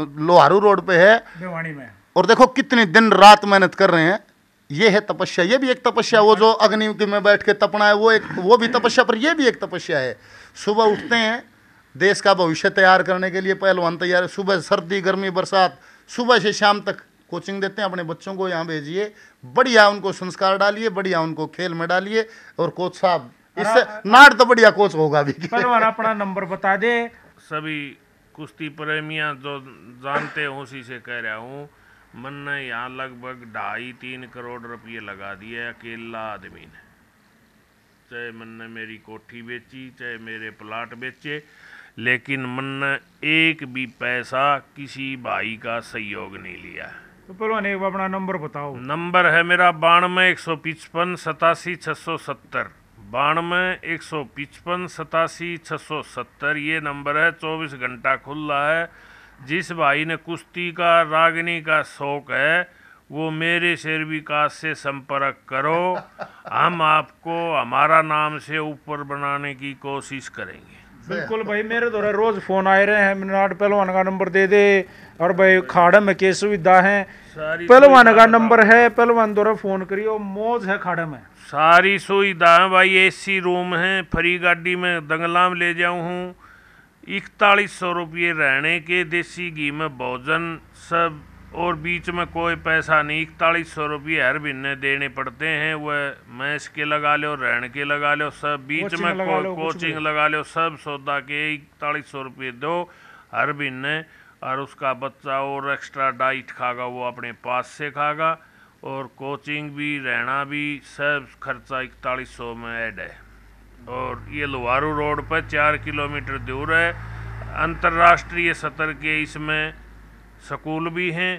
लोहारू रोड पे है देवाणी में और देखो कितने दिन रात मेहनत कर रहे हैं ये है तपस्या ये भी एक तपस्या वो जो अग्नि में बैठ के तपना है वो एक वो भी तपस्या पर ये भी एक तपस्या है सुबह उठते हैं देश का भविष्य तैयार करने के लिए पहलवान तैयार है सुबह सर्दी गर्मी बरसात सुबह से शाम तक कोचिंग देते हैं अपने बच्चों को यहाँ भेजिए बढ़िया उनको संस्कार डालिए बढ़िया उनको खेल में डालिए और कोच साहब इससे नाट तो बढ़िया कोच होगा भी अपना नंबर बता दे सभी कुश्ती प्रेमिया जो तो जानते हो उसी से कह रहा हूँ मन ने यहाँ लगभग ढाई तीन करोड़ रुपये लगा दिए अकेला आदमी ने चाहे मन ने मेरी कोठी बेची चाहे मेरे प्लाट बेचे लेकिन मन ने एक भी पैसा किसी भाई का सहयोग नहीं लिया है तो पर अपना नंबर बताओ नंबर है मेरा बानवे एक सौ पिचपन सतासी छः सौ सत्तर बानवे एक सौ पिचपन सतासी छः सौ सत्तर ये नंबर है चौबीस घंटा खुला है जिस भाई ने कुश्ती का रागनी का शौक है वो मेरे शेर विकास से संपर्क करो हम आपको हमारा नाम से ऊपर बनाने की कोशिश करेंगे बिल्कुल भाई मेरे द्वारा तो रोज फोन आ रहे हैं मिनाट पहलवान का नंबर दे दे और भाई खाड़े में क्या सुविधा है पहलवान का नंबर है पहलवान द्वारा फोन करियो मौज है खाड़े में सारी सुविधा है भाई एसी रूम है फ्री गाड़ी में दंगला में ले जाऊँ हूँ इकतालीस सौ रुपये रहने के देसी घी में भोजन सब और बीच में कोई पैसा नहीं इकतालीस सौ रुपये हर महीने देने पड़ते हैं वह मैस के लगा लो रहन के लगा लो सब बीच में कोई कोचिंग लगा लो सब सौदा के इकतालीस सौ रुपये दो हर महीने और उसका बच्चा और एक्स्ट्रा डाइट खागा वो अपने पास से खागा और कोचिंग भी रहना भी सब खर्चा इकतालीस सौ में ऐड है और ये लोहारू रोड पर चार किलोमीटर दूर है अंतर्राष्ट्रीय सतर के इसमें स्कूल भी हैं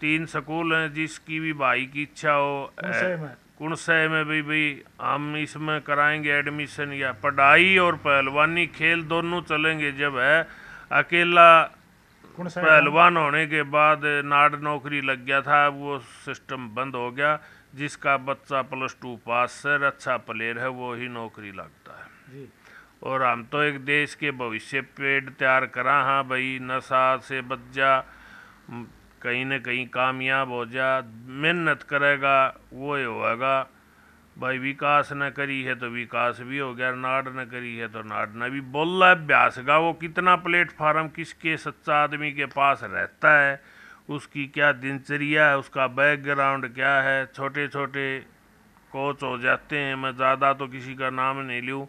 तीन स्कूल हैं जिसकी भी भाई की इच्छा हो कुणसय में भी भी हम इसमें कराएंगे एडमिशन या पढ़ाई और पहलवानी खेल दोनों चलेंगे जब है अकेला पहलवान होने के बाद नाड नौकरी लग गया था वो सिस्टम बंद हो गया जिसका बच्चा प्लस टू पास से अच्छा प्लेयर है वो ही नौकरी लगता है और हम तो एक देश के भविष्य पेड़ तैयार करा हाँ भाई नशा से बच जा कहीं ना कहीं कामयाब हो जा मेहनत करेगा वो ही होगा भाई विकास न करी है तो विकास भी हो गया नाड न करी है तो नाड न भी रहा है ब्यास का वो कितना प्लेटफार्म किसके सच्चा आदमी के पास रहता है उसकी क्या दिनचर्या है उसका बैकग्राउंड क्या है छोटे छोटे कोच हो जाते हैं मैं ज़्यादा तो किसी का नाम नहीं लूँ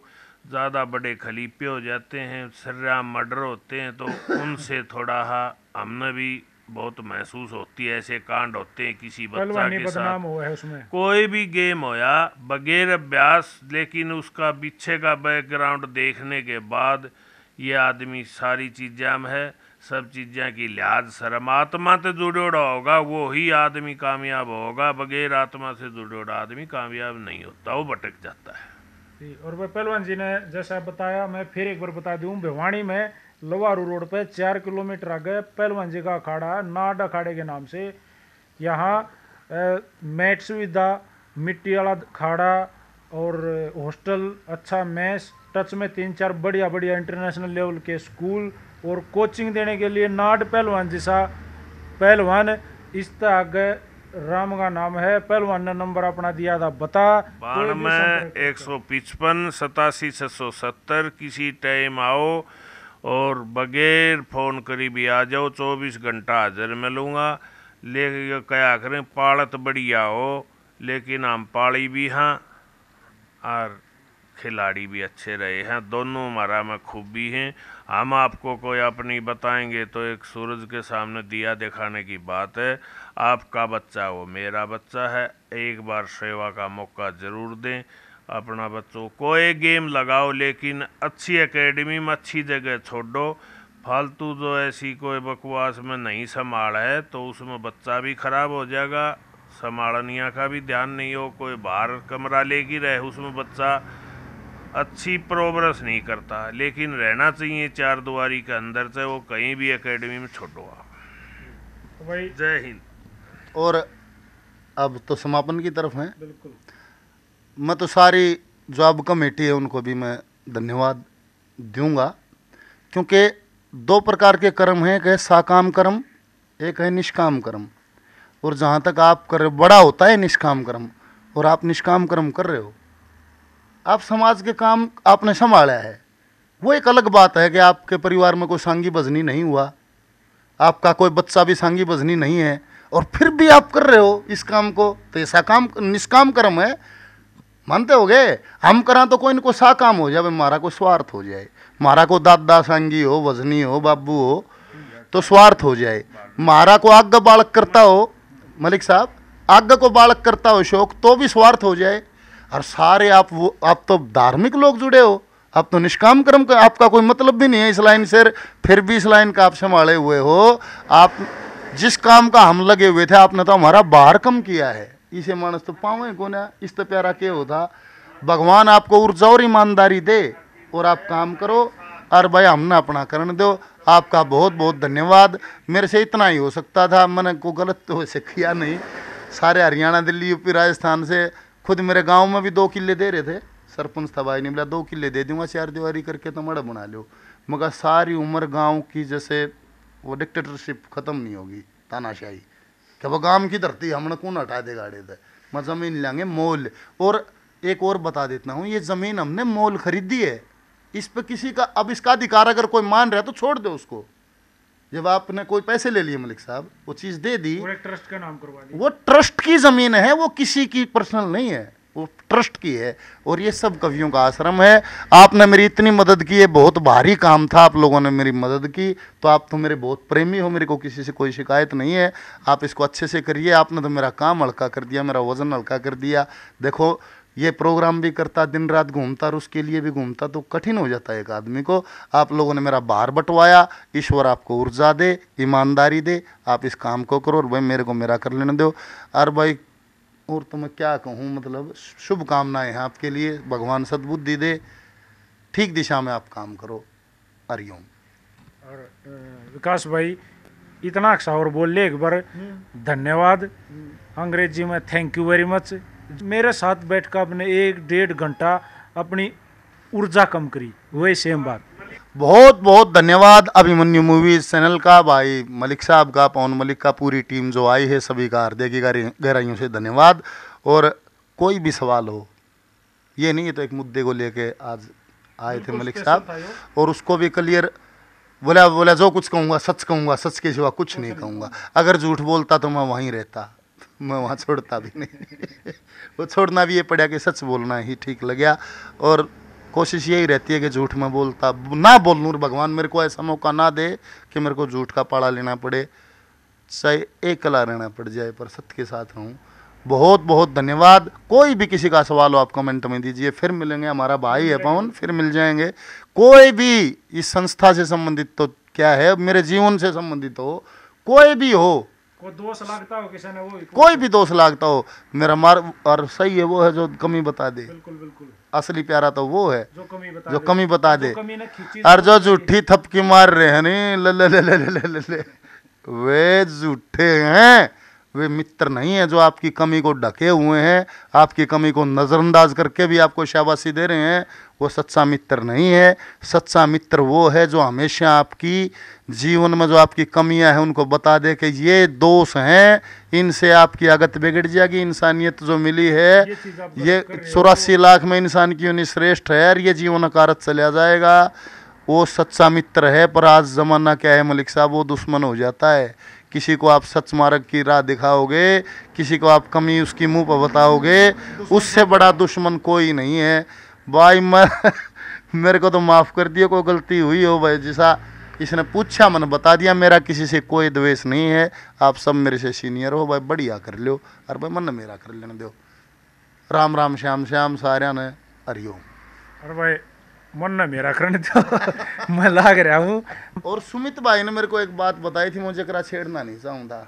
ज़्यादा बड़े खलीफे हो जाते हैं सर्राम मर्डर होते हैं तो उनसे थोड़ा हा हमने भी बहुत महसूस होती है ऐसे कांड होते हैं किसी बच्चा के साथ हुआ है उसमें कोई भी गेम होया बगैर अभ्यास लेकिन उसका पीछे का बैकग्राउंड देखने के बाद ये आदमी सारी चीज़ें हम है सब चीजें की लिहाज आत्मा से जुड़ोड़ा होगा वो ही आदमी कामयाब होगा बगैर आत्मा से जुड़ोड़ा आदमी कामयाब नहीं होता वो भटक जाता है और भाई पहलवान जी ने जैसा बताया मैं फिर एक बार बता दूं भिवाणी में लवारू रोड पर चार किलोमीटर आगे पहलवान जी का अखाड़ा नाड अखाड़े के नाम से यहाँ मैट सुविधा मिट्टी वाला अखाड़ा और हॉस्टल अच्छा मैस टच में तीन चार बढ़िया बढ़िया इंटरनेशनल लेवल के स्कूल और कोचिंग देने के लिए नाड पहलवान जिसा पहलवान इस तक राम का नाम है पहलवान ने नंबर अपना दिया था बता बानवे एक सौ पिचपन सतासी छः सौ सत्तर किसी टाइम आओ और बगैर फ़ोन करी भी आ जाओ चौबीस घंटा हाजिर में लूँगा ले क्या करें पालत बढ़िया हो लेकिन हम पाली भी हाँ और खिलाड़ी भी अच्छे रहे हैं दोनों हमारा में खूबी हैं हम आपको कोई अपनी बताएंगे तो एक सूरज के सामने दिया दिखाने की बात है आपका बच्चा वो मेरा बच्चा है एक बार सेवा का मौका ज़रूर दें अपना बच्चों कोई गेम लगाओ लेकिन अच्छी एकेडमी में अच्छी जगह छोड़ो फालतू जो ऐसी कोई बकवास में नहीं संभाल है तो उसमें बच्चा भी खराब हो जाएगा संभालनिया का भी ध्यान नहीं हो कोई बाहर कमरा लेगी रहे उसमें बच्चा अच्छी प्रोग्रेस नहीं करता लेकिन रहना चाहिए चार दुआरी के अंदर से वो कहीं भी एकेडमी में छोटो तो भाई जय हिंद और अब तो समापन की तरफ है बिल्कुल मैं तो सारी जॉब कमेटी है उनको भी मैं धन्यवाद दूंगा क्योंकि दो प्रकार के कर्म हैं एक है साकाम कर्म एक है निष्काम कर्म और जहाँ तक आप कर बड़ा होता है निष्काम कर्म और आप निष्काम कर्म कर रहे हो आप समाज के काम आपने संभाला है वो एक अलग बात है कि आपके परिवार में कोई सांगी बजनी नहीं हुआ आपका कोई बच्चा भी सांगी बजनी नहीं है और फिर भी आप कर रहे हो इस काम को तो ऐसा काम निष्काम कर्म है मानते हो गए हम करा तो कोई इनको सा काम हो जाए मारा को स्वार्थ हो जाए मारा को दादा सांगी हो वजनी हो बाबू हो तो स्वार्थ हो जाए मारा को आग बालक करता हो मलिक साहब आग को बालक करता हो शोक तो भी स्वार्थ हो जाए और सारे आप वो आप तो धार्मिक लोग जुड़े हो आप तो निष्काम कर्म का आपका कोई मतलब भी नहीं है इस लाइन से फिर भी इस लाइन का आप संभाले हुए हो आप जिस काम का हम लगे हुए थे आपने तो हमारा बाहर कम किया है इसे मानस तो पाओ को ना इस तो प्यारा के होता भगवान आपको ऊर्जा और ईमानदारी दे और आप काम करो और भाई हमने अपना करण दो आपका बहुत बहुत धन्यवाद मेरे से इतना ही हो सकता था मैंने को गलत तो वैसे किया नहीं सारे हरियाणा दिल्ली यूपी राजस्थान से खुद मेरे गांव में भी दो किले दे रहे थे सरपंच था भाई ने बोला दो किले दे दूंगा चार दीवारी करके तो मड़ा बना लो मगर सारी उम्र गांव की जैसे वो डिक्टेटरशिप ख़त्म नहीं होगी तानाशाही क्या वो गांव की धरती हमने कौन हटा दे गाड़े थे मैं ज़मीन लेंगे मोल और एक और बता देता हूँ ये ज़मीन हमने मोल खरीदी है इस पर किसी का अब इसका अधिकार अगर कोई मान रहा है तो छोड़ दो उसको जब आपने कोई पैसे ले लिए मलिक साहब वो चीज़ दे दी ट्रस्ट का नाम करवा दिया वो ट्रस्ट की ज़मीन है वो किसी की पर्सनल नहीं है वो ट्रस्ट की है और ये सब कवियों का आश्रम है आपने मेरी इतनी मदद की है बहुत भारी काम था आप लोगों ने मेरी मदद की तो आप तो मेरे बहुत प्रेमी हो मेरे को किसी से कोई शिकायत नहीं है आप इसको अच्छे से करिए आपने तो मेरा काम हल्का कर दिया मेरा वज़न हल्का कर दिया देखो ये प्रोग्राम भी करता दिन रात घूमता और उसके लिए भी घूमता तो कठिन हो जाता है एक आदमी को आप लोगों ने मेरा बाहर बंटवाया ईश्वर आपको ऊर्जा दे ईमानदारी दे आप इस काम को करो और भाई मेरे को मेरा कर लेने दो और भाई और तो मैं क्या कहूँ मतलब शुभकामनाएँ हैं आपके लिए भगवान सदबुद्धि दे ठीक दिशा में आप काम करो हरिओम और विकास भाई इतना सा अच्छा और बोल ले एक बार हम्म। धन्यवाद हम्म। अंग्रेजी में थैंक यू वेरी मच मेरे साथ बैठ कर आपने एक डेढ़ घंटा अपनी ऊर्जा कम करी वही सेम बात बहुत बहुत धन्यवाद अभिमन्यु मूवीज़ चैनल का भाई मलिक साहब का पवन मलिक का पूरी टीम जो आई है सभी का हार्दिक गहराइयों से धन्यवाद और कोई भी सवाल हो ये नहीं है तो एक मुद्दे को लेके आज आए थे मलिक साहब और उसको भी क्लियर बोला बोला जो कुछ कहूँगा सच कहूँगा सच के सिवा कुछ नहीं कहूँगा अगर झूठ बोलता तो मैं वहीं रहता मैं वहाँ छोड़ता भी नहीं वो छोड़ना भी ये पड़ा कि सच बोलना ही ठीक लग गया और कोशिश यही रहती है कि झूठ में बोलता ना बोल लूँ भगवान मेरे को ऐसा मौका ना दे कि मेरे को झूठ का पाड़ा लेना पड़े चाहे एक कला रहना पड़ जाए पर सत्य के साथ रहूँ बहुत बहुत धन्यवाद कोई भी किसी का सवाल हो आप कमेंट में दीजिए फिर मिलेंगे हमारा भाई है पवन फिर मिल जाएंगे कोई भी इस संस्था से संबंधित तो क्या है मेरे जीवन से संबंधित हो कोई भी हो कोई दोष हो किसी ने वो कोई भी दोष लागता हो मेरा मार और सही है वो है जो कमी बता दे बिल्कुल बिल्कुल असली प्यारा तो वो है जो कमी बता जो कमी बता दे और जो तो झूठी थपकी मार रहे हैं नी ले वे झूठे हैं वे मित्र नहीं है जो आपकी कमी को ढके हुए हैं आपकी कमी को नज़रअंदाज करके भी आपको शाबाशी दे रहे हैं वो सच्चा मित्र नहीं है सच्चा मित्र वो है जो हमेशा आपकी जीवन में जो आपकी कमियां हैं उनको बता दे कि ये दोष हैं इनसे आपकी आगत बिगड़ जाएगी इंसानियत जो मिली है ये चौरासी लाख में इंसान की उन्हें श्रेष्ठ है और ये जीवन अकारत चला जाएगा वो सच्चा मित्र है पर आज ज़माना क्या है मलिक साहब वो दुश्मन हो जाता है किसी को आप सच मार्ग की राह दिखाओगे किसी को आप कमी उसकी मुंह पर बताओगे उससे बड़ा दुश्मन कोई नहीं है भाई मैं मेरे को तो माफ़ कर दिया कोई गलती हुई हो भाई जैसा इसने पूछा मैंने बता दिया मेरा किसी से कोई द्वेष नहीं है आप सब मेरे से सीनियर हो भाई बढ़िया कर लो अरे भाई मन मेरा कर लेने दो राम राम श्याम श्याम सारे ने हरिओम अरे भाई मन ना मेरा करण तो मैं लाग रहा हूँ और सुमित भाई ने मेरे को एक बात बताई थी मुझे करा छेड़ना नहीं चाहूँगा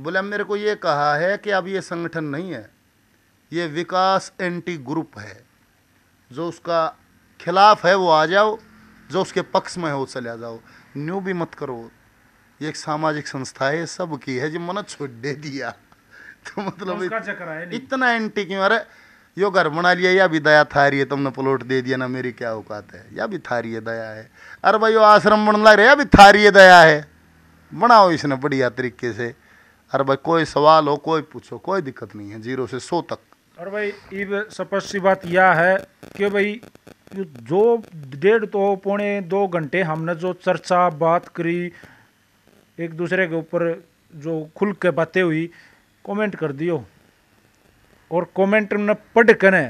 बोले मेरे को ये कहा है कि अब ये संगठन नहीं है ये विकास एंटी ग्रुप है जो उसका खिलाफ है वो आ जाओ जो उसके पक्ष में है वो चले जाओ न्यू भी मत करो ये एक सामाजिक संस्था है सब की है जो मन छोड़ दे दिया तो मतलब तो इतना एंटी क्यों अरे यो घर बना लिया या भी दया थारी है तुमने प्लॉट दे दिया ना मेरी क्या औकात है या भी थारी है दया है अरे भाई यो आश्रम बन ला रहे या भी थारी है दया है बनाओ इसने बढ़िया तरीके से अरे भाई कोई सवाल हो कोई पूछो कोई दिक्कत नहीं है जीरो से सौ तक और भाई ये स्पष्ट सी बात यह है कि भाई जो डेढ़ तो पौने दो घंटे हमने जो चर्चा बात करी एक दूसरे के ऊपर जो खुल के बातें हुई कमेंट कर दियो और कमेंट में पढ़ करें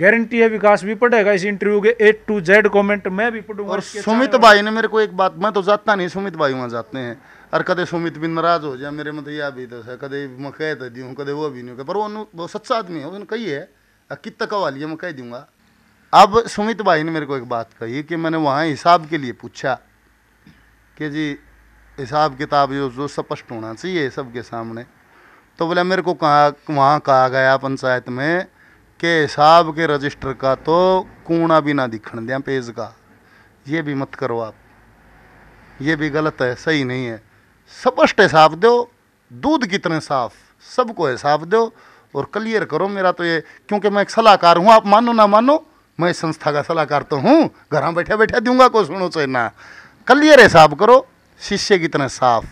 गारंटी है विकास भी पढ़ेगा इस इंटरव्यू के ए टू जेड कमेंट मैं भी पढ़ूंगा और सुमित भाई ने मेरे को एक बात मैं तो जाता नहीं सुमित भाई वहाँ जाते हैं और कदे सुमित भी नाराज हो जाए मेरे मतलब यह भी तो है कदे मैं कह तो दी कदे वो भी नहीं पर वो वो सच्चा आदमी है उन्होंने कही है कितना कवा लिया मैं कह दूंगा अब सुमित भाई ने मेरे को एक बात कही कि मैंने वहाँ हिसाब के लिए पूछा कि जी हिसाब किताब जो जो स्पष्ट होना चाहिए सबके सामने तो बोला मेरे को कहा वहाँ कहा गया पंचायत में के हिसाब के रजिस्टर का तो कूड़ा भी ना दिखण दिया पेज का ये भी मत करो आप ये भी गलत है सही नहीं है स्पष्ट हिसाब दो दूध कितने साफ सबको हिसाब दो और क्लियर करो मेरा तो ये क्योंकि मैं एक सलाहकार हूँ आप मानो ना मानो मैं इस संस्था का सलाहकार तो हूँ घर बैठे बैठे दूंगा को सुनो चाहे ना क्लियर हिसाब करो शिष्य कितने साफ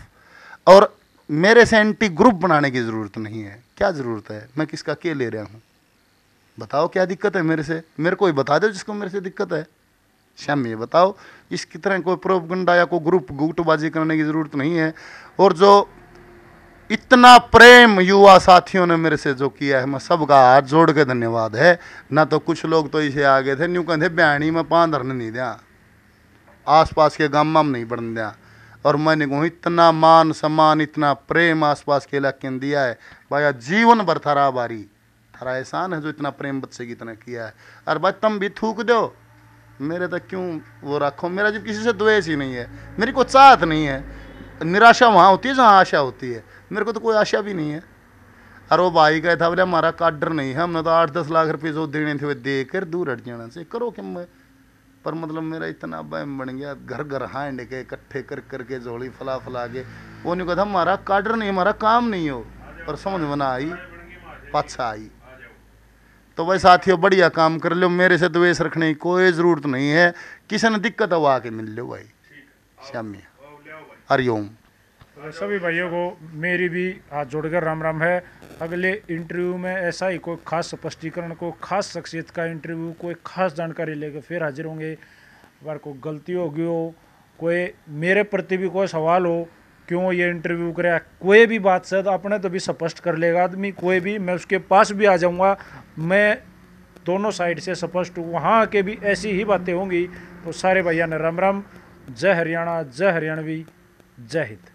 और मेरे से एंटी ग्रुप बनाने की ज़रूरत नहीं है क्या ज़रूरत है मैं किसका के ले रहा हूँ बताओ क्या दिक्कत है मेरे से मेरे को ही बता दो जिसको मेरे से दिक्कत है श्याम ये बताओ इस तरह कोई प्रोपगंडा या कोई ग्रुप गुटबाजी करने की ज़रूरत नहीं है और जो इतना प्रेम युवा साथियों ने मेरे से जो किया है मैं सबका हाथ जोड़ के धन्यवाद है ना तो कुछ लोग तो इसे आ गए थे न्यू कहते बयानी में पाँव धरने नहीं दिया आसपास के गाम में नहीं बढ़ने दिया और मैंने को इतना मान सम्मान इतना प्रेम आसपास के इलाके ने दिया है भाई जीवन भर थरा बारी थारा एहसान है जो इतना प्रेम बच्चे की इतना किया है अरे भाई तुम भी थूक दो मेरे तक तो क्यों वो रखो मेरा जब किसी से द्वेष ही नहीं है मेरी को चाहत नहीं है निराशा वहाँ होती है जहाँ आशा होती है मेरे को तो कोई आशा भी नहीं है अरे वो भाई गए था बोले हमारा काडर नहीं है हमने तो आठ दस लाख रुपये जो देने थे वे दे कर दूर हट जाना चाहिए करो कि मैं पर मतलब मेरा इतना बहम बन गया घर घर हांड के इकट्ठे कर करके झोली फला फला के वो नहीं कहता हमारा काडर नहीं हमारा काम नहीं हो पर समझ में ना आई पाछा आई तो भाई साथियों बढ़िया काम कर लो मेरे से द्वेष रखने की कोई ज़रूरत नहीं है किसी ने दिक्कत हो आके मिल लो भाई श्यामिया हरिओम सभी भाइयों को मेरी भी हाथ जोड़कर राम राम है अगले इंटरव्यू में ऐसा ही कोई खास स्पष्टीकरण को खास शख्सियत का इंटरव्यू कोई खास जानकारी लेकर फिर हाजिर होंगे अगर कोई गलती हो गई हो कोई मेरे प्रति भी कोई सवाल हो क्यों ये इंटरव्यू कराया कोई भी बात शायद अपने तो भी स्पष्ट कर लेगा आदमी कोई भी मैं उसके पास भी आ जाऊँगा मैं दोनों साइड से स्पष्ट हूँ वहाँ के भी ऐसी ही बातें होंगी तो सारे भैया ने राम राम जय हरियाणा जय हरियाणवी जय हिंद